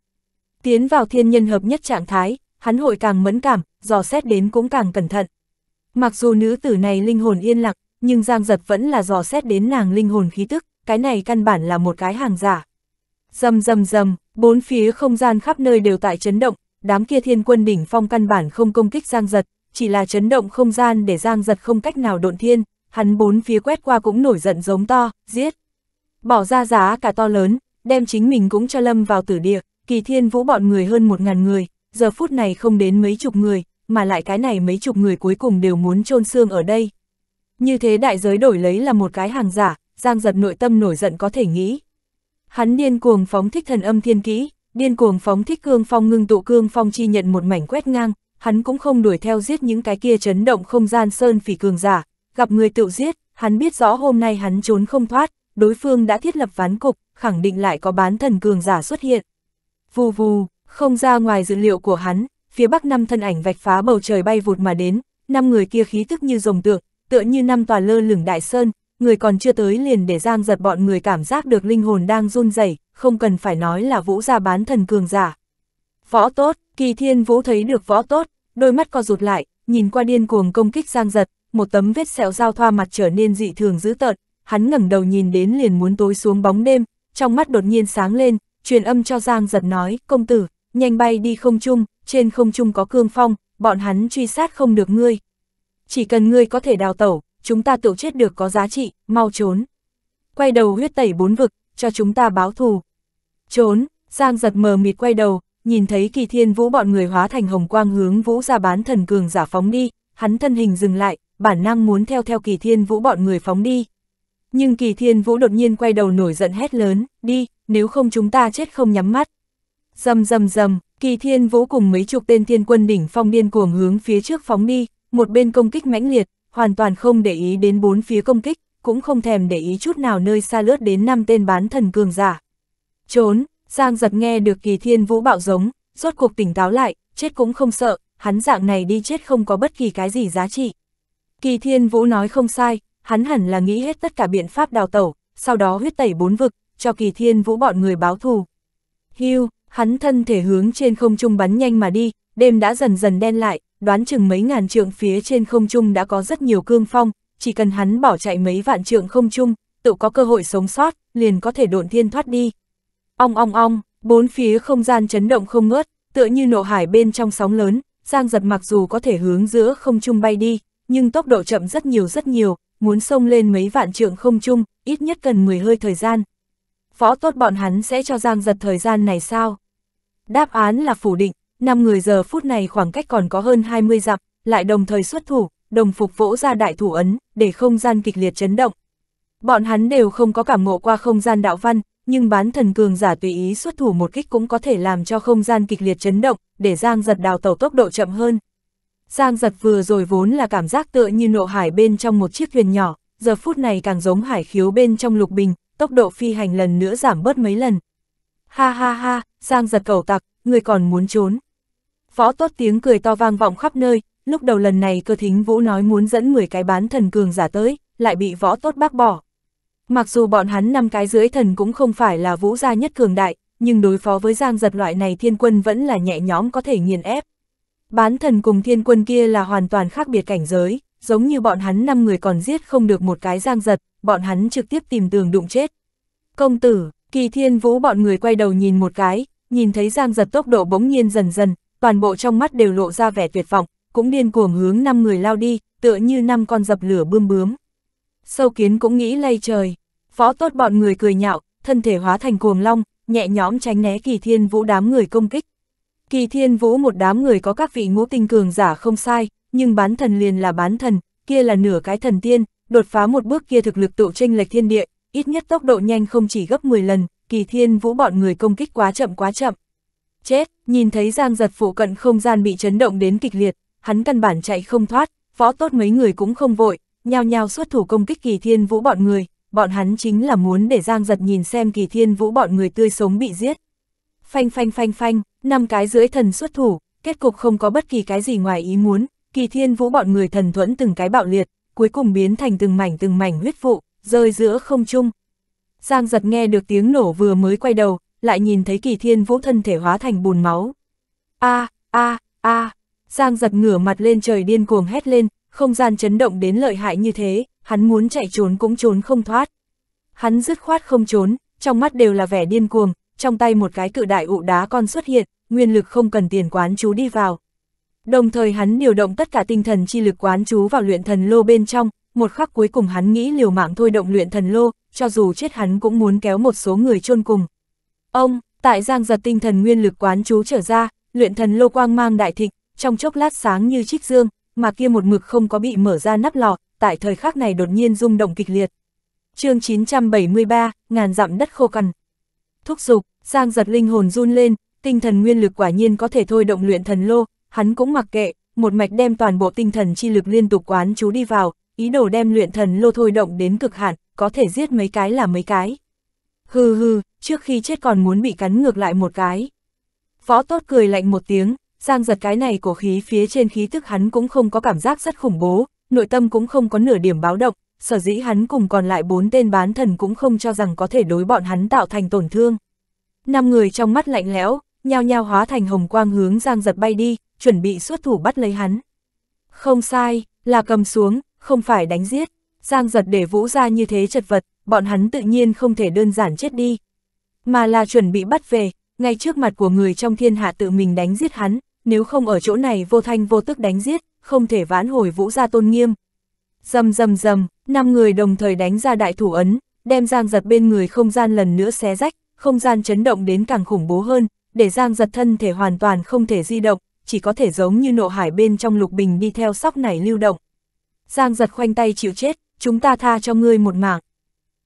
Tiến vào thiên nhân hợp nhất trạng thái, hắn hội càng mẫn cảm, dò xét đến cũng càng cẩn thận. Mặc dù nữ tử này linh hồn yên lặng, nhưng Giang giật vẫn là dò xét đến nàng linh hồn khí tức, cái này căn bản là một cái hàng giả. Dầm dầm dầm, bốn phía không gian khắp nơi đều tại chấn động, đám kia thiên quân đỉnh phong căn bản không công kích Giang Giật, chỉ là chấn động không gian để Giang Giật không cách nào độn thiên, hắn bốn phía quét qua cũng nổi giận giống to, giết. Bỏ ra giá cả to lớn, đem chính mình cũng cho lâm vào tử địa, kỳ thiên vũ bọn người hơn một ngàn người, giờ phút này không đến mấy chục người, mà lại cái này mấy chục người cuối cùng đều muốn chôn xương ở đây. Như thế đại giới đổi lấy là một cái hàng giả, Giang Giật nội tâm nổi giận có thể nghĩ. Hắn điên cuồng phóng thích thần âm thiên kỹ, điên cuồng phóng thích cương phong ngưng tụ cương phong chi nhận một mảnh quét ngang, hắn cũng không đuổi theo giết những cái kia chấn động không gian sơn phỉ cường giả, gặp người tự giết, hắn biết rõ hôm nay hắn trốn không thoát, đối phương đã thiết lập ván cục, khẳng định lại có bán thần cường giả xuất hiện. Vù vù, không ra ngoài dữ liệu của hắn, phía bắc năm thân ảnh vạch phá bầu trời bay vụt mà đến, năm người kia khí tức như rồng tượng, tựa như năm tòa lơ lửng đại sơn, người còn chưa tới liền để Giang giật bọn người cảm giác được linh hồn đang run rẩy, không cần phải nói là vũ gia bán thần cường giả. Võ tốt, kỳ thiên vũ thấy được võ tốt, đôi mắt co rụt lại, nhìn qua điên cuồng công kích Giang giật, một tấm vết sẹo giao thoa mặt trở nên dị thường dữ tợn, hắn ngẩng đầu nhìn đến liền muốn tối xuống bóng đêm, trong mắt đột nhiên sáng lên, truyền âm cho Giang giật nói, công tử, nhanh bay đi không trung, trên không trung có cương phong, bọn hắn truy sát không được ngươi. Chỉ cần ngươi có thể đào tẩu, chúng ta tự chết được có giá trị, mau trốn. Quay đầu huyết tẩy bốn vực, cho chúng ta báo thù. Trốn, Giang giật mờ mịt quay đầu, nhìn thấy kỳ thiên vũ bọn người hóa thành hồng quang hướng vũ ra bán thần cường giả phóng đi, hắn thân hình dừng lại, bản năng muốn theo theo kỳ thiên vũ bọn người phóng đi. Nhưng kỳ thiên vũ đột nhiên quay đầu nổi giận hét lớn, đi, nếu không chúng ta chết không nhắm mắt. Dầm dầm dầm, kỳ thiên vũ cùng mấy chục tên thiên quân đỉnh phong điên cuồng hướng phía trước phóng đi, một bên công kích mãnh liệt, hoàn toàn không để ý đến bốn phía công kích, cũng không thèm để ý chút nào nơi xa lướt đến năm tên bán thần cường giả. Trốn, Giang giật nghe được kỳ thiên vũ bạo giống, rốt cuộc tỉnh táo lại, chết cũng không sợ, hắn dạng này đi chết không có bất kỳ cái gì giá trị. Kỳ thiên vũ nói không sai, hắn hẳn là nghĩ hết tất cả biện pháp đào tẩu, sau đó huyết tẩy bốn vực, cho kỳ thiên vũ bọn người báo thù. Hưu, hắn thân thể hướng trên không trung bắn nhanh mà đi, đêm đã dần dần đen lại, đoán chừng mấy ngàn trượng phía trên không trung đã có rất nhiều cương phong, chỉ cần hắn bỏ chạy mấy vạn trượng không trung, tự có cơ hội sống sót, liền có thể độn thiên thoát đi. Ong ong ong, bốn phía không gian chấn động không ngớt, tựa như nộ hải bên trong sóng lớn, Giang giật mặc dù có thể hướng giữa không trung bay đi, nhưng tốc độ chậm rất nhiều rất nhiều, muốn xông lên mấy vạn trượng không trung, ít nhất cần 10 hơi thời gian. Phó tốt bọn hắn sẽ cho Giang giật thời gian này sao? Đáp án là phủ định, năm người giờ phút này khoảng cách còn có hơn 20 dặm, lại đồng thời xuất thủ, đồng phục vỗ ra đại thủ ấn, để không gian kịch liệt chấn động. Bọn hắn đều không có cảm ngộ qua không gian đạo văn, nhưng bán thần cường giả tùy ý xuất thủ một kích cũng có thể làm cho không gian kịch liệt chấn động, để Giang giật đào tàu tốc độ chậm hơn. Giang giật vừa rồi vốn là cảm giác tựa như nộ hải bên trong một chiếc thuyền nhỏ, giờ phút này càng giống hải khiếu bên trong lục bình, tốc độ phi hành lần nữa giảm bớt mấy lần. Ha ha ha, Giang giật cầu tặc, người còn muốn trốn. Võ tốt tiếng cười to vang vọng khắp nơi, lúc đầu lần này cơ thính vũ nói muốn dẫn 10 cái bán thần cường giả tới, lại bị võ tốt bác bỏ. Mặc dù bọn hắn năm cái dưới thần cũng không phải là vũ gia nhất cường đại, nhưng đối phó với giang giật loại này thiên quân vẫn là nhẹ nhóm có thể nghiền ép. Bán thần cùng thiên quân kia là hoàn toàn khác biệt cảnh giới, giống như bọn hắn năm người còn giết không được một cái giang giật, bọn hắn trực tiếp tìm tường đụng chết. Công tử, kỳ thiên vũ bọn người quay đầu nhìn một cái, nhìn thấy giang giật tốc độ bỗng nhiên dần dần, toàn bộ trong mắt đều lộ ra vẻ tuyệt vọng, cũng điên cuồng hướng năm người lao đi, tựa như năm con dập lửa bươm bướm. Sâu kiến cũng nghĩ lây trời, phó tốt bọn người cười nhạo, thân thể hóa thành cuồng long, nhẹ nhõm tránh né kỳ thiên vũ đám người công kích. Kỳ thiên vũ một đám người có các vị ngũ tinh cường giả không sai, nhưng bán thần liền là bán thần, kia là nửa cái thần tiên, đột phá một bước kia thực lực tự tranh lệch thiên địa, ít nhất tốc độ nhanh không chỉ gấp 10 lần, kỳ thiên vũ bọn người công kích quá chậm quá chậm. Chết, nhìn thấy Giang giật phụ cận không gian bị chấn động đến kịch liệt, hắn căn bản chạy không thoát, võ tốt mấy người cũng không vội, nhao nhao xuất thủ công kích kỳ thiên vũ bọn người, bọn hắn chính là muốn để Giang giật nhìn xem kỳ thiên vũ bọn người tươi sống bị giết. Phanh phanh phanh phanh, năm cái dưới thần xuất thủ, kết cục không có bất kỳ cái gì ngoài ý muốn, kỳ thiên vũ bọn người thần thuẫn từng cái bạo liệt, cuối cùng biến thành từng mảnh từng mảnh huyết vụ, rơi giữa không trung. Giang giật nghe được tiếng nổ vừa mới quay đầu, lại nhìn thấy kỳ thiên vũ thân thể hóa thành bùn máu. a a a Giang giật ngửa mặt lên trời điên cuồng hét lên, không gian chấn động đến lợi hại như thế, hắn muốn chạy trốn cũng trốn không thoát. Hắn dứt khoát không trốn, trong mắt đều là vẻ điên cuồng, trong tay một cái cự đại ụ đá con xuất hiện, nguyên lực không cần tiền quán chú đi vào. Đồng thời hắn điều động tất cả tinh thần chi lực quán chú vào luyện thần lô bên trong, một khắc cuối cùng hắn nghĩ liều mạng thôi động luyện thần lô, cho dù chết hắn cũng muốn kéo một số người chôn cùng. Ông, tại giang giật tinh thần nguyên lực quán chú trở ra, luyện thần lô quang mang đại thịnh, trong chốc lát sáng như trích dương, mà kia một mực không có bị mở ra nắp lọ tại thời khắc này đột nhiên rung động kịch liệt. chương 973, ngàn dặm đất khô cằn. Thúc dục giang giật linh hồn run lên, tinh thần nguyên lực quả nhiên có thể thôi động luyện thần lô, hắn cũng mặc kệ, một mạch đem toàn bộ tinh thần chi lực liên tục quán chú đi vào, ý đồ đem luyện thần lô thôi động đến cực hạn, có thể giết mấy cái là mấy cái hừ hừ, trước khi chết còn muốn bị cắn ngược lại một cái. Võ tốt cười lạnh một tiếng, giang giật cái này cổ khí phía trên khí tức hắn cũng không có cảm giác rất khủng bố, nội tâm cũng không có nửa điểm báo động, sở dĩ hắn cùng còn lại bốn tên bán thần cũng không cho rằng có thể đối bọn hắn tạo thành tổn thương. Năm người trong mắt lạnh lẽo, nhao nhao hóa thành hồng quang hướng giang giật bay đi, chuẩn bị xuất thủ bắt lấy hắn. Không sai, là cầm xuống, không phải đánh giết. Giang giật để vũ ra như thế chật vật, bọn hắn tự nhiên không thể đơn giản chết đi. Mà là chuẩn bị bắt về, ngay trước mặt của người trong thiên hạ tự mình đánh giết hắn, nếu không ở chỗ này vô thanh vô tức đánh giết, không thể vãn hồi vũ ra tôn nghiêm. Dầm dầm dầm, năm người đồng thời đánh ra đại thủ ấn, đem Giang giật bên người không gian lần nữa xé rách, không gian chấn động đến càng khủng bố hơn, để Giang giật thân thể hoàn toàn không thể di động, chỉ có thể giống như nộ hải bên trong lục bình đi theo sóc này lưu động. Giang giật khoanh tay chịu chết, chúng ta tha cho ngươi một mạng.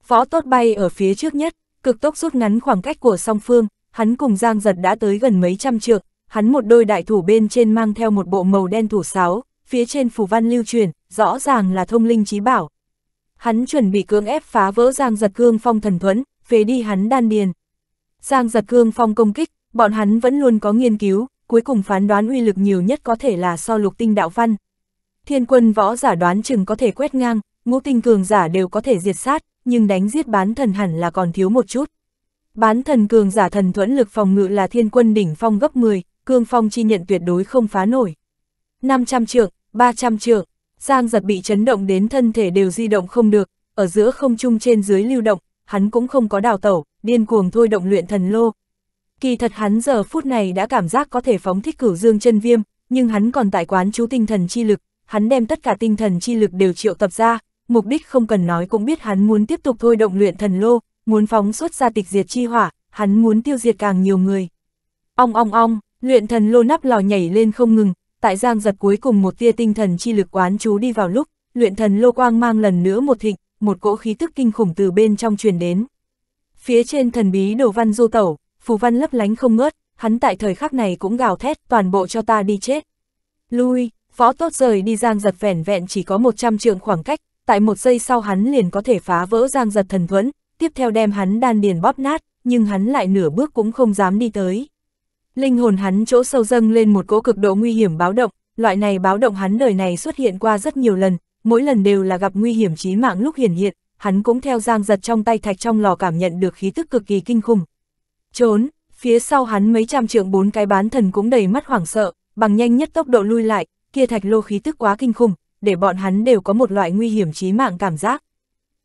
Phó tốt bay ở phía trước nhất, cực tốc rút ngắn khoảng cách của song phương, hắn cùng Giang Giật đã tới gần mấy trăm trượng, hắn một đôi đại thủ bên trên mang theo một bộ màu đen thủ sáo, phía trên phủ văn lưu truyền, rõ ràng là thông linh trí bảo. Hắn chuẩn bị cưỡng ép phá vỡ Giang Giật Cương Phong thần thuẫn, phế đi hắn đan điền. Giang Giật Cương Phong công kích, bọn hắn vẫn luôn có nghiên cứu, cuối cùng phán đoán uy lực nhiều nhất có thể là so lục tinh đạo văn. Thiên quân võ giả đoán chừng có thể quét ngang, ngũ tinh cường giả đều có thể diệt sát, nhưng đánh giết bán thần hẳn là còn thiếu một chút. Bán thần cường giả thần thuẫn lực phòng ngự là thiên quân đỉnh phong gấp 10, cương phong chi nhận tuyệt đối không phá nổi. 500 trượng, 300 trượng, Giang giật bị chấn động đến thân thể đều di động không được, ở giữa không trung trên dưới lưu động, hắn cũng không có đào tẩu, điên cuồng thôi động luyện thần lô. Kỳ thật hắn giờ phút này đã cảm giác có thể phóng thích cửu dương chân viêm, nhưng hắn còn tại quán chú tinh thần chi lực, hắn đem tất cả tinh thần chi lực đều triệu tập ra, mục đích không cần nói cũng biết hắn muốn tiếp tục thôi động luyện thần lô, muốn phóng xuất ra tịch diệt chi hỏa, hắn muốn tiêu diệt càng nhiều người. Ong ong ong, luyện thần lô nắp lò nhảy lên không ngừng, tại giang giật cuối cùng một tia tinh thần chi lực quán chú đi vào lúc, luyện thần lô quang mang lần nữa một thịnh, một cỗ khí tức kinh khủng từ bên trong truyền đến. Phía trên thần bí đồ văn du tẩu, phù văn lấp lánh không ngớt, hắn tại thời khắc này cũng gào thét toàn bộ cho ta đi chết. Lui, phó tốt rời đi giang giật vẻn vẹn chỉ có 100 trượng khoảng cách, tại một giây sau hắn liền có thể phá vỡ giang giật thần thuẫn, tiếp theo đem hắn đan điền bóp nát, nhưng hắn lại nửa bước cũng không dám đi tới. Linh hồn hắn chỗ sâu dâng lên một cỗ cực độ nguy hiểm báo động, loại này báo động hắn đời này xuất hiện qua rất nhiều lần, mỗi lần đều là gặp nguy hiểm chí mạng lúc hiển hiện, hắn cũng theo giang giật trong tay thạch trong lò cảm nhận được khí tức cực kỳ kinh khủng. Trốn, phía sau hắn mấy trăm trượng bốn cái bán thần cũng đầy mắt hoảng sợ, bằng nhanh nhất tốc độ lui lại, kia thạch lô khí tức quá kinh khủng, để bọn hắn đều có một loại nguy hiểm chí mạng cảm giác.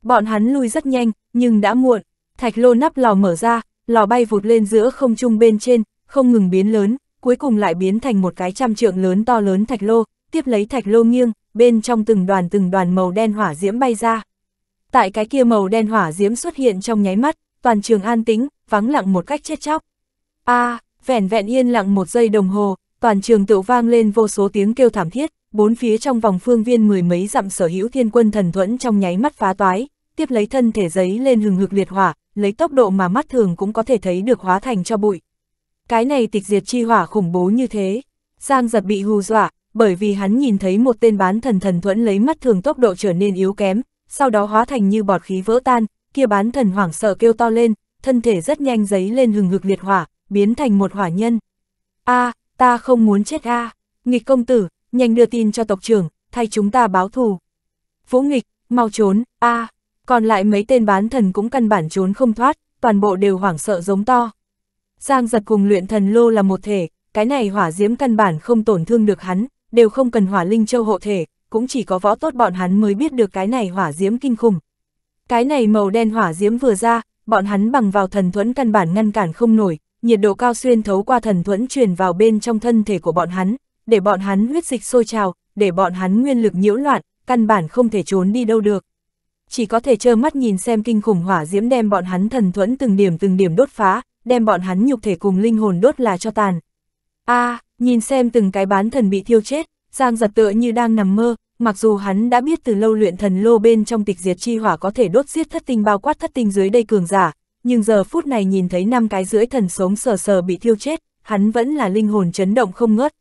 Bọn hắn lui rất nhanh, nhưng đã muộn, thạch lô nắp lò mở ra, lò bay vụt lên giữa không trung bên trên, không ngừng biến lớn, cuối cùng lại biến thành một cái trăm trượng lớn to lớn thạch lô, tiếp lấy thạch lô nghiêng, bên trong từng đoàn từng đoàn màu đen hỏa diễm bay ra. Tại cái kia màu đen hỏa diễm xuất hiện trong nháy mắt, toàn trường an tĩnh, vắng lặng một cách chết chóc. A, à, vẻn vẹn yên lặng một giây đồng hồ, toàn trường tự vang lên vô số tiếng kêu thảm thiết, bốn phía trong vòng phương viên mười mấy dặm sở hữu thiên quân thần thuẫn trong nháy mắt phá toái, tiếp lấy thân thể giấy lên hừng hực liệt hỏa, lấy tốc độ mà mắt thường cũng có thể thấy được hóa thành cho bụi. Cái này tịch diệt chi hỏa khủng bố như thế, Giang giật bị hù dọa, bởi vì hắn nhìn thấy một tên bán thần thần thuẫn lấy mắt thường tốc độ trở nên yếu kém, sau đó hóa thành như bọt khí vỡ tan, kia bán thần hoảng sợ kêu to lên, thân thể rất nhanh giấy lên hừng hực liệt hỏa, biến thành một hỏa nhân. A, à, ta không muốn chết a, à. nghịch công tử, nhanh đưa tin cho tộc trưởng, thay chúng ta báo thù. Vũ nghịch, mau trốn, a à, còn lại mấy tên bán thần cũng căn bản trốn không thoát, toàn bộ đều hoảng sợ giống to. Giang giật cùng luyện thần lô là một thể, cái này hỏa diễm căn bản không tổn thương được hắn, đều không cần hỏa linh châu hộ thể, cũng chỉ có võ tốt bọn hắn mới biết được cái này hỏa diễm kinh khủng. Cái này màu đen hỏa diễm vừa ra, bọn hắn bằng vào thần thuẫn căn bản ngăn cản không nổi, nhiệt độ cao xuyên thấu qua thần thuẫn truyền vào bên trong thân thể của bọn hắn, để bọn hắn huyết dịch sôi trào, để bọn hắn nguyên lực nhiễu loạn, căn bản không thể trốn đi đâu được. Chỉ có thể trơ mắt nhìn xem kinh khủng hỏa diễm đem bọn hắn thần thuẫn từng điểm từng điểm đốt phá, đem bọn hắn nhục thể cùng linh hồn đốt là cho tàn. a à, nhìn xem từng cái bán thần bị thiêu chết, Giang giật tựa như đang nằm mơ, mặc dù hắn đã biết từ lâu luyện thần lô bên trong tịch diệt chi hỏa có thể đốt giết thất tinh bao quát thất tinh dưới đây cường giả, nhưng giờ phút này nhìn thấy năm cái rưỡi thần sống sờ sờ bị thiêu chết, hắn vẫn là linh hồn chấn động không ngớt,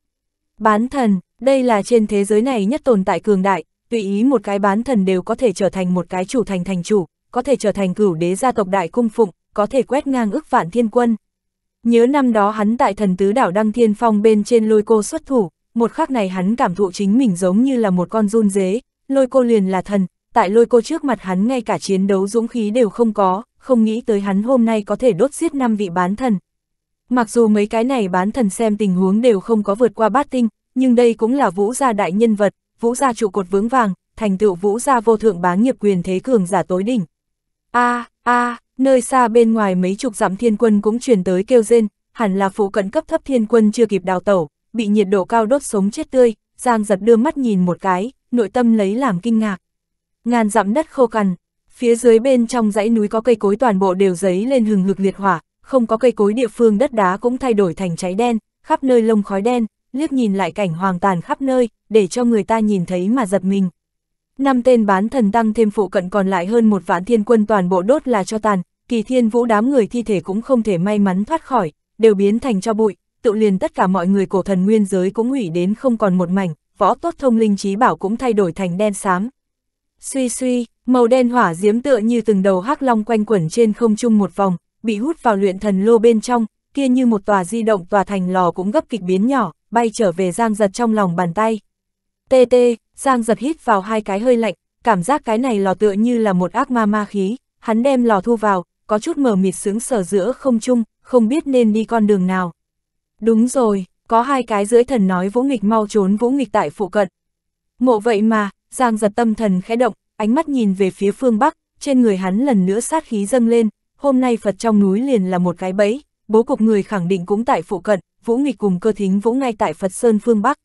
Bán thần, đây là trên thế giới này nhất tồn tại cường đại, tùy ý một cái bán thần đều có thể trở thành một cái chủ thành thành chủ, có thể trở thành cửu đế gia tộc đại cung phụng, có thể quét ngang ức vạn thiên quân. Nhớ năm đó hắn tại thần tứ đảo Đăng Thiên Phong bên trên lôi cô xuất thủ, một khắc này hắn cảm thụ chính mình giống như là một con run dế, lôi cô liền là thần, tại lôi cô trước mặt hắn ngay cả chiến đấu dũng khí đều không có, không nghĩ tới hắn hôm nay có thể đốt giết năm vị bán thần, Mặc dù mấy cái này bán thần xem tình huống đều không có vượt qua bát tinh, nhưng đây cũng là vũ gia đại nhân vật, vũ gia trụ cột vướng vàng, thành tựu vũ gia vô thượng bá nghiệp quyền thế cường giả tối đỉnh. A, a, nơi xa bên ngoài mấy chục dặm thiên quân cũng truyền tới kêu rên, hẳn là phụ cận cấp thấp thiên quân chưa kịp đào tẩu, bị nhiệt độ cao đốt sống chết tươi, Giang giật đưa mắt nhìn một cái, nội tâm lấy làm kinh ngạc. Ngàn dặm đất khô cằn, phía dưới bên trong dãy núi có cây cối toàn bộ đều giấy lên hừng hực liệt hỏa, không có cây cối địa phương đất đá cũng thay đổi thành cháy đen, khắp nơi lông khói đen, liếc nhìn lại cảnh hoàng tàn khắp nơi, để cho người ta nhìn thấy mà giật mình. Năm tên bán thần tăng thêm phụ cận còn lại hơn một vạn thiên quân toàn bộ đốt là cho tàn, kỳ thiên vũ đám người thi thể cũng không thể may mắn thoát khỏi, đều biến thành cho bụi, tự liền tất cả mọi người cổ thần nguyên giới cũng hủy đến không còn một mảnh, võ tốt thông linh trí bảo cũng thay đổi thành đen xám. Suy suy, màu đen hỏa diếm tựa như từng đầu hắc long quanh quẩn trên không trung một vòng, bị hút vào luyện thần lô bên trong, kia như một tòa di động tòa thành lò cũng gấp kịch biến nhỏ, bay trở về Giang Giật trong lòng bàn tay. Tê tê, Giang Giật hít vào hai cái hơi lạnh, cảm giác cái này lò tựa như là một ác ma ma khí, hắn đem lò thu vào, có chút mờ mịt sướng sở giữa không chung, không biết nên đi con đường nào. Đúng rồi, có hai cái dưới thần nói vũ nghịch mau trốn vũ nghịch tại phụ cận. Mộ vậy mà, Giang giật tâm thần khẽ động, ánh mắt nhìn về phía phương Bắc, trên người hắn lần nữa sát khí dâng lên, hôm nay Phật trong núi liền là một cái bẫy, bố cục người khẳng định cũng tại phụ cận, Vũ Nghịch cùng cơ thính Vũ ngay tại Phật Sơn phương Bắc.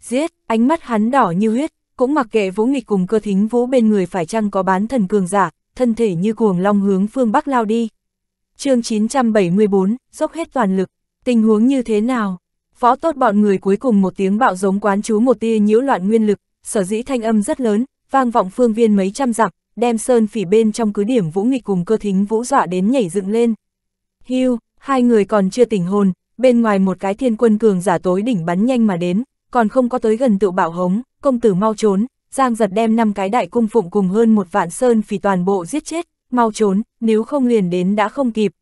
Giết, ánh mắt hắn đỏ như huyết, cũng mặc kệ Vũ Nghịch cùng cơ thính Vũ bên người phải chăng có bán thần cường giả, thân thể như cuồng long hướng phương Bắc lao đi. chương 974, dốc hết toàn lực, tình huống như thế nào? Phó tốt bọn người cuối cùng một tiếng bạo giống quán chú một tia nhiễu loạn nguyên lực, sở dĩ thanh âm rất lớn, vang vọng phương viên mấy trăm dặm, đem sơn phỉ bên trong cứ điểm vũ nghịch cùng cơ thính vũ dọa đến nhảy dựng lên. Hưu, hai người còn chưa tỉnh hồn, bên ngoài một cái thiên quân cường giả tối đỉnh bắn nhanh mà đến, còn không có tới gần tự bảo hống, công tử mau trốn, giang giật đem năm cái đại cung phụng cùng hơn một vạn sơn phỉ toàn bộ giết chết, mau trốn, nếu không liền đến đã không kịp.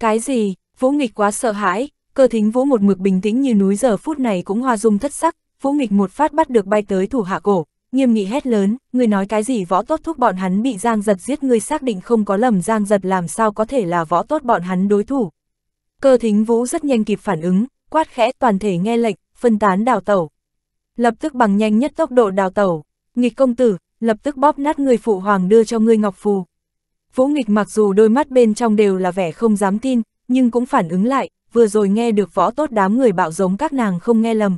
Cái gì, vũ nghịch quá sợ hãi, cơ thính vũ một mực bình tĩnh như núi giờ phút này cũng hoa dung thất sắc, vũ nghịch một phát bắt được bay tới thủ hạ cổ, nghiêm nghị hét lớn, người nói cái gì võ tốt thúc bọn hắn bị giang giật giết người xác định không có lầm giang giật làm sao có thể là võ tốt bọn hắn đối thủ. Cơ thính vũ rất nhanh kịp phản ứng, quát khẽ toàn thể nghe lệnh, phân tán đào tẩu. Lập tức bằng nhanh nhất tốc độ đào tẩu, nghịch công tử, lập tức bóp nát người phụ hoàng đưa cho ngươi ngọc phù. Vũ nghịch mặc dù đôi mắt bên trong đều là vẻ không dám tin, nhưng cũng phản ứng lại, vừa rồi nghe được võ tốt đám người bạo giống các nàng không nghe lầm.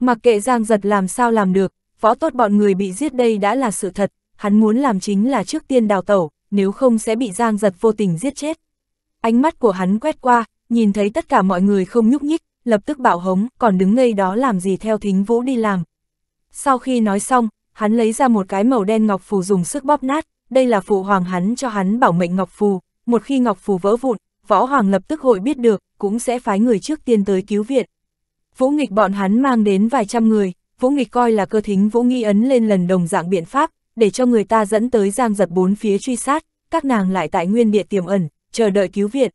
Mặc kệ Giang Giật làm sao làm được, võ tốt bọn người bị giết đây đã là sự thật, hắn muốn làm chính là trước tiên đào tẩu, nếu không sẽ bị giang giật vô tình giết chết. Ánh mắt của hắn quét qua, nhìn thấy tất cả mọi người không nhúc nhích, lập tức bảo hống, còn đứng ngây đó làm gì theo thính vũ đi làm. Sau khi nói xong, hắn lấy ra một cái màu đen ngọc phù dùng sức bóp nát, đây là phụ hoàng hắn cho hắn bảo mệnh ngọc phù, một khi ngọc phù vỡ vụn, võ hoàng lập tức hội biết được, cũng sẽ phái người trước tiên tới cứu viện. Vũ nghịch bọn hắn mang đến vài trăm người, Vũ Nghịch coi là cơ thính Vũ Nghi ấn lên lần đồng dạng biện pháp, để cho người ta dẫn tới giang giật bốn phía truy sát, các nàng lại tại nguyên địa tiềm ẩn, chờ đợi cứu viện.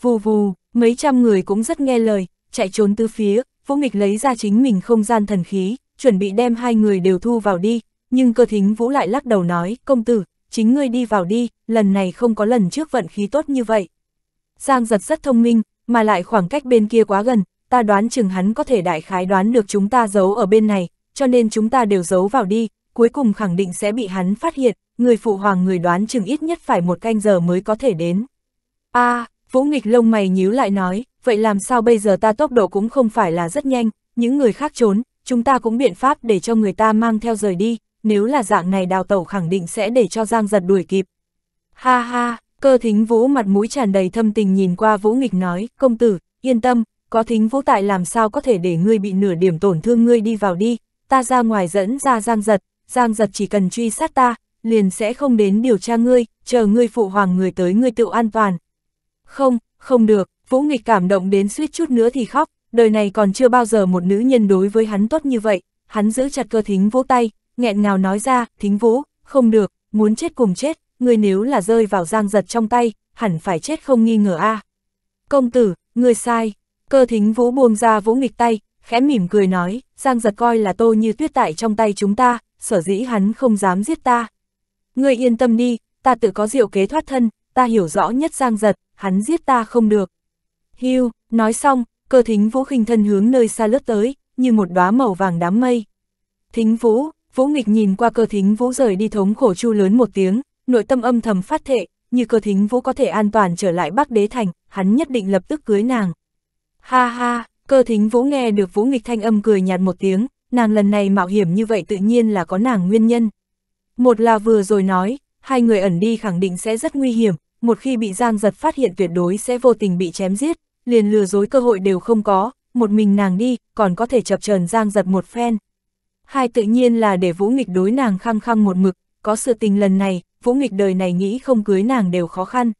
Vù vù, mấy trăm người cũng rất nghe lời, chạy trốn tứ phía, Vũ Nghịch lấy ra chính mình không gian thần khí, chuẩn bị đem hai người đều thu vào đi, nhưng cơ thính Vũ lại lắc đầu nói, công tử, chính ngươi đi vào đi, lần này không có lần trước vận khí tốt như vậy. Giang giật rất thông minh, mà lại khoảng cách bên kia quá gần, ta đoán chừng hắn có thể đại khái đoán được chúng ta giấu ở bên này, cho nên chúng ta đều giấu vào đi, cuối cùng khẳng định sẽ bị hắn phát hiện, người phụ hoàng người đoán chừng ít nhất phải một canh giờ mới có thể đến. a à, Vũ Nghịch lông mày nhíu lại nói, vậy làm sao bây giờ ta tốc độ cũng không phải là rất nhanh, những người khác trốn, chúng ta cũng biện pháp để cho người ta mang theo rời đi, nếu là dạng này đào tẩu khẳng định sẽ để cho Giang giật đuổi kịp. Ha ha, cơ thính Vũ mặt mũi tràn đầy thâm tình nhìn qua Vũ Nghịch nói, công tử, yên tâm, có thính vũ tại làm sao có thể để ngươi bị nửa điểm tổn thương ngươi đi vào đi, ta ra ngoài dẫn ra giang giật, giang giật chỉ cần truy sát ta, liền sẽ không đến điều tra ngươi, chờ ngươi phụ hoàng người tới ngươi tự an toàn. Không, không được, Vũ Nghịch cảm động đến suýt chút nữa thì khóc, đời này còn chưa bao giờ một nữ nhân đối với hắn tốt như vậy, hắn giữ chặt cơ thính vũ tay, nghẹn ngào nói ra, thính vũ, không được, muốn chết cùng chết, ngươi nếu là rơi vào giang giật trong tay, hẳn phải chết không nghi ngờ a Công tử, ngươi sai, Cơ thính vũ buông ra vũ nghịch tay, khẽ mỉm cười nói, Giang giật coi là tô như tuyết tại trong tay chúng ta, sở dĩ hắn không dám giết ta. Ngươi yên tâm đi, ta tự có diệu kế thoát thân, ta hiểu rõ nhất Giang giật, hắn giết ta không được. Hưu, nói xong, cơ thính vũ khinh thân hướng nơi xa lướt tới, như một đóa màu vàng đám mây. Thính vũ, vũ nghịch nhìn qua cơ thính vũ rời đi thống khổ chu lớn một tiếng, nội tâm âm thầm phát thệ, như cơ thính vũ có thể an toàn trở lại Bắc Đế Thành, hắn nhất định lập tức cưới nàng. Ha ha, cơ thính vũ nghe được vũ nghịch thanh âm cười nhạt một tiếng, nàng lần này mạo hiểm như vậy tự nhiên là có nàng nguyên nhân. Một là vừa rồi nói, hai người ẩn đi khẳng định sẽ rất nguy hiểm, một khi bị giang giật phát hiện tuyệt đối sẽ vô tình bị chém giết, liền lừa dối cơ hội đều không có, một mình nàng đi, còn có thể chập trần giang giật một phen. Hai tự nhiên là để vũ nghịch đối nàng khăng khăng một mực, có sự tình lần này, vũ nghịch đời này nghĩ không cưới nàng đều khó khăn.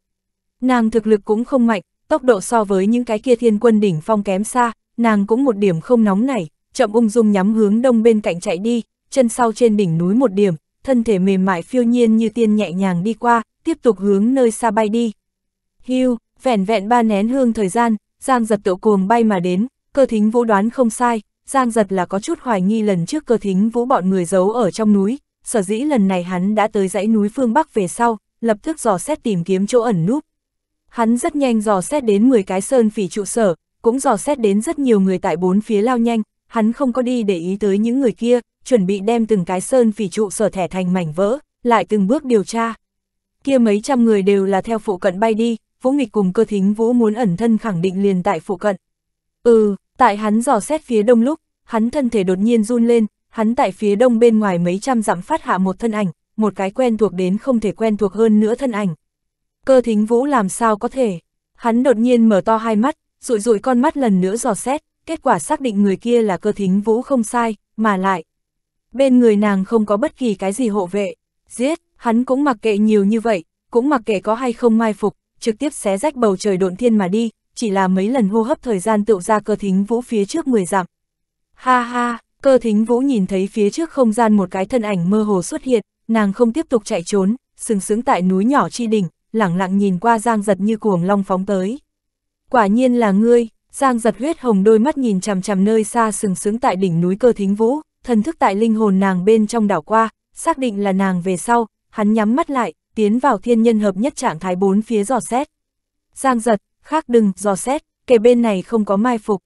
Nàng thực lực cũng không mạnh, tốc độ so với những cái kia thiên quân đỉnh phong kém xa, nàng cũng một điểm không nóng nảy, chậm ung dung nhắm hướng đông bên cạnh chạy đi, chân sau trên đỉnh núi một điểm, thân thể mềm mại phiêu nhiên như tiên nhẹ nhàng đi qua, tiếp tục hướng nơi xa bay đi. Hưu, vẻn vẹn ba nén hương thời gian, Giang giật tự cuồng bay mà đến, cơ thính vũ đoán không sai, Giang giật là có chút hoài nghi lần trước cơ thính vũ bọn người giấu ở trong núi, sở dĩ lần này hắn đã tới dãy núi phương Bắc về sau, lập tức dò xét tìm kiếm chỗ ẩn núp, Hắn rất nhanh dò xét đến 10 cái sơn phỉ trụ sở, cũng dò xét đến rất nhiều người tại bốn phía lao nhanh, hắn không có đi để ý tới những người kia, chuẩn bị đem từng cái sơn phỉ trụ sở thẻ thành mảnh vỡ, lại từng bước điều tra. Kia mấy trăm người đều là theo phụ cận bay đi, Vũ Nghịch cùng cơ thính Vũ muốn ẩn thân khẳng định liền tại phụ cận. Ừ, tại hắn dò xét phía đông lúc, hắn thân thể đột nhiên run lên, hắn tại phía đông bên ngoài mấy trăm dặm phát hạ một thân ảnh, một cái quen thuộc đến không thể quen thuộc hơn nữa thân ảnh, Cơ thính vũ làm sao có thể? Hắn đột nhiên mở to hai mắt, rụi rụi con mắt lần nữa dò xét, kết quả xác định người kia là cơ thính vũ không sai, mà lại. Bên người nàng không có bất kỳ cái gì hộ vệ, giết, hắn cũng mặc kệ nhiều như vậy, cũng mặc kệ có hay không mai phục, trực tiếp xé rách bầu trời độn thiên mà đi, chỉ là mấy lần hô hấp thời gian tựu ra cơ thính vũ phía trước 10 dặm. Ha ha, cơ thính vũ nhìn thấy phía trước không gian một cái thân ảnh mơ hồ xuất hiện, nàng không tiếp tục chạy trốn, sừng sững tại núi nhỏ chi đỉnh, lẳng lặng nhìn qua Giang giật như cuồng long phóng tới. Quả nhiên là ngươi, Giang giật huyết hồng đôi mắt nhìn chằm chằm nơi xa sừng sướng tại đỉnh núi cơ thính vũ, thần thức tại linh hồn nàng bên trong đảo qua, xác định là nàng về sau, hắn nhắm mắt lại, tiến vào thiên nhân hợp nhất trạng thái bốn phía dò xét. Giang giật, khác đừng, dò xét, kể bên này không có mai phục.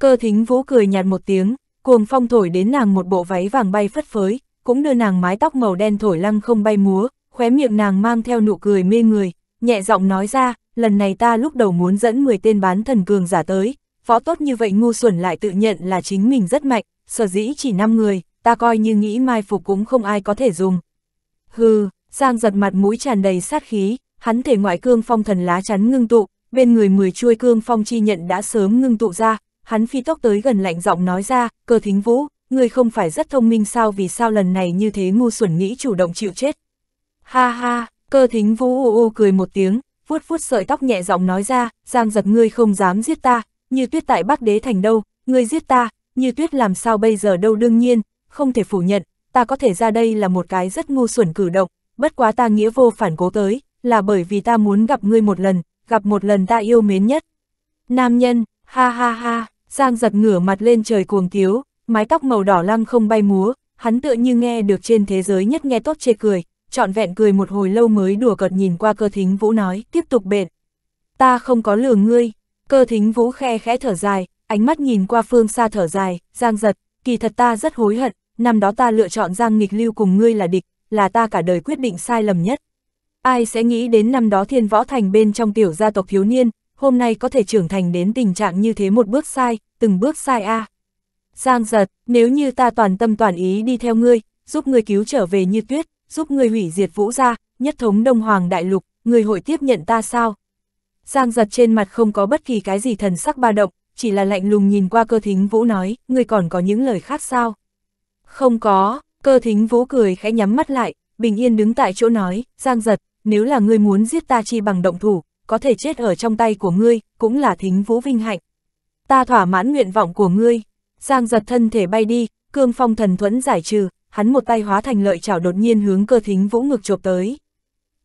Cơ thính vũ cười nhạt một tiếng, cuồng phong thổi đến nàng một bộ váy vàng bay phất phới, cũng đưa nàng mái tóc màu đen thổi lăng không bay múa, khóe miệng nàng mang theo nụ cười mê người, nhẹ giọng nói ra, lần này ta lúc đầu muốn dẫn 10 tên bán thần cường giả tới, phó tốt như vậy ngu xuẩn lại tự nhận là chính mình rất mạnh, sở dĩ chỉ 5 người, ta coi như nghĩ mai phục cũng không ai có thể dùng. Hừ, Giang giật mặt mũi tràn đầy sát khí, hắn thể ngoại cương phong thần lá chắn ngưng tụ, bên người 10 chuôi cương phong chi nhận đã sớm ngưng tụ ra, hắn phi tốc tới gần lạnh giọng nói ra, cơ thính vũ, người không phải rất thông minh sao vì sao lần này như thế ngu xuẩn nghĩ chủ động chịu chết, Ha ha, cơ thính vũ u u cười một tiếng, vuốt vuốt sợi tóc nhẹ giọng nói ra, giang giật ngươi không dám giết ta, như tuyết tại Bắc Đế Thành đâu, ngươi giết ta, như tuyết làm sao bây giờ đâu đương nhiên, không thể phủ nhận, ta có thể ra đây là một cái rất ngu xuẩn cử động, bất quá ta nghĩa vô phản cố tới, là bởi vì ta muốn gặp ngươi một lần, gặp một lần ta yêu mến nhất. Nam nhân, ha ha ha, giang giật ngửa mặt lên trời cuồng tiếu, mái tóc màu đỏ lăng không bay múa, hắn tựa như nghe được trên thế giới nhất nghe tốt chê cười, trọn vẹn cười một hồi lâu mới đùa cợt nhìn qua cơ thính vũ nói, tiếp tục bện. Ta không có lừa ngươi, cơ thính vũ khe khẽ thở dài, ánh mắt nhìn qua phương xa thở dài, giang giật, kỳ thật ta rất hối hận, năm đó ta lựa chọn giang nghịch lưu cùng ngươi là địch, là ta cả đời quyết định sai lầm nhất. Ai sẽ nghĩ đến năm đó thiên võ thành bên trong tiểu gia tộc thiếu niên, hôm nay có thể trưởng thành đến tình trạng như thế một bước sai, từng bước sai a. Giang giật, nếu như ta toàn tâm toàn ý đi theo ngươi, giúp ngươi cứu trở về như tuyết, giúp ngươi hủy diệt vũ gia, nhất thống Đông Hoàng Đại Lục, người hội tiếp nhận ta sao? Giang giật trên mặt không có bất kỳ cái gì thần sắc ba động, chỉ là lạnh lùng nhìn qua cơ thính vũ nói, người còn có những lời khác sao? Không có, cơ thính vũ cười khẽ nhắm mắt lại, bình yên đứng tại chỗ nói, Giang giật, nếu là ngươi muốn giết ta chi bằng động thủ, có thể chết ở trong tay của ngươi, cũng là thính vũ vinh hạnh. Ta thỏa mãn nguyện vọng của ngươi, Giang giật thân thể bay đi, cương phong thần thuẫn giải trừ, hắn một tay hóa thành lợi chảo đột nhiên hướng cơ thính vũ ngực chộp tới.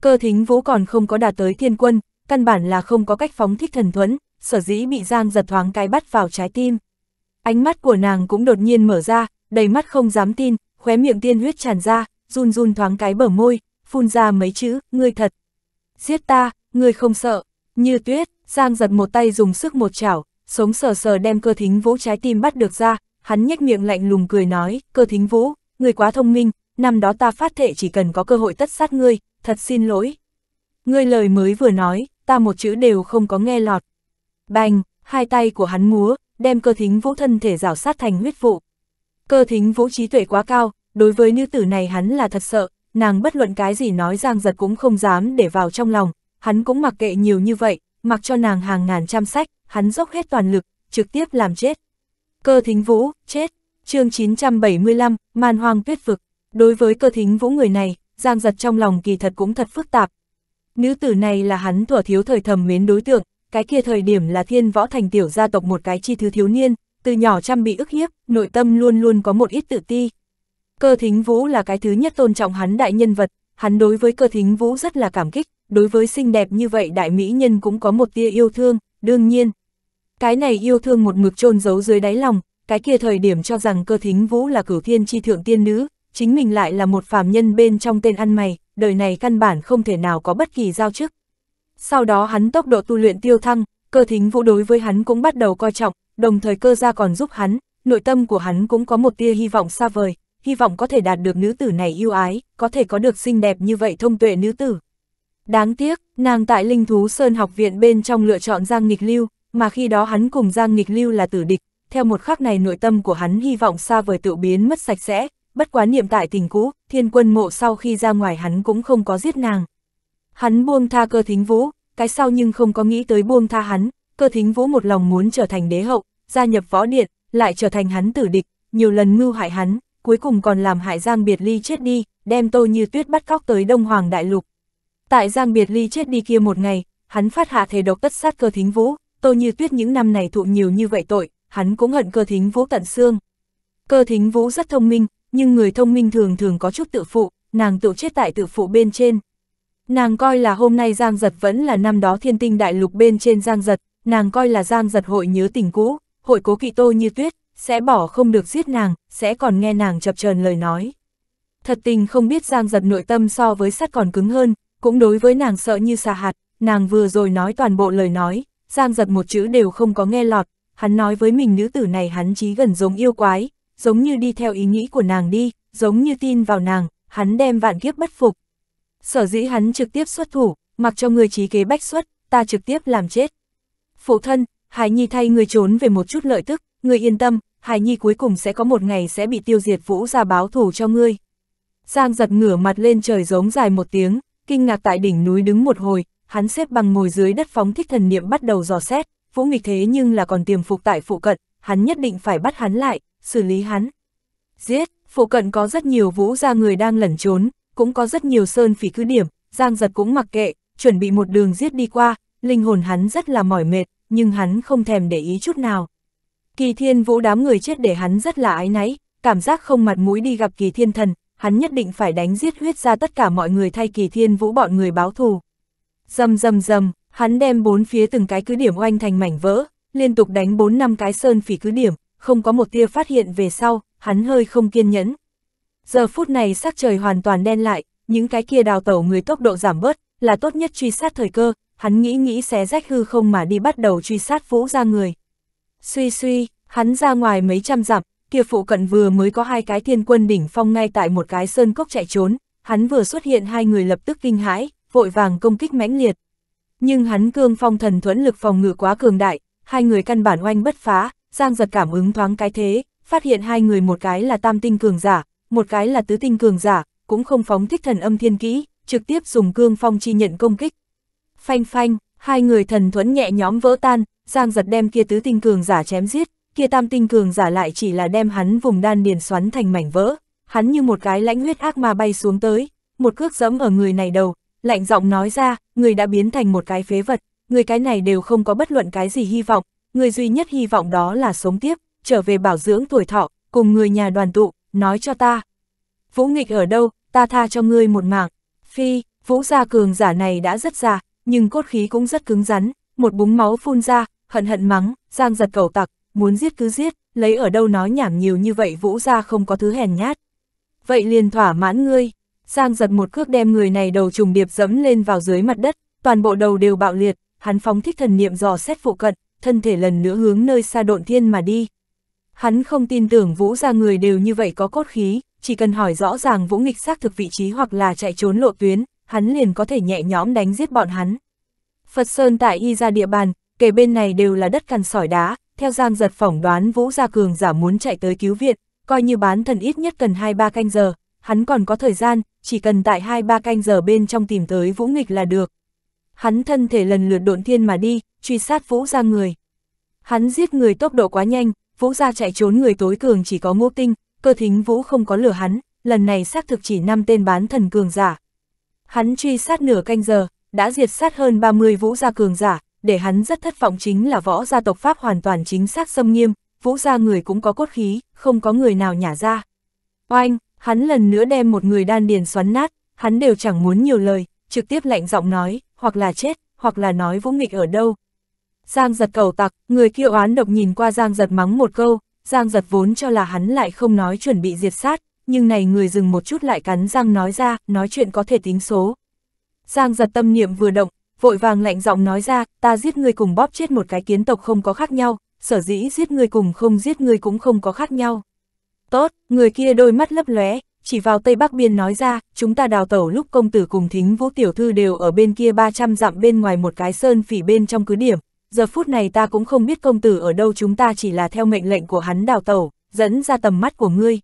Cơ thính vũ còn không có đạt tới thiên quân, căn bản là không có cách phóng thích thần thuẫn, sở dĩ bị Giang giật thoáng cái bắt vào trái tim. Ánh mắt của nàng cũng đột nhiên mở ra, đầy mắt không dám tin, khóe miệng tiên huyết tràn ra, run run thoáng cái bở môi, phun ra mấy chữ, ngươi thật. Giết ta, ngươi không sợ, như tuyết, Giang giật một tay dùng sức một chảo, sống sờ sờ đem cơ thính vũ trái tim bắt được ra, hắn nhếch miệng lạnh lùng cười nói, cơ thính vũ, người quá thông minh, năm đó ta phát thệ chỉ cần có cơ hội tất sát ngươi, thật xin lỗi. Ngươi lời mới vừa nói, ta một chữ đều không có nghe lọt. Bành, hai tay của hắn múa, đem cơ thính vũ thân thể rào sát thành huyết vụ. Cơ thính vũ trí tuệ quá cao, đối với nữ tử này hắn là thật sợ, nàng bất luận cái gì nói giang giật cũng không dám để vào trong lòng, hắn cũng mặc kệ nhiều như vậy, mặc cho nàng hàng ngàn trăm sách, hắn dốc hết toàn lực, trực tiếp làm chết. Cơ thính vũ, chết chương 975, man hoang tuyết vực. Đối với cơ thính vũ người này, Giang giật trong lòng kỳ thật cũng thật phức tạp. Nữ tử này là hắn thuở thiếu thời thầm mến đối tượng, cái kia thời điểm là thiên võ thành tiểu gia tộc một cái chi thứ thiếu niên, từ nhỏ chăm bị ức hiếp, nội tâm luôn luôn có một ít tự ti. Cơ thính vũ là cái thứ nhất tôn trọng hắn đại nhân vật, hắn đối với cơ thính vũ rất là cảm kích, đối với xinh đẹp như vậy đại mỹ nhân cũng có một tia yêu thương, đương nhiên. Cái này yêu thương một mực chôn giấu dưới đáy lòng, cái kia thời điểm cho rằng cơ thính vũ là cửu thiên chi thượng tiên nữ, chính mình lại là một phàm nhân bên trong tên ăn mày, đời này căn bản không thể nào có bất kỳ giao chức. Sau đó hắn tốc độ tu luyện tiêu thăng, cơ thính vũ đối với hắn cũng bắt đầu coi trọng, đồng thời cơ gia còn giúp hắn, nội tâm của hắn cũng có một tia hy vọng xa vời, hy vọng có thể đạt được nữ tử này yêu ái, có thể có được xinh đẹp như vậy thông tuệ nữ tử. Đáng tiếc, nàng tại Linh Thú Sơn học viện bên trong lựa chọn Giang Nghịch Lưu, mà khi đó hắn cùng Giang Nghịch Lưu là tử địch, theo một khắc này nội tâm của hắn hy vọng xa vời tự biến mất sạch sẽ, bất quá niệm tại tình cũ, thiên quân mộ sau khi ra ngoài hắn cũng không có giết nàng. Hắn buông tha cơ thính vũ, cái sau nhưng không có nghĩ tới buông tha hắn, cơ thính vũ một lòng muốn trở thành đế hậu, gia nhập võ điện, lại trở thành hắn tử địch, nhiều lần mưu hại hắn, cuối cùng còn làm hại Giang Biệt Ly chết đi, đem tô như tuyết bắt cóc tới Đông Hoàng Đại Lục. Tại Giang Biệt Ly chết đi kia một ngày, hắn phát hạ thể độc tất sát cơ thính vũ, tô như tuyết những năm này thụ nhiều như vậy tội, hắn cũng hận cơ thính vũ tận xương. Cơ thính vũ rất thông minh, nhưng người thông minh thường thường có chút tự phụ, nàng tự chết tại tự phụ bên trên. Nàng coi là hôm nay Giang Giật vẫn là năm đó thiên tinh đại lục bên trên Giang Giật, nàng coi là Giang Giật hội nhớ tình cũ, hội cố kỵ tô như tuyết, sẽ bỏ không được giết nàng, sẽ còn nghe nàng chập trờn lời nói. Thật tình không biết Giang Giật nội tâm so với sắt còn cứng hơn, cũng đối với nàng sợ như xà hạt, nàng vừa rồi nói toàn bộ lời nói, Giang Giật một chữ đều không có nghe lọt, hắn nói với mình nữ tử này hắn chí gần giống yêu quái, giống như đi theo ý nghĩ của nàng đi, giống như tin vào nàng, hắn đem vạn kiếp bất phục. Sở dĩ hắn trực tiếp xuất thủ, mặc cho người trí kế bách xuất, ta trực tiếp làm chết. Phụ thân, Hải Nhi thay người trốn về một chút lợi tức, người yên tâm, Hải Nhi cuối cùng sẽ có một ngày sẽ bị tiêu diệt vũ ra báo thù cho ngươi. Giang giật ngửa mặt lên trời giống dài một tiếng, kinh ngạc tại đỉnh núi đứng một hồi, hắn xếp bằng ngồi dưới đất phóng thích thần niệm bắt đầu dò xét. Vũ nghịch thế nhưng là còn tiềm phục tại phụ cận, hắn nhất định phải bắt hắn lại, xử lý hắn. Giết, phụ cận có rất nhiều vũ gia người đang lẩn trốn, cũng có rất nhiều sơn phỉ cứ điểm, Giang giật cũng mặc kệ, chuẩn bị một đường giết đi qua, linh hồn hắn rất là mỏi mệt, nhưng hắn không thèm để ý chút nào. Kỳ thiên vũ đám người chết để hắn rất là ái náy, cảm giác không mặt mũi đi gặp kỳ thiên thần, hắn nhất định phải đánh giết huyết ra tất cả mọi người thay kỳ thiên vũ bọn người báo thù. Dầm dầm dầm, Hắn đem bốn phía từng cái cứ điểm oanh thành mảnh vỡ, liên tục đánh bốn năm cái sơn phỉ cứ điểm, không có một tia phát hiện về sau, hắn hơi không kiên nhẫn. Giờ phút này sắc trời hoàn toàn đen lại, những cái kia đào tẩu người tốc độ giảm bớt, là tốt nhất truy sát thời cơ, hắn nghĩ nghĩ xé rách hư không mà đi bắt đầu truy sát vũ ra người. Suy suy, hắn ra ngoài mấy trăm dặm, kia phụ cận vừa mới có hai cái thiên quân đỉnh phong ngay tại một cái sơn cốc chạy trốn, hắn vừa xuất hiện hai người lập tức kinh hãi, vội vàng công kích mãnh liệt. Nhưng hắn cương phong thần thuẫn lực phòng ngự quá cường đại, hai người căn bản oanh bất phá, Giang giật cảm ứng thoáng cái thế, phát hiện hai người một cái là tam tinh cường giả, một cái là tứ tinh cường giả, cũng không phóng thích thần âm thiên kỹ, trực tiếp dùng cương phong chi nhận công kích. Phanh phanh, hai người thần thuẫn nhẹ nhóm vỡ tan, Giang giật đem kia tứ tinh cường giả chém giết, kia tam tinh cường giả lại chỉ là đem hắn vùng đan điền xoắn thành mảnh vỡ, hắn như một cái lãnh huyết ác ma bay xuống tới, một cước dẫm ở người này đầu, lạnh giọng nói ra, người đã biến thành một cái phế vật, người cái này đều không có bất luận cái gì hy vọng, người duy nhất hy vọng đó là sống tiếp, trở về bảo dưỡng tuổi thọ, cùng người nhà đoàn tụ, nói cho ta. Vũ nghịch ở đâu, ta tha cho ngươi một mạng. Phi, vũ gia cường giả này đã rất già, nhưng cốt khí cũng rất cứng rắn, một búng máu phun ra, hận hận mắng, giang giật cầu tặc, muốn giết cứ giết, lấy ở đâu nói nhảm nhiều như vậy vũ gia không có thứ hèn nhát. Vậy liền thỏa mãn ngươi. Giang giật một cước đem người này đầu trùng điệp dẫm lên vào dưới mặt đất, toàn bộ đầu đều bạo liệt, hắn phóng thích thần niệm dò xét phụ cận, thân thể lần nữa hướng nơi xa độn thiên mà đi. Hắn không tin tưởng Vũ ra người đều như vậy có cốt khí, chỉ cần hỏi rõ ràng Vũ nghịch xác thực vị trí hoặc là chạy trốn lộ tuyến, hắn liền có thể nhẹ nhõm đánh giết bọn hắn. Phật Sơn tại y ra địa bàn, kể bên này đều là đất cằn sỏi đá, theo Giang giật phỏng đoán Vũ Gia Cường giả muốn chạy tới cứu viện, coi như bán thần ít nhất cần 2-3 canh giờ, hắn còn có thời gian, chỉ cần tại hai ba canh giờ bên trong tìm tới Vũ Nghịch là được. Hắn thân thể lần lượt độn thiên mà đi, truy sát Vũ ra người. Hắn giết người tốc độ quá nhanh, Vũ ra chạy trốn người tối cường chỉ có ngô tinh, cơ thính Vũ không có lửa hắn, lần này xác thực chỉ năm tên bán thần cường giả. Hắn truy sát nửa canh giờ, đã diệt sát hơn 30 Vũ gia cường giả, để hắn rất thất vọng chính là võ gia tộc Pháp hoàn toàn chính xác xâm nghiêm, Vũ gia người cũng có cốt khí, không có người nào nhả ra. Oanh, hắn lần nữa đem một người đan điền xoắn nát, hắn đều chẳng muốn nhiều lời, trực tiếp lạnh giọng nói, hoặc là chết, hoặc là nói vũ nghịch ở đâu. Giang giật cầu tặc, người kia oán độc nhìn qua Giang giật mắng một câu, Giang giật vốn cho là hắn lại không nói chuẩn bị diệt sát, nhưng này người dừng một chút lại cắn Giang nói ra, nói chuyện có thể tính số. Giang giật tâm niệm vừa động, vội vàng lạnh giọng nói ra, ta giết người cùng bóp chết một cái kiến tộc không có khác nhau, sở dĩ giết người cùng không giết người cũng không có khác nhau. Tốt, người kia đôi mắt lấp lóe, chỉ vào Tây Bắc Biên nói ra, chúng ta đào tẩu lúc công tử cùng thính vũ tiểu thư đều ở bên kia 300 dặm bên ngoài một cái sơn phỉ bên trong cứ điểm. Giờ phút này ta cũng không biết công tử ở đâu chúng ta chỉ là theo mệnh lệnh của hắn đào tẩu, dẫn ra tầm mắt của ngươi.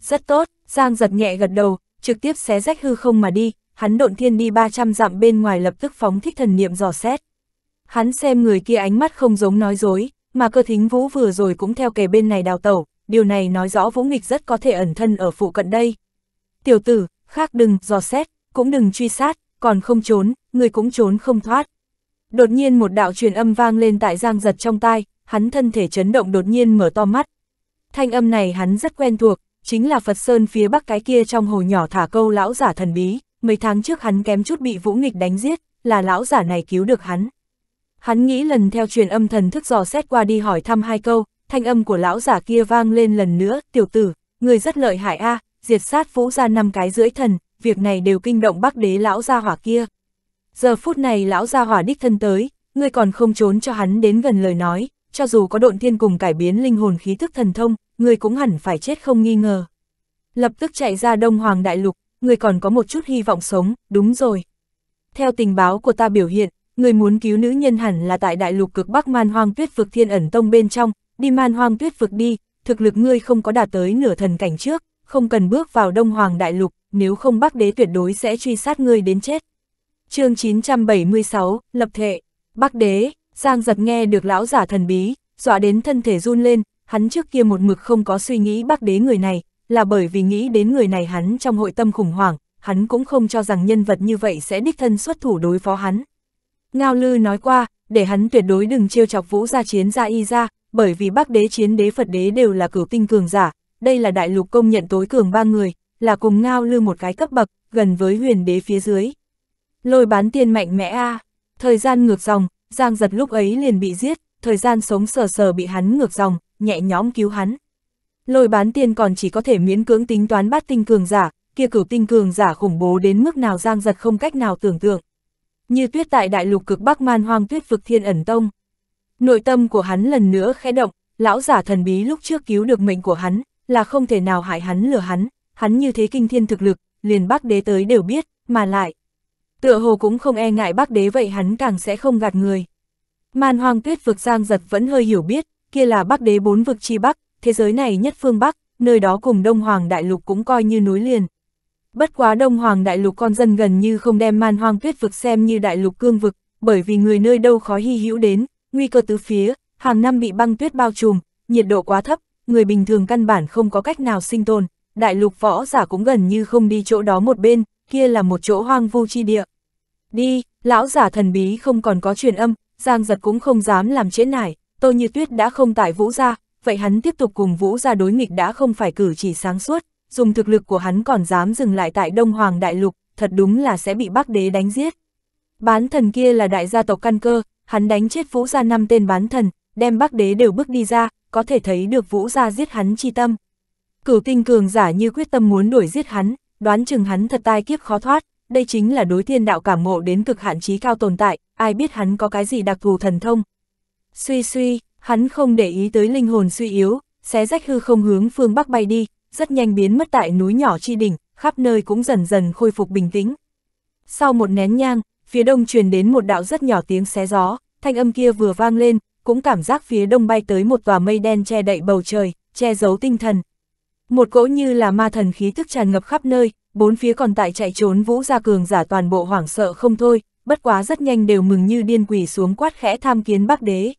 Rất tốt, Giang giật nhẹ gật đầu, trực tiếp xé rách hư không mà đi, hắn độn thiên đi 300 dặm bên ngoài lập tức phóng thích thần niệm dò xét. Hắn xem người kia ánh mắt không giống nói dối, mà cơ thính vũ vừa rồi cũng theo kề bên này đào tẩu, điều này nói rõ Vũ Nghịch rất có thể ẩn thân ở phụ cận đây. Tiểu tử, khác đừng dò xét, cũng đừng truy sát, còn không trốn, người cũng trốn không thoát. Đột nhiên một đạo truyền âm vang lên tại giang giật trong tai, hắn thân thể chấn động đột nhiên mở to mắt. Thanh âm này hắn rất quen thuộc, chính là Phật Sơn phía bắc cái kia trong hồ nhỏ thả câu lão giả thần bí, mấy tháng trước hắn kém chút bị Vũ Nghịch đánh giết, là lão giả này cứu được hắn. Hắn nghĩ lần theo truyền âm thần thức dò xét qua đi hỏi thăm hai câu, thanh âm của lão giả kia vang lên lần nữa, tiểu tử, người rất lợi hại a à, diệt sát vũ ra năm cái rưỡi thần, việc này đều kinh động bắc đế lão gia hỏa kia. Giờ phút này lão gia hỏa đích thân tới, ngươi còn không trốn cho hắn đến gần lời nói, cho dù có độn thiên cùng cải biến linh hồn khí thức thần thông, ngươi cũng hẳn phải chết không nghi ngờ. Lập tức chạy ra Đông Hoàng Đại Lục, ngươi còn có một chút hy vọng sống, đúng rồi. Theo tình báo của ta biểu hiện, người muốn cứu nữ nhân hẳn là tại đại lục cực Bắc Man Hoang Tuyết vực Thiên ẩn tông bên trong, đi man hoang tuyết vực đi, thực lực ngươi không có đạt tới nửa thần cảnh trước, không cần bước vào Đông Hoàng Đại Lục, nếu không Bắc Đế tuyệt đối sẽ truy sát ngươi đến chết. chương 976, Lập Thệ, Bắc Đế, Giang giật nghe được lão giả thần bí, dọa đến thân thể run lên, hắn trước kia một mực không có suy nghĩ Bắc Đế người này, là bởi vì nghĩ đến người này hắn trong hội tâm khủng hoảng, hắn cũng không cho rằng nhân vật như vậy sẽ đích thân xuất thủ đối phó hắn. Ngao Lư nói qua, để hắn tuyệt đối đừng trêu chọc vũ ra chiến ra y ra, bởi vì Bắc đế chiến đế Phật đế đều là cửu tinh cường giả, đây là đại lục công nhận tối cường ba người, là cùng ngao lưu một cái cấp bậc, gần với huyền đế phía dưới. Lôi bán tiên mạnh mẽ a à. thời gian ngược dòng, Giang giật lúc ấy liền bị giết, thời gian sống sờ sờ bị hắn ngược dòng, nhẹ nhõm cứu hắn. Lôi bán tiên còn chỉ có thể miễn cưỡng tính toán bát tinh cường giả, kia cửu tinh cường giả khủng bố đến mức nào Giang giật không cách nào tưởng tượng. Như tuyết tại đại lục cực Bắc man hoang tuyết vực thiên ẩn tông, Nội tâm của hắn lần nữa khẽ động, lão giả thần bí lúc trước cứu được mệnh của hắn, là không thể nào hại hắn lừa hắn, hắn như thế kinh thiên thực lực, liền bác đế tới đều biết, mà lại. Tựa hồ cũng không e ngại bác đế vậy hắn càng sẽ không gạt người. Màn hoang tuyết vực giang giật vẫn hơi hiểu biết, kia là bắc đế bốn vực chi bắc, thế giới này nhất phương bắc, nơi đó cùng Đông Hoàng Đại Lục cũng coi như núi liền. Bất quá Đông Hoàng Đại Lục con dân gần như không đem man hoang tuyết vực xem như đại lục cương vực, bởi vì người nơi đâu khó hy hữu đến, nguy cơ tứ phía, hàng năm bị băng tuyết bao trùm, nhiệt độ quá thấp, người bình thường căn bản không có cách nào sinh tồn, đại lục võ giả cũng gần như không đi chỗ đó một bên, kia là một chỗ hoang vu chi địa. Đi, lão giả thần bí không còn có truyền âm, Giang Giật cũng không dám làm trễ nải, Tô Như Tuyết đã không tại Vũ gia, vậy hắn tiếp tục cùng Vũ gia đối nghịch đã không phải cử chỉ sáng suốt, dùng thực lực của hắn còn dám dừng lại tại Đông Hoàng đại lục, thật đúng là sẽ bị Bắc đế đánh giết. Bán thần kia là đại gia tộc căn cơ, hắn đánh chết Vũ Gia năm tên bán thần, đem Bắc Đế đều bước đi ra, có thể thấy được Vũ Gia giết hắn chi tâm. Cửu tinh cường giả như quyết tâm muốn đuổi giết hắn, đoán chừng hắn thật tai kiếp khó thoát, đây chính là đối thiên đạo cảm ngộ đến cực hạn trí cao tồn tại, ai biết hắn có cái gì đặc thù thần thông. Suy suy, hắn không để ý tới linh hồn suy yếu, xé rách hư không hướng phương Bắc bay đi, rất nhanh biến mất tại núi nhỏ chi đỉnh, khắp nơi cũng dần dần khôi phục bình tĩnh. Sau một nén nhang, phía đông truyền đến một đạo rất nhỏ tiếng xé gió, thanh âm kia vừa vang lên, cũng cảm giác phía đông bay tới một tòa mây đen che đậy bầu trời, che giấu tinh thần. Một cỗ như là ma thần khí thức tràn ngập khắp nơi, bốn phía còn tại chạy trốn vũ gia cường giả toàn bộ hoảng sợ không thôi, bất quá rất nhanh đều mừng như điên quỷ xuống quát khẽ tham kiến bắc đế.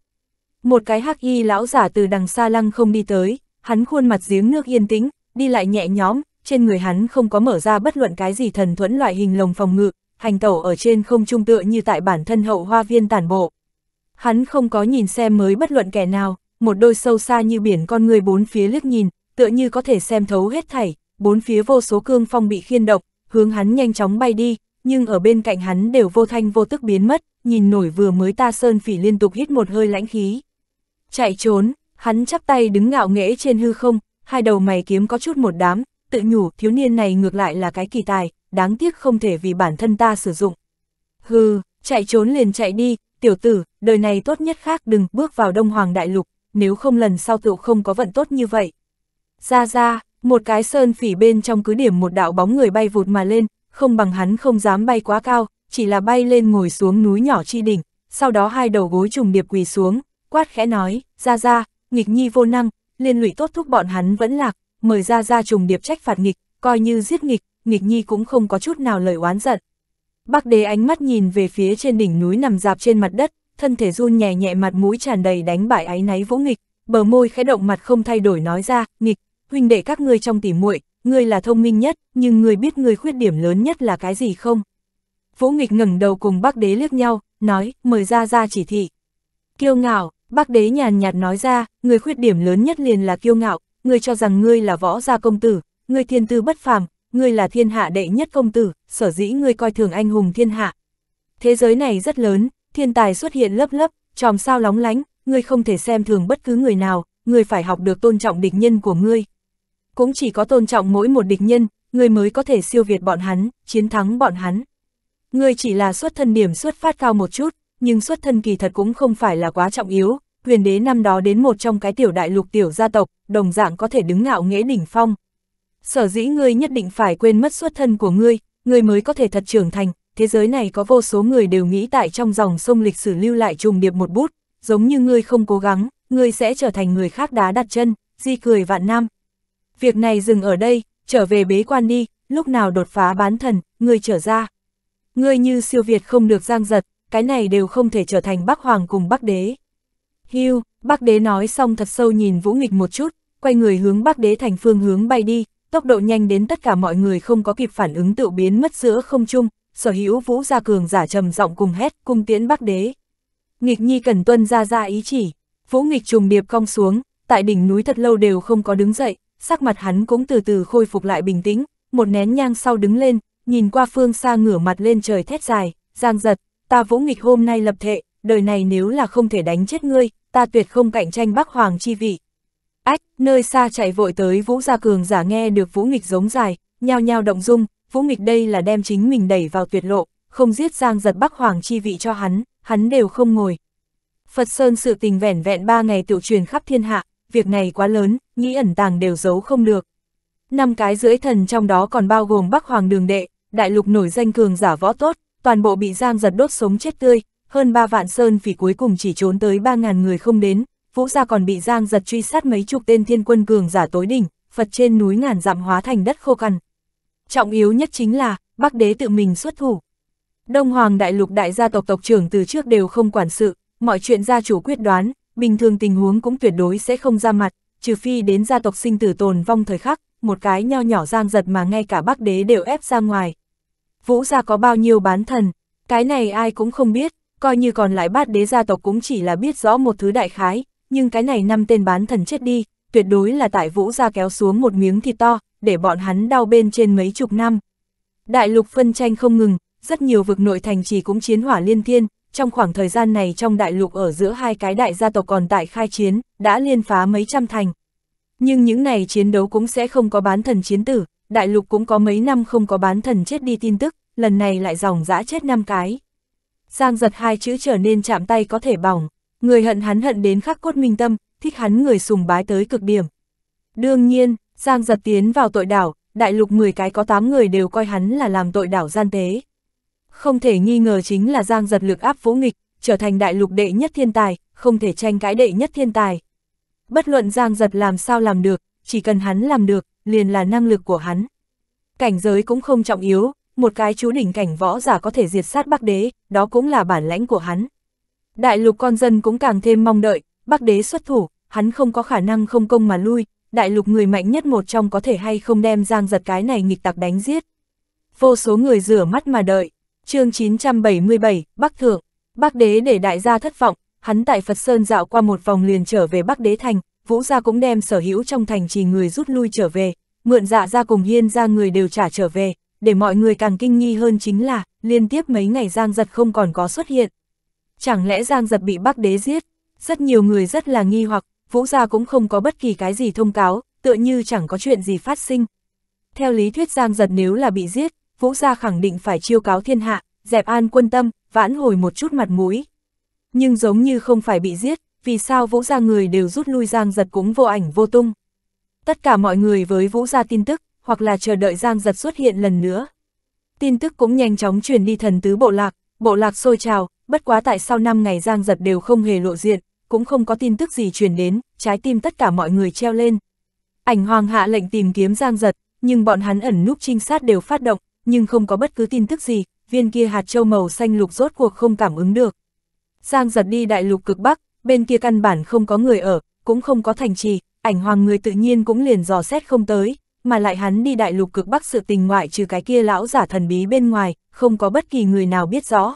Một cái hắc y lão giả từ đằng xa lăng không đi tới, hắn khuôn mặt giếng nước yên tĩnh, đi lại nhẹ nhõm, trên người hắn không có mở ra bất luận cái gì thần thuẫn loại hình lồng phòng ngự, hành tẩu ở trên không trung tựa như tại bản thân hậu hoa viên tản bộ. Hắn không có nhìn xem mới bất luận kẻ nào, một đôi sâu xa như biển con người bốn phía liếc nhìn, tựa như có thể xem thấu hết thảy, bốn phía vô số cương phong bị khiên động, hướng hắn nhanh chóng bay đi, nhưng ở bên cạnh hắn đều vô thanh vô tức biến mất, nhìn nổi vừa mới ta sơn phỉ liên tục hít một hơi lãnh khí. Chạy trốn, hắn chắp tay đứng ngạo nghễ trên hư không, hai đầu mày kiếm có chút một đám, tự nhủ thiếu niên này ngược lại là cái kỳ tài, đáng tiếc không thể vì bản thân ta sử dụng. Hừ, chạy trốn liền chạy đi, tiểu tử, đời này tốt nhất khác đừng bước vào Đông Hoàng Đại Lục, nếu không lần sau tựu không có vận tốt như vậy. Ra ra, một cái sơn phỉ bên trong cứ điểm một đạo bóng người bay vụt mà lên, không bằng hắn không dám bay quá cao, chỉ là bay lên ngồi xuống núi nhỏ chi đỉnh, sau đó hai đầu gối trùng điệp quỳ xuống, quát khẽ nói, ra ra, nghịch nhi vô năng, liên lụy tốt thúc bọn hắn vẫn lạc, mời ra ra trùng điệp trách phạt nghịch, coi như giết nghịch, nghịch nhi cũng không có chút nào lời oán giận. Bác đế ánh mắt nhìn về phía trên đỉnh núi nằm dạp trên mặt đất, thân thể run nhẹ nhẹ mặt mũi tràn đầy đánh bại áy náy Vũ nghịch, bờ môi khẽ động mặt không thay đổi nói ra, nghịch, huynh đệ các ngươi trong tỉ muội, ngươi là thông minh nhất, nhưng ngươi biết ngươi khuyết điểm lớn nhất là cái gì không? Vũ nghịch ngẩng đầu cùng bác đế liếc nhau, nói, mời ra ra chỉ thị. Kiêu ngạo, bác đế nhàn nhạt nói ra, người khuyết điểm lớn nhất liền là kiêu ngạo, ngươi cho rằng ngươi là võ gia công tử, ngươi thiên tư bất phàm, ngươi là thiên hạ đệ nhất công tử, sở dĩ ngươi coi thường anh hùng thiên hạ. Thế giới này rất lớn, thiên tài xuất hiện lấp lấp, tròm sao lóng lánh, ngươi không thể xem thường bất cứ người nào, ngươi phải học được tôn trọng địch nhân của ngươi. Cũng chỉ có tôn trọng mỗi một địch nhân, ngươi mới có thể siêu việt bọn hắn, chiến thắng bọn hắn. Ngươi chỉ là xuất thân điểm xuất phát cao một chút, nhưng xuất thân kỳ thật cũng không phải là quá trọng yếu, huyền đế năm đó đến một trong cái tiểu đại lục tiểu gia tộc, đồng dạng có thể đứng ngạo nghễ đỉnh phong, sở dĩ ngươi nhất định phải quên mất xuất thân của ngươi, ngươi mới có thể thật trưởng thành, thế giới này có vô số người đều nghĩ tại trong dòng sông lịch sử lưu lại trùng điệp một bút, giống như ngươi không cố gắng, ngươi sẽ trở thành người khác đá đặt chân, di cười vạn năm. Việc này dừng ở đây, trở về bế quan đi, lúc nào đột phá bán thần, ngươi trở ra. Ngươi như siêu Việt không được giang giật, cái này đều không thể trở thành Bắc Hoàng cùng Bắc Đế. Hưu, Bắc Đế nói xong thật sâu nhìn Vũ Nghịch một chút, quay người hướng Bắc Đế thành phương hướng bay đi, tốc độ nhanh đến tất cả mọi người không có kịp phản ứng tự biến mất giữa không trung, sở hữu vũ gia cường giả trầm giọng cùng hét cung tiễn bắc đế. Nghịch nhi cần tuân ra ra ý chỉ, vũ nghịch trùng điệp cong xuống, tại đỉnh núi thật lâu đều không có đứng dậy, sắc mặt hắn cũng từ từ khôi phục lại bình tĩnh, một nén nhang sau đứng lên, nhìn qua phương xa ngửa mặt lên trời thét dài, giang giật, ta vũ nghịch hôm nay lập thệ, đời này nếu là không thể đánh chết ngươi, ta tuyệt không cạnh tranh bắc hoàng chi vị. Ách, nơi xa chạy vội tới Vũ Gia Cường giả nghe được Vũ Nghịch giống dài, nhao nhao động dung, Vũ Nghịch đây là đem chính mình đẩy vào tuyệt lộ, không giết Giang giật Bắc Hoàng chi vị cho hắn, hắn đều không ngồi. Phật Sơn sự tình vẻn vẹn ba ngày tự truyền khắp thiên hạ, việc này quá lớn, nghĩ ẩn tàng đều giấu không được. Năm cái rưỡi thần trong đó còn bao gồm Bắc Hoàng Đường Đệ, đại lục nổi danh cường giả võ tốt, toàn bộ bị Giang giật đốt sống chết tươi, hơn ba vạn sơn vì cuối cùng chỉ trốn tới ba ngàn người không đến, Vũ gia còn bị Giang giật truy sát mấy chục tên thiên quân cường giả tối đỉnh, Phật trên núi ngàn dặm hóa thành đất khô cằn. Trọng yếu nhất chính là, Bắc đế tự mình xuất thủ. Đông Hoàng đại lục đại gia tộc tộc trưởng từ trước đều không quản sự, mọi chuyện gia chủ quyết đoán, bình thường tình huống cũng tuyệt đối sẽ không ra mặt, trừ phi đến gia tộc sinh tử tồn vong thời khắc, một cái nho nhỏ giang giật mà ngay cả Bắc đế đều ép ra ngoài. Vũ gia có bao nhiêu bán thần, cái này ai cũng không biết, coi như còn lại bát đế gia tộc cũng chỉ là biết rõ một thứ đại khái, nhưng cái này năm tên bán thần chết đi, tuyệt đối là tại vũ ra kéo xuống một miếng thịt to, để bọn hắn đau bên trên mấy chục năm. Đại lục phân tranh không ngừng, rất nhiều vực nội thành trì cũng chiến hỏa liên thiên, trong khoảng thời gian này trong đại lục ở giữa hai cái đại gia tộc còn tại khai chiến, đã liên phá mấy trăm thành. Nhưng những này chiến đấu cũng sẽ không có bán thần chiến tử, đại lục cũng có mấy năm không có bán thần chết đi tin tức, lần này lại dòng dã chết năm cái. Giang giật hai chữ trở nên chạm tay có thể bỏng. Người hận hắn hận đến khắc cốt minh tâm, thích hắn người sùng bái tới cực điểm. Đương nhiên, Giang giật tiến vào tội đảo, đại lục 10 cái có 8 người đều coi hắn là làm tội đảo gian tế. Không thể nghi ngờ chính là Giang giật lực áp vũ nghịch, trở thành đại lục đệ nhất thiên tài, không thể tranh cãi đệ nhất thiên tài. Bất luận Giang giật làm sao làm được, chỉ cần hắn làm được, liền là năng lực của hắn. Cảnh giới cũng không trọng yếu, một cái chú đỉnh cảnh võ giả có thể diệt sát bắc đế, đó cũng là bản lãnh của hắn. Đại lục con dân cũng càng thêm mong đợi, Bắc đế xuất thủ, hắn không có khả năng không công mà lui, đại lục người mạnh nhất một trong có thể hay không đem giang giật cái này nghịch tặc đánh giết. Vô số người rửa mắt mà đợi, chương 977, Bắc Thượng, Bắc đế để đại gia thất vọng, hắn tại Phật Sơn dạo qua một vòng liền trở về Bắc đế thành, Vũ gia cũng đem sở hữu trong thành trì người rút lui trở về, mượn dạ ra cùng hiên ra người đều trả trở về, để mọi người càng kinh nghi hơn chính là, liên tiếp mấy ngày giang giật không còn có xuất hiện, Chẳng lẽ Giang Giật bị Bắc Đế giết? Rất nhiều người rất là nghi hoặc, Vũ Gia cũng không có bất kỳ cái gì thông cáo, tựa như chẳng có chuyện gì phát sinh. Theo lý thuyết Giang Giật nếu là bị giết, Vũ Gia khẳng định phải chiêu cáo thiên hạ, dẹp an quân tâm, vãn hồi một chút mặt mũi. Nhưng giống như không phải bị giết, vì sao Vũ Gia người đều rút lui Giang Giật cũng vô ảnh vô tung. Tất cả mọi người với Vũ Gia tin tức, hoặc là chờ đợi Giang Giật xuất hiện lần nữa. Tin tức cũng nhanh chóng truyền đi thần tứ bộ lạc, bộ lạc sôi trào, bất quá tại sau 5 ngày Giang Giật đều không hề lộ diện, cũng không có tin tức gì truyền đến, trái tim tất cả mọi người treo lên. Ảnh hoàng hạ lệnh tìm kiếm Giang Giật, nhưng bọn hắn ẩn núp trinh sát đều phát động, nhưng không có bất cứ tin tức gì, viên kia hạt châu màu xanh lục rốt cuộc không cảm ứng được. Giang Giật đi đại lục cực Bắc, bên kia căn bản không có người ở, cũng không có thành trì, ảnh hoàng người tự nhiên cũng liền dò xét không tới, mà lại hắn đi đại lục cực Bắc sự tình ngoại trừ cái kia lão giả thần bí bên ngoài, không có bất kỳ người nào biết rõ.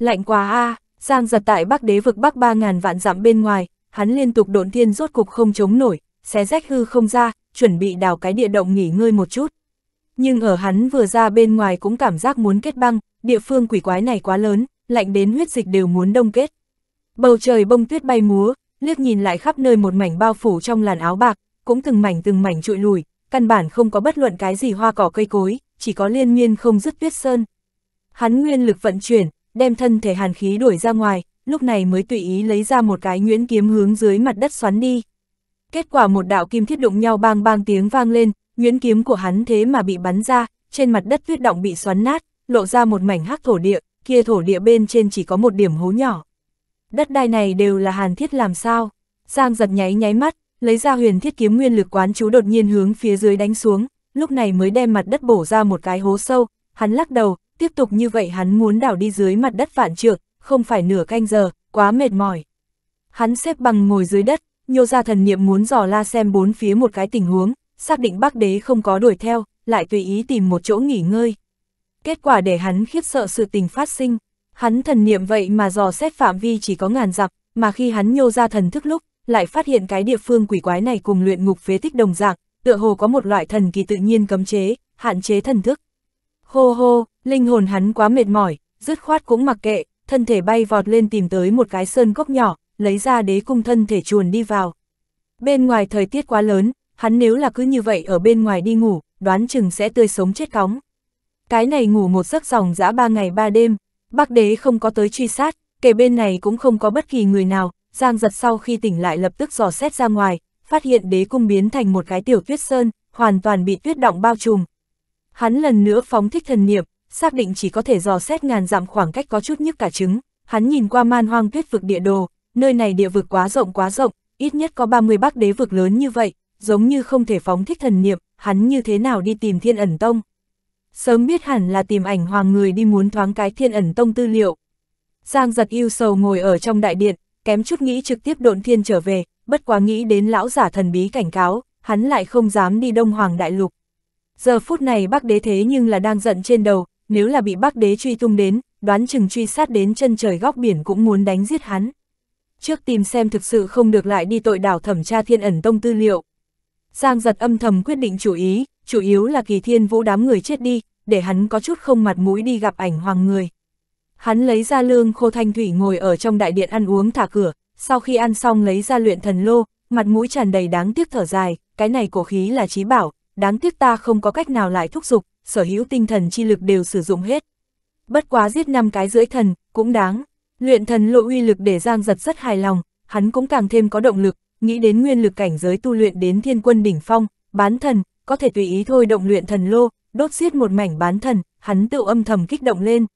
Lạnh quá a à, Giang giật tại Bắc đế vực Bắc ba ngàn vạn dặm bên ngoài, hắn liên tục độn thiên rốt cục không chống nổi, xé rách hư không ra, chuẩn bị đào cái địa động nghỉ ngơi một chút. Nhưng ở hắn vừa ra bên ngoài cũng cảm giác muốn kết băng, địa phương quỷ quái này quá lớn, lạnh đến huyết dịch đều muốn đông kết. Bầu trời bông tuyết bay múa, liếc nhìn lại khắp nơi một mảnh bao phủ trong làn áo bạc, cũng từng mảnh từng mảnh trụi lùi, căn bản không có bất luận cái gì hoa cỏ cây cối, chỉ có liên miên không dứt tuyết sơn. Hắn nguyên lực vận chuyển, đem thân thể hàn khí đuổi ra ngoài, lúc này mới tùy ý lấy ra một cái nguyễn kiếm hướng dưới mặt đất xoắn đi. Kết quả một đạo kim thiết đụng nhau bang bang tiếng vang lên, nguyễn kiếm của hắn thế mà bị bắn ra, trên mặt đất tuyết động bị xoắn nát, lộ ra một mảnh hắc thổ địa, kia thổ địa bên trên chỉ có một điểm hố nhỏ. Đất đai này đều là hàn thiết làm sao? Giang giật nháy nháy mắt, lấy ra huyền thiết kiếm nguyên lực quán chú đột nhiên hướng phía dưới đánh xuống, lúc này mới đem mặt đất bổ ra một cái hố sâu, hắn lắc đầu, tiếp tục như vậy hắn muốn đảo đi dưới mặt đất vạn trượng, không phải nửa canh giờ, quá mệt mỏi. Hắn xếp bằng ngồi dưới đất, nhô ra thần niệm muốn dò la xem bốn phía một cái tình huống, xác định bác đế không có đuổi theo, lại tùy ý tìm một chỗ nghỉ ngơi. Kết quả để hắn khiếp sợ sự tình phát sinh, hắn thần niệm vậy mà dò xét phạm vi chỉ có ngàn dặm, mà khi hắn nhô ra thần thức lúc, lại phát hiện cái địa phương quỷ quái này cùng luyện ngục phế tích đồng dạng, tựa hồ có một loại thần kỳ tự nhiên cấm chế, hạn chế thần thức. Hô hô, linh hồn hắn quá mệt mỏi, dứt khoát cũng mặc kệ, thân thể bay vọt lên tìm tới một cái sơn cốc nhỏ, lấy ra đế cung thân thể chuồn đi vào. Bên ngoài thời tiết quá lớn, hắn nếu là cứ như vậy ở bên ngoài đi ngủ, đoán chừng sẽ tươi sống chết cóng. Cái này ngủ một giấc dòng dã ba ngày ba đêm, bác đế không có tới truy sát, kể bên này cũng không có bất kỳ người nào, Giang giật sau khi tỉnh lại lập tức dò xét ra ngoài, phát hiện đế cung biến thành một cái tiểu tuyết sơn, hoàn toàn bị tuyết động bao trùm, Hắn lần nữa phóng thích thần niệm, xác định chỉ có thể dò xét ngàn dặm khoảng cách có chút nhức cả trứng. Hắn nhìn qua man hoang tuyết vực địa đồ, nơi này địa vực quá rộng quá rộng, ít nhất có 30 bác đế vực lớn như vậy, giống như không thể phóng thích thần niệm, hắn như thế nào đi tìm thiên ẩn tông. Sớm biết hẳn là tìm ảnh hoàng người đi muốn thoáng cái thiên ẩn tông tư liệu. Giang giật yêu sầu ngồi ở trong đại điện, kém chút nghĩ trực tiếp độn thiên trở về, bất quá nghĩ đến lão giả thần bí cảnh cáo, hắn lại không dám đi đông hoàng đại lục, Giờ phút này bác đế thế nhưng là đang giận trên đầu, nếu là bị bác đế truy tung đến, đoán chừng truy sát đến chân trời góc biển cũng muốn đánh giết hắn. Trước tìm xem thực sự không được lại đi tội đảo thẩm tra thiên ẩn tông tư liệu. Giang giật âm thầm quyết định chủ ý, chủ yếu là kỳ thiên vũ đám người chết đi, để hắn có chút không mặt mũi đi gặp ảnh hoàng người. Hắn lấy ra lương khô thanh thủy ngồi ở trong đại điện ăn uống thả cửa, sau khi ăn xong lấy ra luyện thần lô, mặt mũi tràn đầy đáng tiếc thở dài, cái này cổ khí là trí bảo, đáng tiếc ta không có cách nào lại thúc giục, sở hữu tinh thần chi lực đều sử dụng hết. Bất quá giết năm cái rưỡi thần, cũng đáng. Luyện thần lộ uy lực để Giang giật rất hài lòng, hắn cũng càng thêm có động lực, nghĩ đến nguyên lực cảnh giới tu luyện đến thiên quân đỉnh phong, bán thần, có thể tùy ý thôi động luyện thần lô, đốt giết một mảnh bán thần, hắn tự âm thầm kích động lên.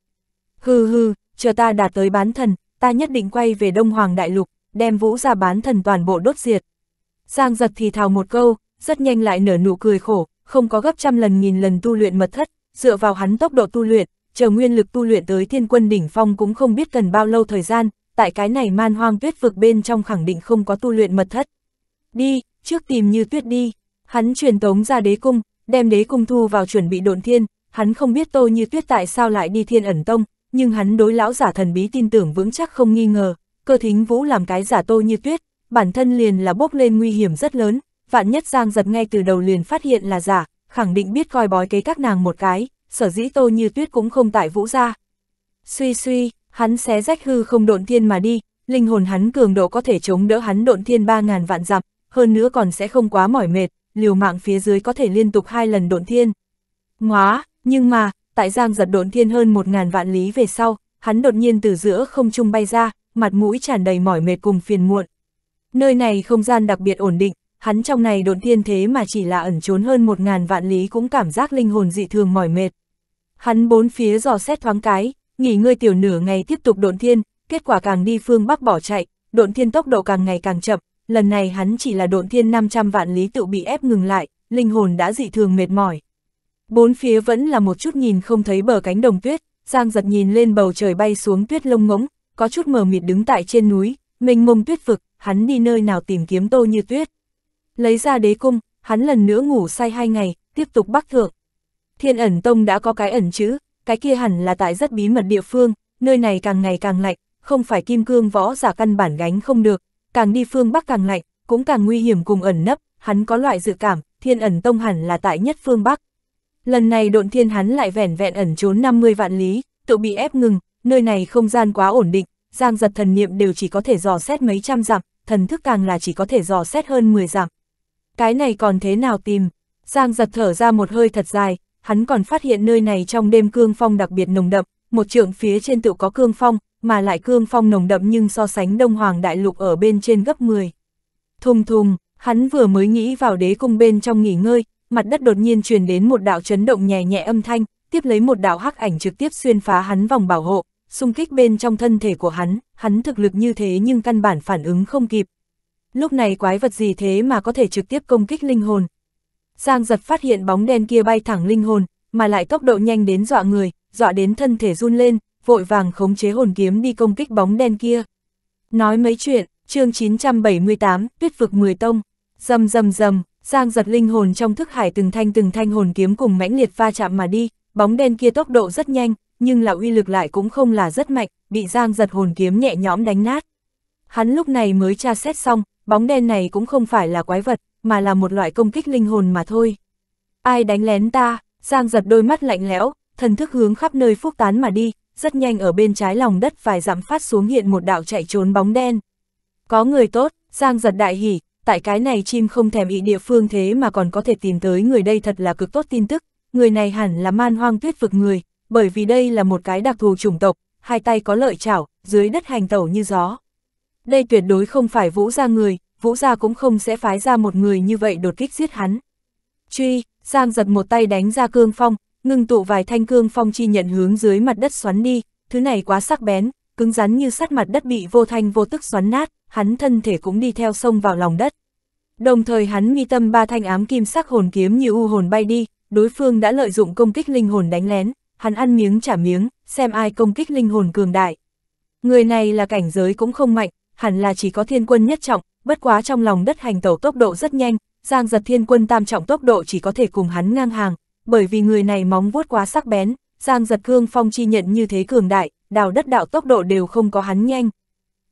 Hừ hừ, chờ ta đạt tới bán thần, ta nhất định quay về Đông Hoàng Đại Lục, đem vũ ra bán thần toàn bộ đốt diệt. Giang giật thì thào một câu, rất nhanh lại nở nụ cười khổ, không có gấp trăm lần nghìn lần tu luyện mật thất, dựa vào hắn tốc độ tu luyện, chờ nguyên lực tu luyện tới thiên quân đỉnh phong cũng không biết cần bao lâu thời gian, tại cái này man hoang tuyết vực bên trong khẳng định không có tu luyện mật thất. Đi, trước tìm như tuyết đi, hắn truyền tống ra đế cung, đem đế cung thu vào chuẩn bị độn thiên, hắn không biết tô như tuyết tại sao lại đi thiên ẩn tông, nhưng hắn đối lão giả thần bí tin tưởng vững chắc không nghi ngờ, cơ thính vũ làm cái giả tô như tuyết, bản thân liền là bốc lên nguy hiểm rất lớn, vạn nhất Giang giật ngay từ đầu liền phát hiện là giả, khẳng định biết coi bói kế các nàng một cái, sở dĩ tô như tuyết cũng không tại vũ ra. Suy suy, hắn xé rách hư không độn thiên mà đi, linh hồn hắn cường độ có thể chống đỡ hắn độn thiên ba ngàn vạn dặm, hơn nữa còn sẽ không quá mỏi mệt, liều mạng phía dưới có thể liên tục hai lần độn thiên. Ngóa, nhưng mà, tại giang giật độn thiên hơn một ngàn vạn lý về sau, hắn đột nhiên từ giữa không trung bay ra, mặt mũi tràn đầy mỏi mệt cùng phiền muộn. Nơi này không gian đặc biệt ổn định, hắn trong này độn thiên thế mà chỉ là ẩn trốn hơn một ngàn vạn lý cũng cảm giác linh hồn dị thường mỏi mệt. Hắn bốn phía dò xét thoáng cái, nghỉ ngơi tiểu nửa ngày tiếp tục độn thiên, kết quả càng đi phương bắc bỏ chạy, độn thiên tốc độ càng ngày càng chậm, lần này hắn chỉ là độn thiên 500 vạn lý tự bị ép ngừng lại, linh hồn đã dị thường mệt mỏi. Bốn phía vẫn là một chút nhìn không thấy bờ cánh đồng tuyết, Giang giật nhìn lên bầu trời bay xuống tuyết lông ngỗng, có chút mờ mịt đứng tại trên núi, mình mông tuyết vực, hắn đi nơi nào tìm kiếm tô như tuyết. Lấy ra đế cung, hắn lần nữa ngủ say hai ngày, tiếp tục bắc thượng. Thiên ẩn tông đã có cái ẩn chữ, cái kia hẳn là tại rất bí mật địa phương, nơi này càng ngày càng lạnh, không phải kim cương võ giả căn bản gánh không được, càng đi phương bắc càng lạnh, cũng càng nguy hiểm cùng ẩn nấp, hắn có loại dự cảm, thiên ẩn tông hẳn là tại nhất phương bắc. Lần này độn thiên hắn lại vẻn vẹn ẩn trốn 50 vạn lý, tự bị ép ngừng, nơi này không gian quá ổn định, giang giật thần niệm đều chỉ có thể dò xét mấy trăm dặm, thần thức càng là chỉ có thể dò xét hơn 10 dặm cái này còn thế nào tìm? Giang giật thở ra một hơi thật dài, hắn còn phát hiện nơi này trong đêm cương phong đặc biệt nồng đậm, một trượng phía trên tự có cương phong, mà lại cương phong nồng đậm nhưng so sánh Đông Hoàng Đại Lục ở bên trên gấp 10. Thùng thùng, hắn vừa mới nghĩ vào đế cung bên trong nghỉ ngơi, mặt đất đột nhiên truyền đến một đạo chấn động nhẹ nhẹ âm thanh, tiếp lấy một đạo hắc ảnh trực tiếp xuyên phá hắn vòng bảo hộ, xung kích bên trong thân thể của hắn, hắn thực lực như thế nhưng căn bản phản ứng không kịp, lúc này quái vật gì thế mà có thể trực tiếp công kích linh hồn. Giang giật phát hiện bóng đen kia bay thẳng linh hồn, mà lại tốc độ nhanh đến dọa người, dọa đến thân thể run lên, vội vàng khống chế hồn kiếm đi công kích bóng đen kia. Nói mấy chuyện, chương 978, tuyết vực 10 tông, rầm rầm rầm Giang giật linh hồn trong thức hải từng thanh từng thanh hồn kiếm cùng mãnh liệt va chạm mà đi, bóng đen kia tốc độ rất nhanh, nhưng là uy lực lại cũng không là rất mạnh, bị Giang giật hồn kiếm nhẹ nhõm đánh nát. Hắn lúc này mới tra xét xong, bóng đen này cũng không phải là quái vật, mà là một loại công kích linh hồn mà thôi. Ai đánh lén ta, Giang giật đôi mắt lạnh lẽo, thần thức hướng khắp nơi phúc tán mà đi, rất nhanh ở bên trái lòng đất vài dặm phát xuống hiện một đạo chạy trốn bóng đen. Có người tốt, Giang giật đại hỉ, tại cái này chim không thèm ý địa phương thế mà còn có thể tìm tới người đây thật là cực tốt tin tức, người này hẳn là man hoang tuyết vực người, bởi vì đây là một cái đặc thù chủng tộc, hai tay có lợi chảo, dưới đất hành tẩu như gió. Đây tuyệt đối không phải Vũ gia người, Vũ gia cũng không sẽ phái ra một người như vậy đột kích giết hắn. Truy, Giang giật một tay đánh ra cương phong, ngưng tụ vài thanh cương phong chi nhận hướng dưới mặt đất xoắn đi, thứ này quá sắc bén, cứng rắn như sắt mặt đất bị vô thanh vô tức xoắn nát, hắn thân thể cũng đi theo sông vào lòng đất. Đồng thời hắn nghi tâm ba thanh ám kim sắc hồn kiếm như u hồn bay đi, đối phương đã lợi dụng công kích linh hồn đánh lén, hắn ăn miếng trả miếng, xem ai công kích linh hồn cường đại. Người này là cảnh giới cũng không mạnh, hẳn là chỉ có thiên quân nhất trọng, bất quá trong lòng đất hành tẩu tốc độ rất nhanh, giang giật thiên quân tam trọng tốc độ chỉ có thể cùng hắn ngang hàng, bởi vì người này móng vuốt quá sắc bén, giang giật cương phong chi nhận như thế cường đại, đào đất đạo tốc độ đều không có hắn nhanh.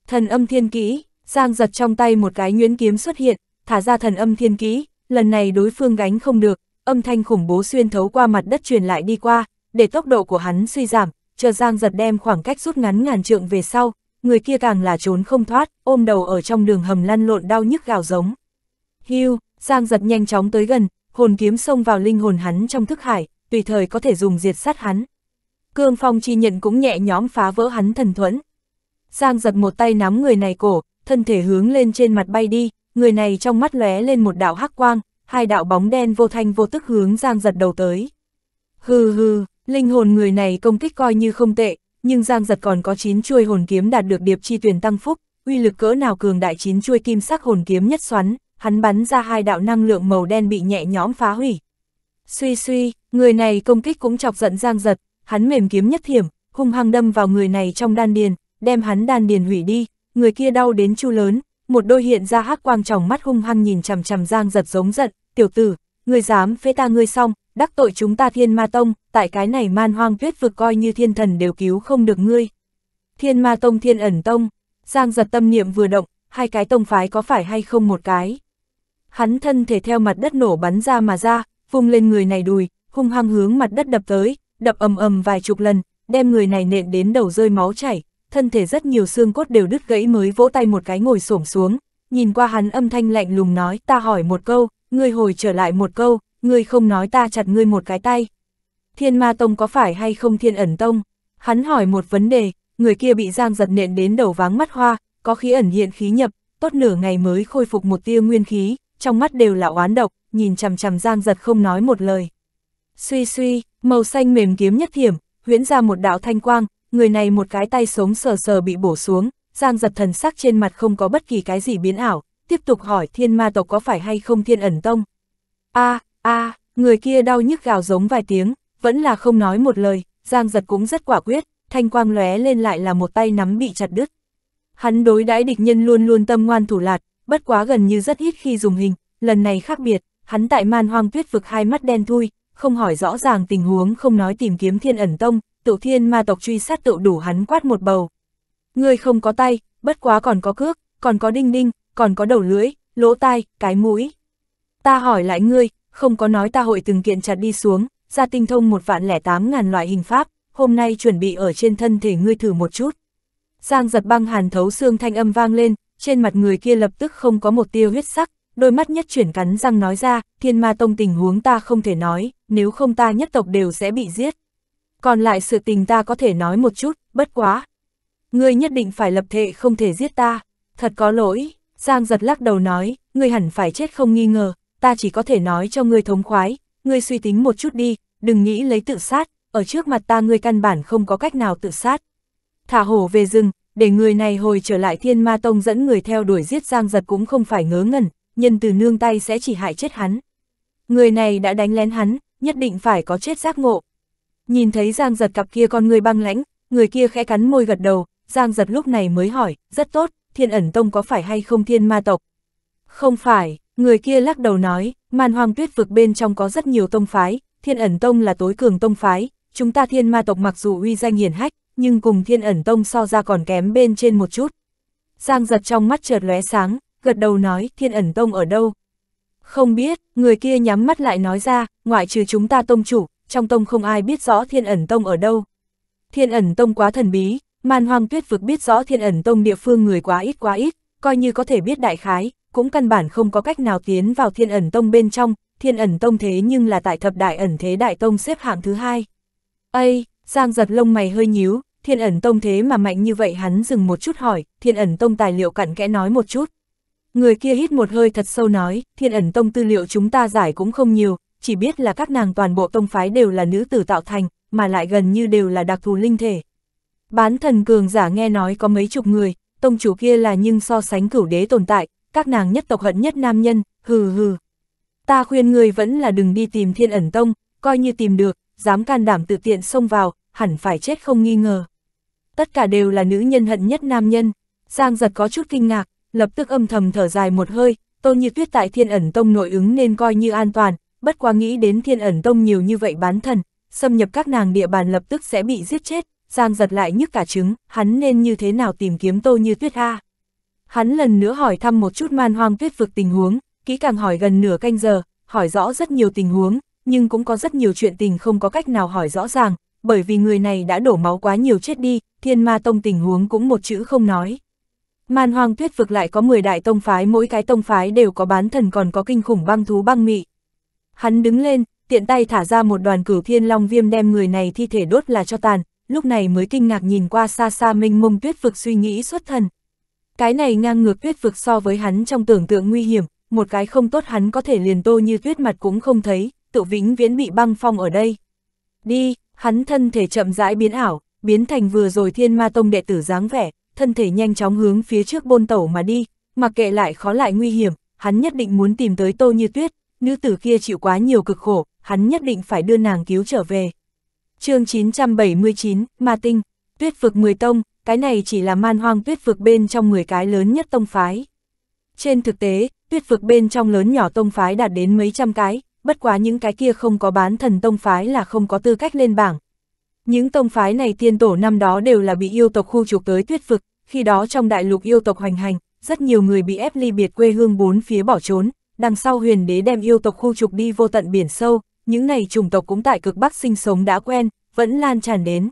Thần âm thiên kỹ, giang giật trong tay một cái nguyễn kiếm xuất hiện, thả ra thần âm thiên kỹ, lần này đối phương gánh không được, âm thanh khủng bố xuyên thấu qua mặt đất truyền lại đi qua, để tốc độ của hắn suy giảm, chờ Giang giật đem khoảng cách rút ngắn ngàn trượng về sau, người kia càng là trốn không thoát, ôm đầu ở trong đường hầm lăn lộn đau nhức gào giống. Hưu, Giang giật nhanh chóng tới gần, hồn kiếm xông vào linh hồn hắn trong thức hải, tùy thời có thể dùng diệt sát hắn. Cương Phong chi nhận cũng nhẹ nhóm phá vỡ hắn thần thuẫn. Giang giật một tay nắm người này cổ, thân thể hướng lên trên mặt bay đi, người này trong mắt lóe lên một đạo hắc quang, hai đạo bóng đen vô thanh vô tức hướng Giang giật đầu tới. Hừ hừ, linh hồn người này công kích coi như không tệ, nhưng Giang Giật còn có chín chuôi hồn kiếm đạt được điệp chi tuyển tăng phúc, uy lực cỡ nào cường đại chín chuôi kim sắc hồn kiếm nhất xoắn, hắn bắn ra hai đạo năng lượng màu đen bị nhẹ nhõm phá hủy. Suy suy, người này công kích cũng chọc giận Giang Giật, hắn mềm kiếm nhất thiểm, hung hăng đâm vào người này trong đan điền, đem hắn đan điền hủy đi, người kia đau đến chu lớn, một đôi hiện ra hắc quang trong mắt hung hăng nhìn chằm chằm Giang Giật giống giận, "Tiểu tử, người dám phế ta ngươi xong, đắc tội chúng ta thiên ma tông, tại cái này man hoang tuyết vực coi như thiên thần đều cứu không được ngươi. Thiên ma tông thiên ẩn tông, Giang giật tâm niệm vừa động, hai cái tông phái có phải hay không một cái. Hắn thân thể theo mặt đất nổ bắn ra mà ra, vung lên người này đùi, hung hăng hướng mặt đất đập tới, đập ầm ầm vài chục lần, đem người này nện đến đầu rơi máu chảy, thân thể rất nhiều xương cốt đều đứt gãy mới vỗ tay một cái ngồi xổm xuống, nhìn qua hắn âm thanh lạnh lùng nói, ta hỏi một câu, ngươi hồi trở lại một câu, ngươi không nói ta chặt ngươi một cái tay. Thiên ma tông có phải hay không thiên ẩn tông? Hắn hỏi một vấn đề, người kia bị giang giật nện đến đầu váng mắt hoa, có khí ẩn hiện khí nhập, tốt nửa ngày mới khôi phục một tia nguyên khí, trong mắt đều là oán độc, nhìn chằm chằm giang giật không nói một lời. Suy suy, màu xanh mềm kiếm nhất thiểm, huyễn ra một đạo thanh quang, người này một cái tay sống sờ sờ bị bổ xuống, giang giật thần sắc trên mặt không có bất kỳ cái gì biến ảo, tiếp tục hỏi thiên ma tộc có phải hay không thiên ẩn tông. a à, a à, người kia đau nhức gào giống vài tiếng, vẫn là không nói một lời, Giang giật cũng rất quả quyết, thanh quang lóe lên lại là một tay nắm bị chặt đứt. Hắn đối đãi địch nhân luôn luôn tâm ngoan thủ lạt, bất quá gần như rất ít khi dùng hình, lần này khác biệt, hắn tại man hoang tuyết vực hai mắt đen thui, không hỏi rõ ràng tình huống không nói tìm kiếm thiên ẩn tông, tự thiên ma tộc truy sát tự đủ hắn quát một bầu. Người không có tay, bất quá còn có cước, còn có đinh đinh, còn có đầu lưỡi, lỗ tai, cái mũi. Ta hỏi lại ngươi, không có nói ta hội từng kiện chặt đi xuống, ra tinh thông một vạn lẻ tám ngàn loại hình pháp, hôm nay chuẩn bị ở trên thân thể ngươi thử một chút. Giang giật băng hàn thấu xương thanh âm vang lên, trên mặt người kia lập tức không có một tia huyết sắc, đôi mắt nhất chuyển cắn răng nói ra, thiên ma tông tình huống ta không thể nói, nếu không ta nhất tộc đều sẽ bị giết. Còn lại sự tình ta có thể nói một chút, bất quá. Ngươi nhất định phải lập thệ không thể giết ta, thật có lỗi, Giang giật lắc đầu nói, ngươi hẳn phải chết không nghi ngờ, ta chỉ có thể nói cho ngươi thống khoái, ngươi suy tính một chút đi, đừng nghĩ lấy tự sát, ở trước mặt ta ngươi căn bản không có cách nào tự sát. Thả hổ về rừng, để người này hồi trở lại thiên ma tông dẫn người theo đuổi giết giang giật cũng không phải ngớ ngẩn, nhân từ nương tay sẽ chỉ hại chết hắn. Người này đã đánh lén hắn, nhất định phải có chết giác ngộ. Nhìn thấy giang giật cặp kia con người băng lãnh, người kia khẽ cắn môi gật đầu, giang giật lúc này mới hỏi, rất tốt, thiên ẩn tông có phải hay không thiên ma tộc? Không phải, Người kia lắc đầu nói, màn hoang tuyết vực bên trong có rất nhiều tông phái, thiên ẩn tông là tối cường tông phái, chúng ta thiên ma tộc mặc dù uy danh hiển hách, nhưng cùng thiên ẩn tông so ra còn kém bên trên một chút. Giang giật trong mắt chợt lóe sáng, gật đầu nói thiên ẩn tông ở đâu. Không biết, người kia nhắm mắt lại nói ra, ngoại trừ chúng ta tông chủ, trong tông không ai biết rõ thiên ẩn tông ở đâu. Thiên ẩn tông quá thần bí, man hoang tuyết vực biết rõ thiên ẩn tông địa phương người quá ít quá ít, coi như có thể biết đại khái, cũng căn bản không có cách nào tiến vào thiên ẩn tông bên trong, thiên ẩn tông thế nhưng là tại thập đại ẩn thế đại tông xếp hạng thứ hai. Ây, Giang giật lông mày hơi nhíu, thiên ẩn tông thế mà mạnh như vậy hắn dừng một chút hỏi, thiên ẩn tông tài liệu cặn kẽ nói một chút. Người kia hít một hơi thật sâu nói, thiên ẩn tông tư liệu chúng ta giải cũng không nhiều, chỉ biết là các nàng toàn bộ tông phái đều là nữ tử tạo thành, mà lại gần như đều là đặc thù linh thể. Bán thần cường giả nghe nói có mấy chục người, tông chủ kia là nhưng so sánh cửu đế tồn tại, các nàng nhất tộc hận nhất nam nhân, hừ hừ. Ta khuyên ngươi vẫn là đừng đi tìm thiên ẩn tông, coi như tìm được, dám can đảm tự tiện xông vào, hẳn phải chết không nghi ngờ. Tất cả đều là nữ nhân hận nhất nam nhân, Giang giật có chút kinh ngạc, lập tức âm thầm thở dài một hơi, tôn như tuyết tại thiên ẩn tông nội ứng nên coi như an toàn, bất quá nghĩ đến thiên ẩn tông nhiều như vậy bán thần, xâm nhập các nàng địa bàn lập tức sẽ bị giết chết, Giang giật lại nhức cả trứng, hắn nên như thế nào tìm kiếm tô như tuyết ha Hắn lần nữa hỏi thăm một chút man hoang tuyết vực tình huống, kỹ càng hỏi gần nửa canh giờ, hỏi rõ rất nhiều tình huống, nhưng cũng có rất nhiều chuyện tình không có cách nào hỏi rõ ràng, bởi vì người này đã đổ máu quá nhiều chết đi, thiên ma tông tình huống cũng một chữ không nói. Man hoang tuyết vực lại có 10 đại tông phái mỗi cái tông phái đều có bán thần còn có kinh khủng băng thú băng mị. Hắn đứng lên, tiện tay thả ra một đoàn cửu thiên long viêm đem người này thi thể đốt là cho tàn, lúc này mới kinh ngạc nhìn qua xa xa minh mông tuyết vực suy nghĩ xuất thần, cái này ngang ngược tuyết vực so với hắn trong tưởng tượng nguy hiểm, một cái không tốt hắn có thể liền tô như tuyết mặt cũng không thấy, tự vĩnh viễn bị băng phong ở đây. Đi, hắn thân thể chậm rãi biến ảo, biến thành vừa rồi thiên ma tông đệ tử dáng vẻ, thân thể nhanh chóng hướng phía trước bôn tẩu mà đi, mặc kệ lại khó lại nguy hiểm, hắn nhất định muốn tìm tới tô như tuyết, nữ tử kia chịu quá nhiều cực khổ, hắn nhất định phải đưa nàng cứu trở về. chương 979, Ma Tinh, Tuyết vực 10 tông, cái này chỉ là man hoang tuyết vực bên trong 10 cái lớn nhất tông phái. Trên thực tế, tuyết vực bên trong lớn nhỏ tông phái đạt đến mấy trăm cái, bất quá những cái kia không có bán thần tông phái là không có tư cách lên bảng. Những tông phái này tiên tổ năm đó đều là bị yêu tộc khu trục tới tuyết vực, khi đó trong đại lục yêu tộc hoành hành, rất nhiều người bị ép ly biệt quê hương bốn phía bỏ trốn, đằng sau huyền đế đem yêu tộc khu trục đi vô tận biển sâu, những này chủng tộc cũng tại cực bắc sinh sống đã quen, vẫn lan tràn đến.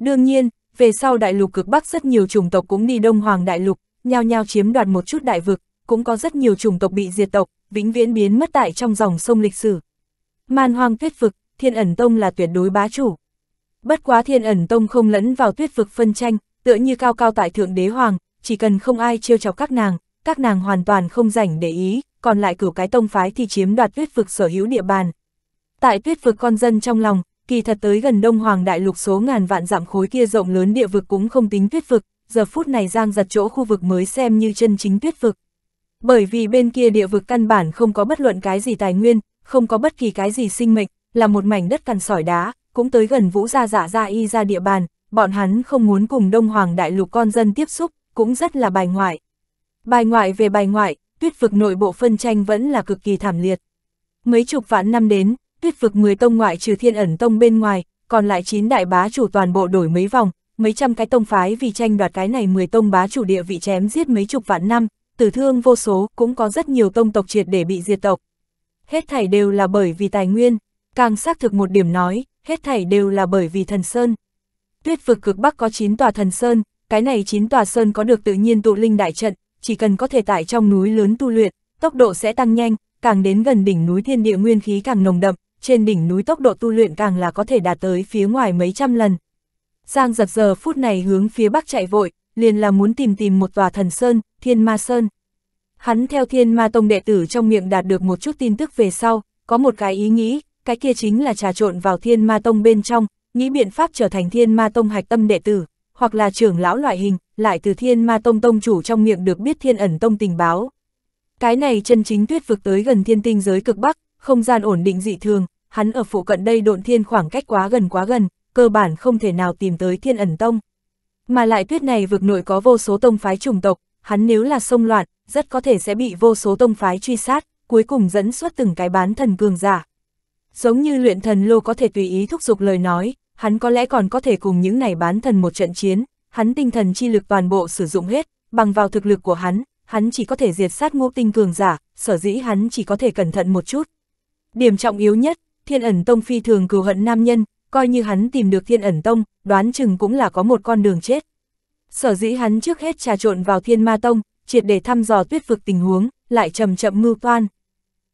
Đương nhiên, về sau đại lục cực Bắc rất nhiều chủng tộc cũng đi Đông Hoàng đại lục, nhao nhao chiếm đoạt một chút đại vực, cũng có rất nhiều chủng tộc bị diệt tộc, vĩnh viễn biến mất tại trong dòng sông lịch sử. Man hoang tuyết vực, thiên ẩn tông là tuyệt đối bá chủ. Bất quá thiên ẩn tông không lẫn vào tuyết vực phân tranh, tựa như cao cao tại thượng đế hoàng, chỉ cần không ai trêu chọc các nàng, các nàng hoàn toàn không rảnh để ý, còn lại cửu cái tông phái thì chiếm đoạt tuyết vực sở hữu địa bàn. Tại tuyết vực con dân trong lòng, kỳ thật tới gần Đông Hoàng Đại Lục số ngàn vạn dặm khối kia rộng lớn địa vực cũng không tính tuyết vực, giờ phút này giang giật chỗ khu vực mới xem như chân chính tuyết vực. Bởi vì bên kia địa vực căn bản không có bất luận cái gì tài nguyên, không có bất kỳ cái gì sinh mệnh, là một mảnh đất cằn sỏi đá, cũng tới gần vũ gia giả dạ gia y ra địa bàn, bọn hắn không muốn cùng Đông Hoàng Đại Lục con dân tiếp xúc, cũng rất là bài ngoại. Bài ngoại về bài ngoại, tuyết vực nội bộ phân tranh vẫn là cực kỳ thảm liệt. Mấy chục vạn năm đến, tuyết vực 10 tông ngoại trừ thiên ẩn tông bên ngoài, còn lại 9 đại bá chủ toàn bộ đổi mấy vòng, mấy trăm cái tông phái vì tranh đoạt cái này 10 tông bá chủ địa vị chém giết mấy chục vạn năm, tử thương vô số, cũng có rất nhiều tông tộc triệt để bị diệt tộc. Hết thảy đều là bởi vì tài nguyên, càng xác thực một điểm nói, hết thảy đều là bởi vì thần sơn. Tuyết vực cực bắc có 9 tòa thần sơn, cái này 9 tòa sơn có được tự nhiên tụ linh đại trận, chỉ cần có thể tại trong núi lớn tu luyện, tốc độ sẽ tăng nhanh, càng đến gần đỉnh núi thiên địa nguyên khí càng nồng đậm, trên đỉnh núi tốc độ tu luyện càng là có thể đạt tới phía ngoài mấy trăm lần. Giang giật giờ phút này hướng phía bắc chạy vội, liền là muốn tìm tìm một tòa thần sơn, thiên ma sơn. Hắn theo thiên ma tông đệ tử trong miệng đạt được một chút tin tức về sau, có một cái ý nghĩ, cái kia chính là trà trộn vào thiên ma tông bên trong, nghĩ biện pháp trở thành thiên ma tông hạch tâm đệ tử, hoặc là trưởng lão loại hình, lại từ thiên ma tông tông chủ trong miệng được biết thiên ẩn tông tình báo. Cái này chân chính tuyết vực tới gần thiên tinh giới cực bắc, không gian ổn định dị thường, hắn ở phụ cận đây độn thiên khoảng cách quá gần quá gần, cơ bản không thể nào tìm tới thiên ẩn tông. Mà lại tuyết này vực nội có vô số tông phái chủng tộc, hắn nếu là sông loạn, rất có thể sẽ bị vô số tông phái truy sát, cuối cùng dẫn xuất từng cái bán thần cường giả. Giống như luyện thần lô có thể tùy ý thúc giục lời nói, hắn có lẽ còn có thể cùng những này bán thần một trận chiến, hắn tinh thần chi lực toàn bộ sử dụng hết, bằng vào thực lực của hắn, hắn chỉ có thể diệt sát ngũ tinh cường giả, sở dĩ hắn chỉ có thể cẩn thận một chút. Điểm trọng yếu nhất, thiên ẩn tông phi thường cừu hận nam nhân, coi như hắn tìm được thiên ẩn tông, đoán chừng cũng là có một con đường chết. Sở dĩ hắn trước hết trà trộn vào thiên ma tông, triệt để thăm dò tuyết vực tình huống, lại chậm chậm mưu toan.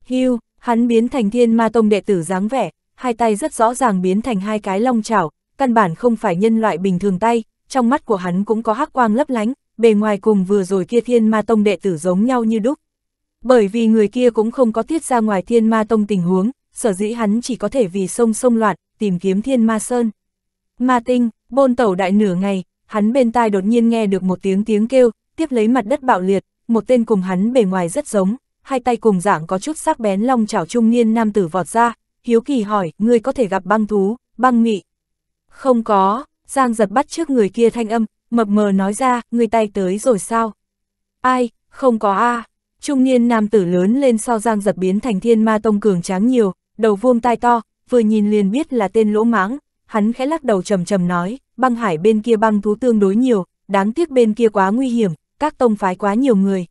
Hưu, hắn biến thành thiên ma tông đệ tử dáng vẻ, hai tay rất rõ ràng biến thành hai cái long chảo, căn bản không phải nhân loại bình thường tay, trong mắt của hắn cũng có hắc quang lấp lánh, bề ngoài cùng vừa rồi kia thiên ma tông đệ tử giống nhau như đúc. Bởi vì người kia cũng không có tiết ra ngoài thiên ma tông tình huống, sở dĩ hắn chỉ có thể vì sông sông loạn tìm kiếm thiên ma sơn. Ma tinh, bôn tẩu đại nửa ngày, hắn bên tai đột nhiên nghe được một tiếng tiếng kêu, tiếp lấy mặt đất bạo liệt, một tên cùng hắn bề ngoài rất giống, hai tay cùng dạng có chút sắc bén long chảo trung niên nam tử vọt ra, hiếu kỳ hỏi, ngươi có thể gặp băng thú, băng mị. Không có, Giang giật bắt trước người kia thanh âm, mập mờ nói ra, người tay tới rồi sao? Ai, không có a à. Trung niên nam tử lớn lên sau giang giật biến thành thiên ma tông cường tráng nhiều, đầu vuông tai to, vừa nhìn liền biết là tên lỗ mãng, hắn khẽ lắc đầu trầm trầm nói, băng hải bên kia băng thú tương đối nhiều, đáng tiếc bên kia quá nguy hiểm, các tông phái quá nhiều người.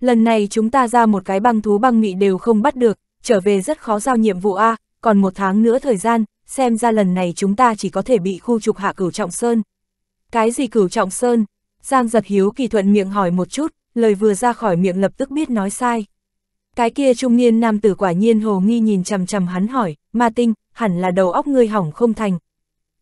Lần này chúng ta ra một cái băng thú băng mị đều không bắt được, trở về rất khó giao nhiệm vụ A, còn một tháng nữa thời gian, xem ra lần này chúng ta chỉ có thể bị khu trục hạ cửu trọng sơn. Cái gì cửu trọng sơn? Giang giật hiếu kỳ thuận miệng hỏi một chút, lời vừa ra khỏi miệng lập tức biết nói sai. Cái kia trung niên nam tử quả nhiên hồ nghi nhìn chằm chằm hắn hỏi, ma tinh, hẳn là đầu óc ngươi hỏng không thành.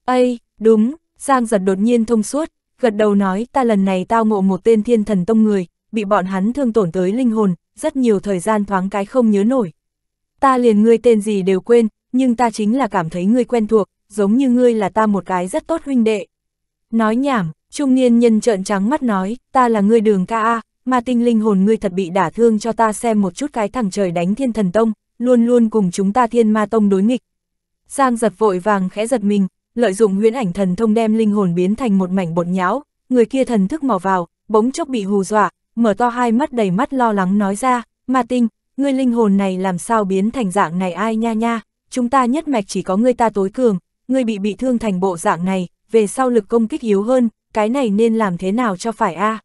Ây, đúng, Giang giật đột nhiên thông suốt, gật đầu nói ta lần này tao ngộ một tên thiên thần tông người, bị bọn hắn thương tổn tới linh hồn, rất nhiều thời gian thoáng cái không nhớ nổi. Ta liền ngươi tên gì đều quên, nhưng ta chính là cảm thấy ngươi quen thuộc, giống như ngươi là ta một cái rất tốt huynh đệ. Nói nhảm, trung niên nhân trợn trắng mắt nói, ta là ngươi đường ca ma tinh linh hồn ngươi thật bị đả thương cho ta xem một chút cái thằng trời đánh thiên thần tông, luôn luôn cùng chúng ta thiên ma tông đối nghịch. Giang giật vội vàng khẽ giật mình, lợi dụng huyễn ảnh thần thông đem linh hồn biến thành một mảnh bột nhão, người kia thần thức mò vào, bỗng chốc bị hù dọa, mở to hai mắt đầy mắt lo lắng nói ra, ma tinh, ngươi linh hồn này làm sao biến thành dạng này ai nha nha, chúng ta nhất mạch chỉ có ngươi ta tối cường, ngươi bị bị thương thành bộ dạng này, về sau lực công kích yếu hơn, cái này nên làm thế nào cho phải a à?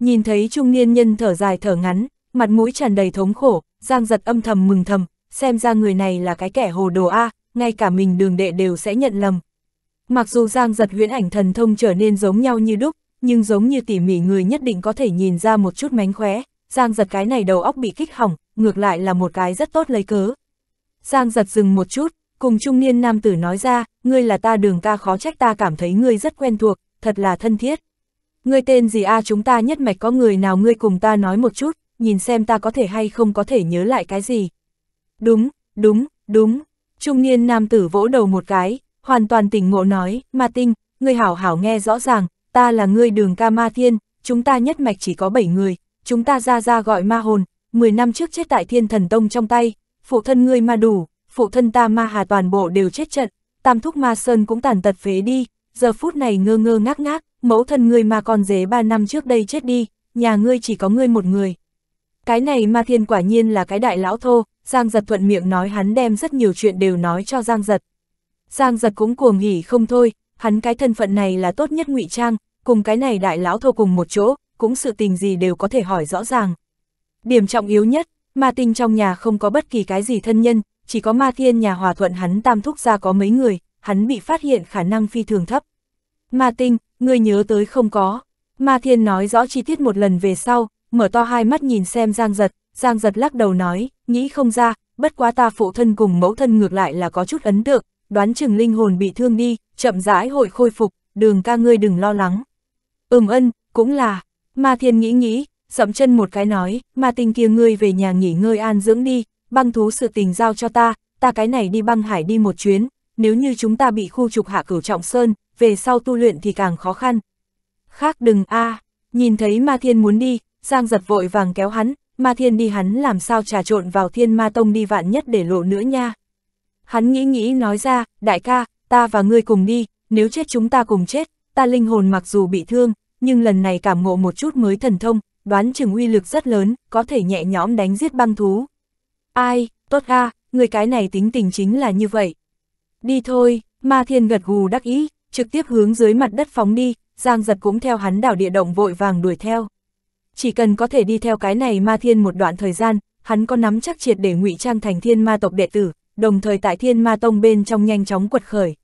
nhìn thấy trung niên nhân thở dài thở ngắn, mặt mũi tràn đầy thống khổ, Giang giật âm thầm mừng thầm, xem ra người này là cái kẻ hồ đồ A, ngay cả mình đường đệ đều sẽ nhận lầm. Mặc dù Giang giật huyễn ảnh thần thông trở nên giống nhau như đúc, nhưng giống như tỉ mỉ người nhất định có thể nhìn ra một chút mánh khóe, Giang giật cái này đầu óc bị kích hỏng, ngược lại là một cái rất tốt lấy cớ. Giang giật dừng một chút, cùng trung niên nam tử nói ra, ngươi là ta đường ca khó trách ta cảm thấy ngươi rất quen thuộc, thật là thân thiết. Ngươi tên gì a à, chúng ta nhất mạch có người nào ngươi cùng ta nói một chút, nhìn xem ta có thể hay không có thể nhớ lại cái gì. Đúng, đúng, đúng. Trung niên nam tử vỗ đầu một cái, hoàn toàn tỉnh ngộ nói, Ma Tinh, ngươi hảo hảo nghe rõ ràng, ta là ngươi đường ca Ma Thiên, chúng ta nhất mạch chỉ có 7 người, chúng ta ra ra gọi ma hồn, 10 năm trước chết tại thiên thần tông trong tay, phụ thân ngươi ma đủ, phụ thân ta ma hà toàn bộ đều chết trận, tam thúc ma sơn cũng tàn tật phế đi, giờ phút này ngơ ngơ ngác ngác, mẫu thân ngươi mà còn dế ba năm trước đây chết đi, nhà ngươi chỉ có ngươi một người. Cái này ma thiên quả nhiên là cái đại lão thô, Giang giật thuận miệng nói hắn đem rất nhiều chuyện đều nói cho Giang giật. Giang giật cũng cuồng hỉ không thôi, hắn cái thân phận này là tốt nhất ngụy trang, cùng cái này đại lão thô cùng một chỗ, cũng sự tình gì đều có thể hỏi rõ ràng. Điểm trọng yếu nhất, ma tinh trong nhà không có bất kỳ cái gì thân nhân, chỉ có ma thiên nhà hòa thuận hắn tam thúc ra có mấy người, hắn bị phát hiện khả năng phi thường thấp. Ma tinh, ngươi nhớ tới không có. Ma thiên nói rõ chi tiết một lần về sau, mở to hai mắt nhìn xem Giang giật, Giang giật lắc đầu nói, nghĩ không ra, bất quá ta phụ thân cùng mẫu thân ngược lại là có chút ấn tượng, đoán chừng linh hồn bị thương đi, chậm rãi hội khôi phục, đường ca ngươi đừng lo lắng. Ừm ân, cũng là, ma thiên nghĩ nghĩ, dậm chân một cái nói, ma tinh kia ngươi về nhà nghỉ ngơi an dưỡng đi, băng thú sự tình giao cho ta, ta cái này đi băng hải đi một chuyến, nếu như chúng ta bị khu trục hạ cửu trọng sơn, về sau tu luyện thì càng khó khăn. Khác đừng a à, nhìn thấy Ma Thiên muốn đi, Giang giật vội vàng kéo hắn, Ma Thiên đi hắn làm sao trà trộn vào Thiên Ma Tông đi vạn nhất để lộ nữa nha. Hắn nghĩ nghĩ nói ra, đại ca, ta và ngươi cùng đi, nếu chết chúng ta cùng chết, ta linh hồn mặc dù bị thương, nhưng lần này cảm ngộ một chút mới thần thông, đoán chừng uy lực rất lớn, có thể nhẹ nhõm đánh giết băng thú. Ai, tốt a, người cái này tính tình chính là như vậy. Đi thôi, Ma Thiên gật gù đắc ý, trực tiếp hướng dưới mặt đất phóng đi, Giang giật cũng theo hắn đảo địa động vội vàng đuổi theo. Chỉ cần có thể đi theo cái này ma thiên một đoạn thời gian, hắn có nắm chắc triệt để ngụy trang thành thiên ma tộc đệ tử, đồng thời tại thiên ma tông bên trong nhanh chóng quật khởi.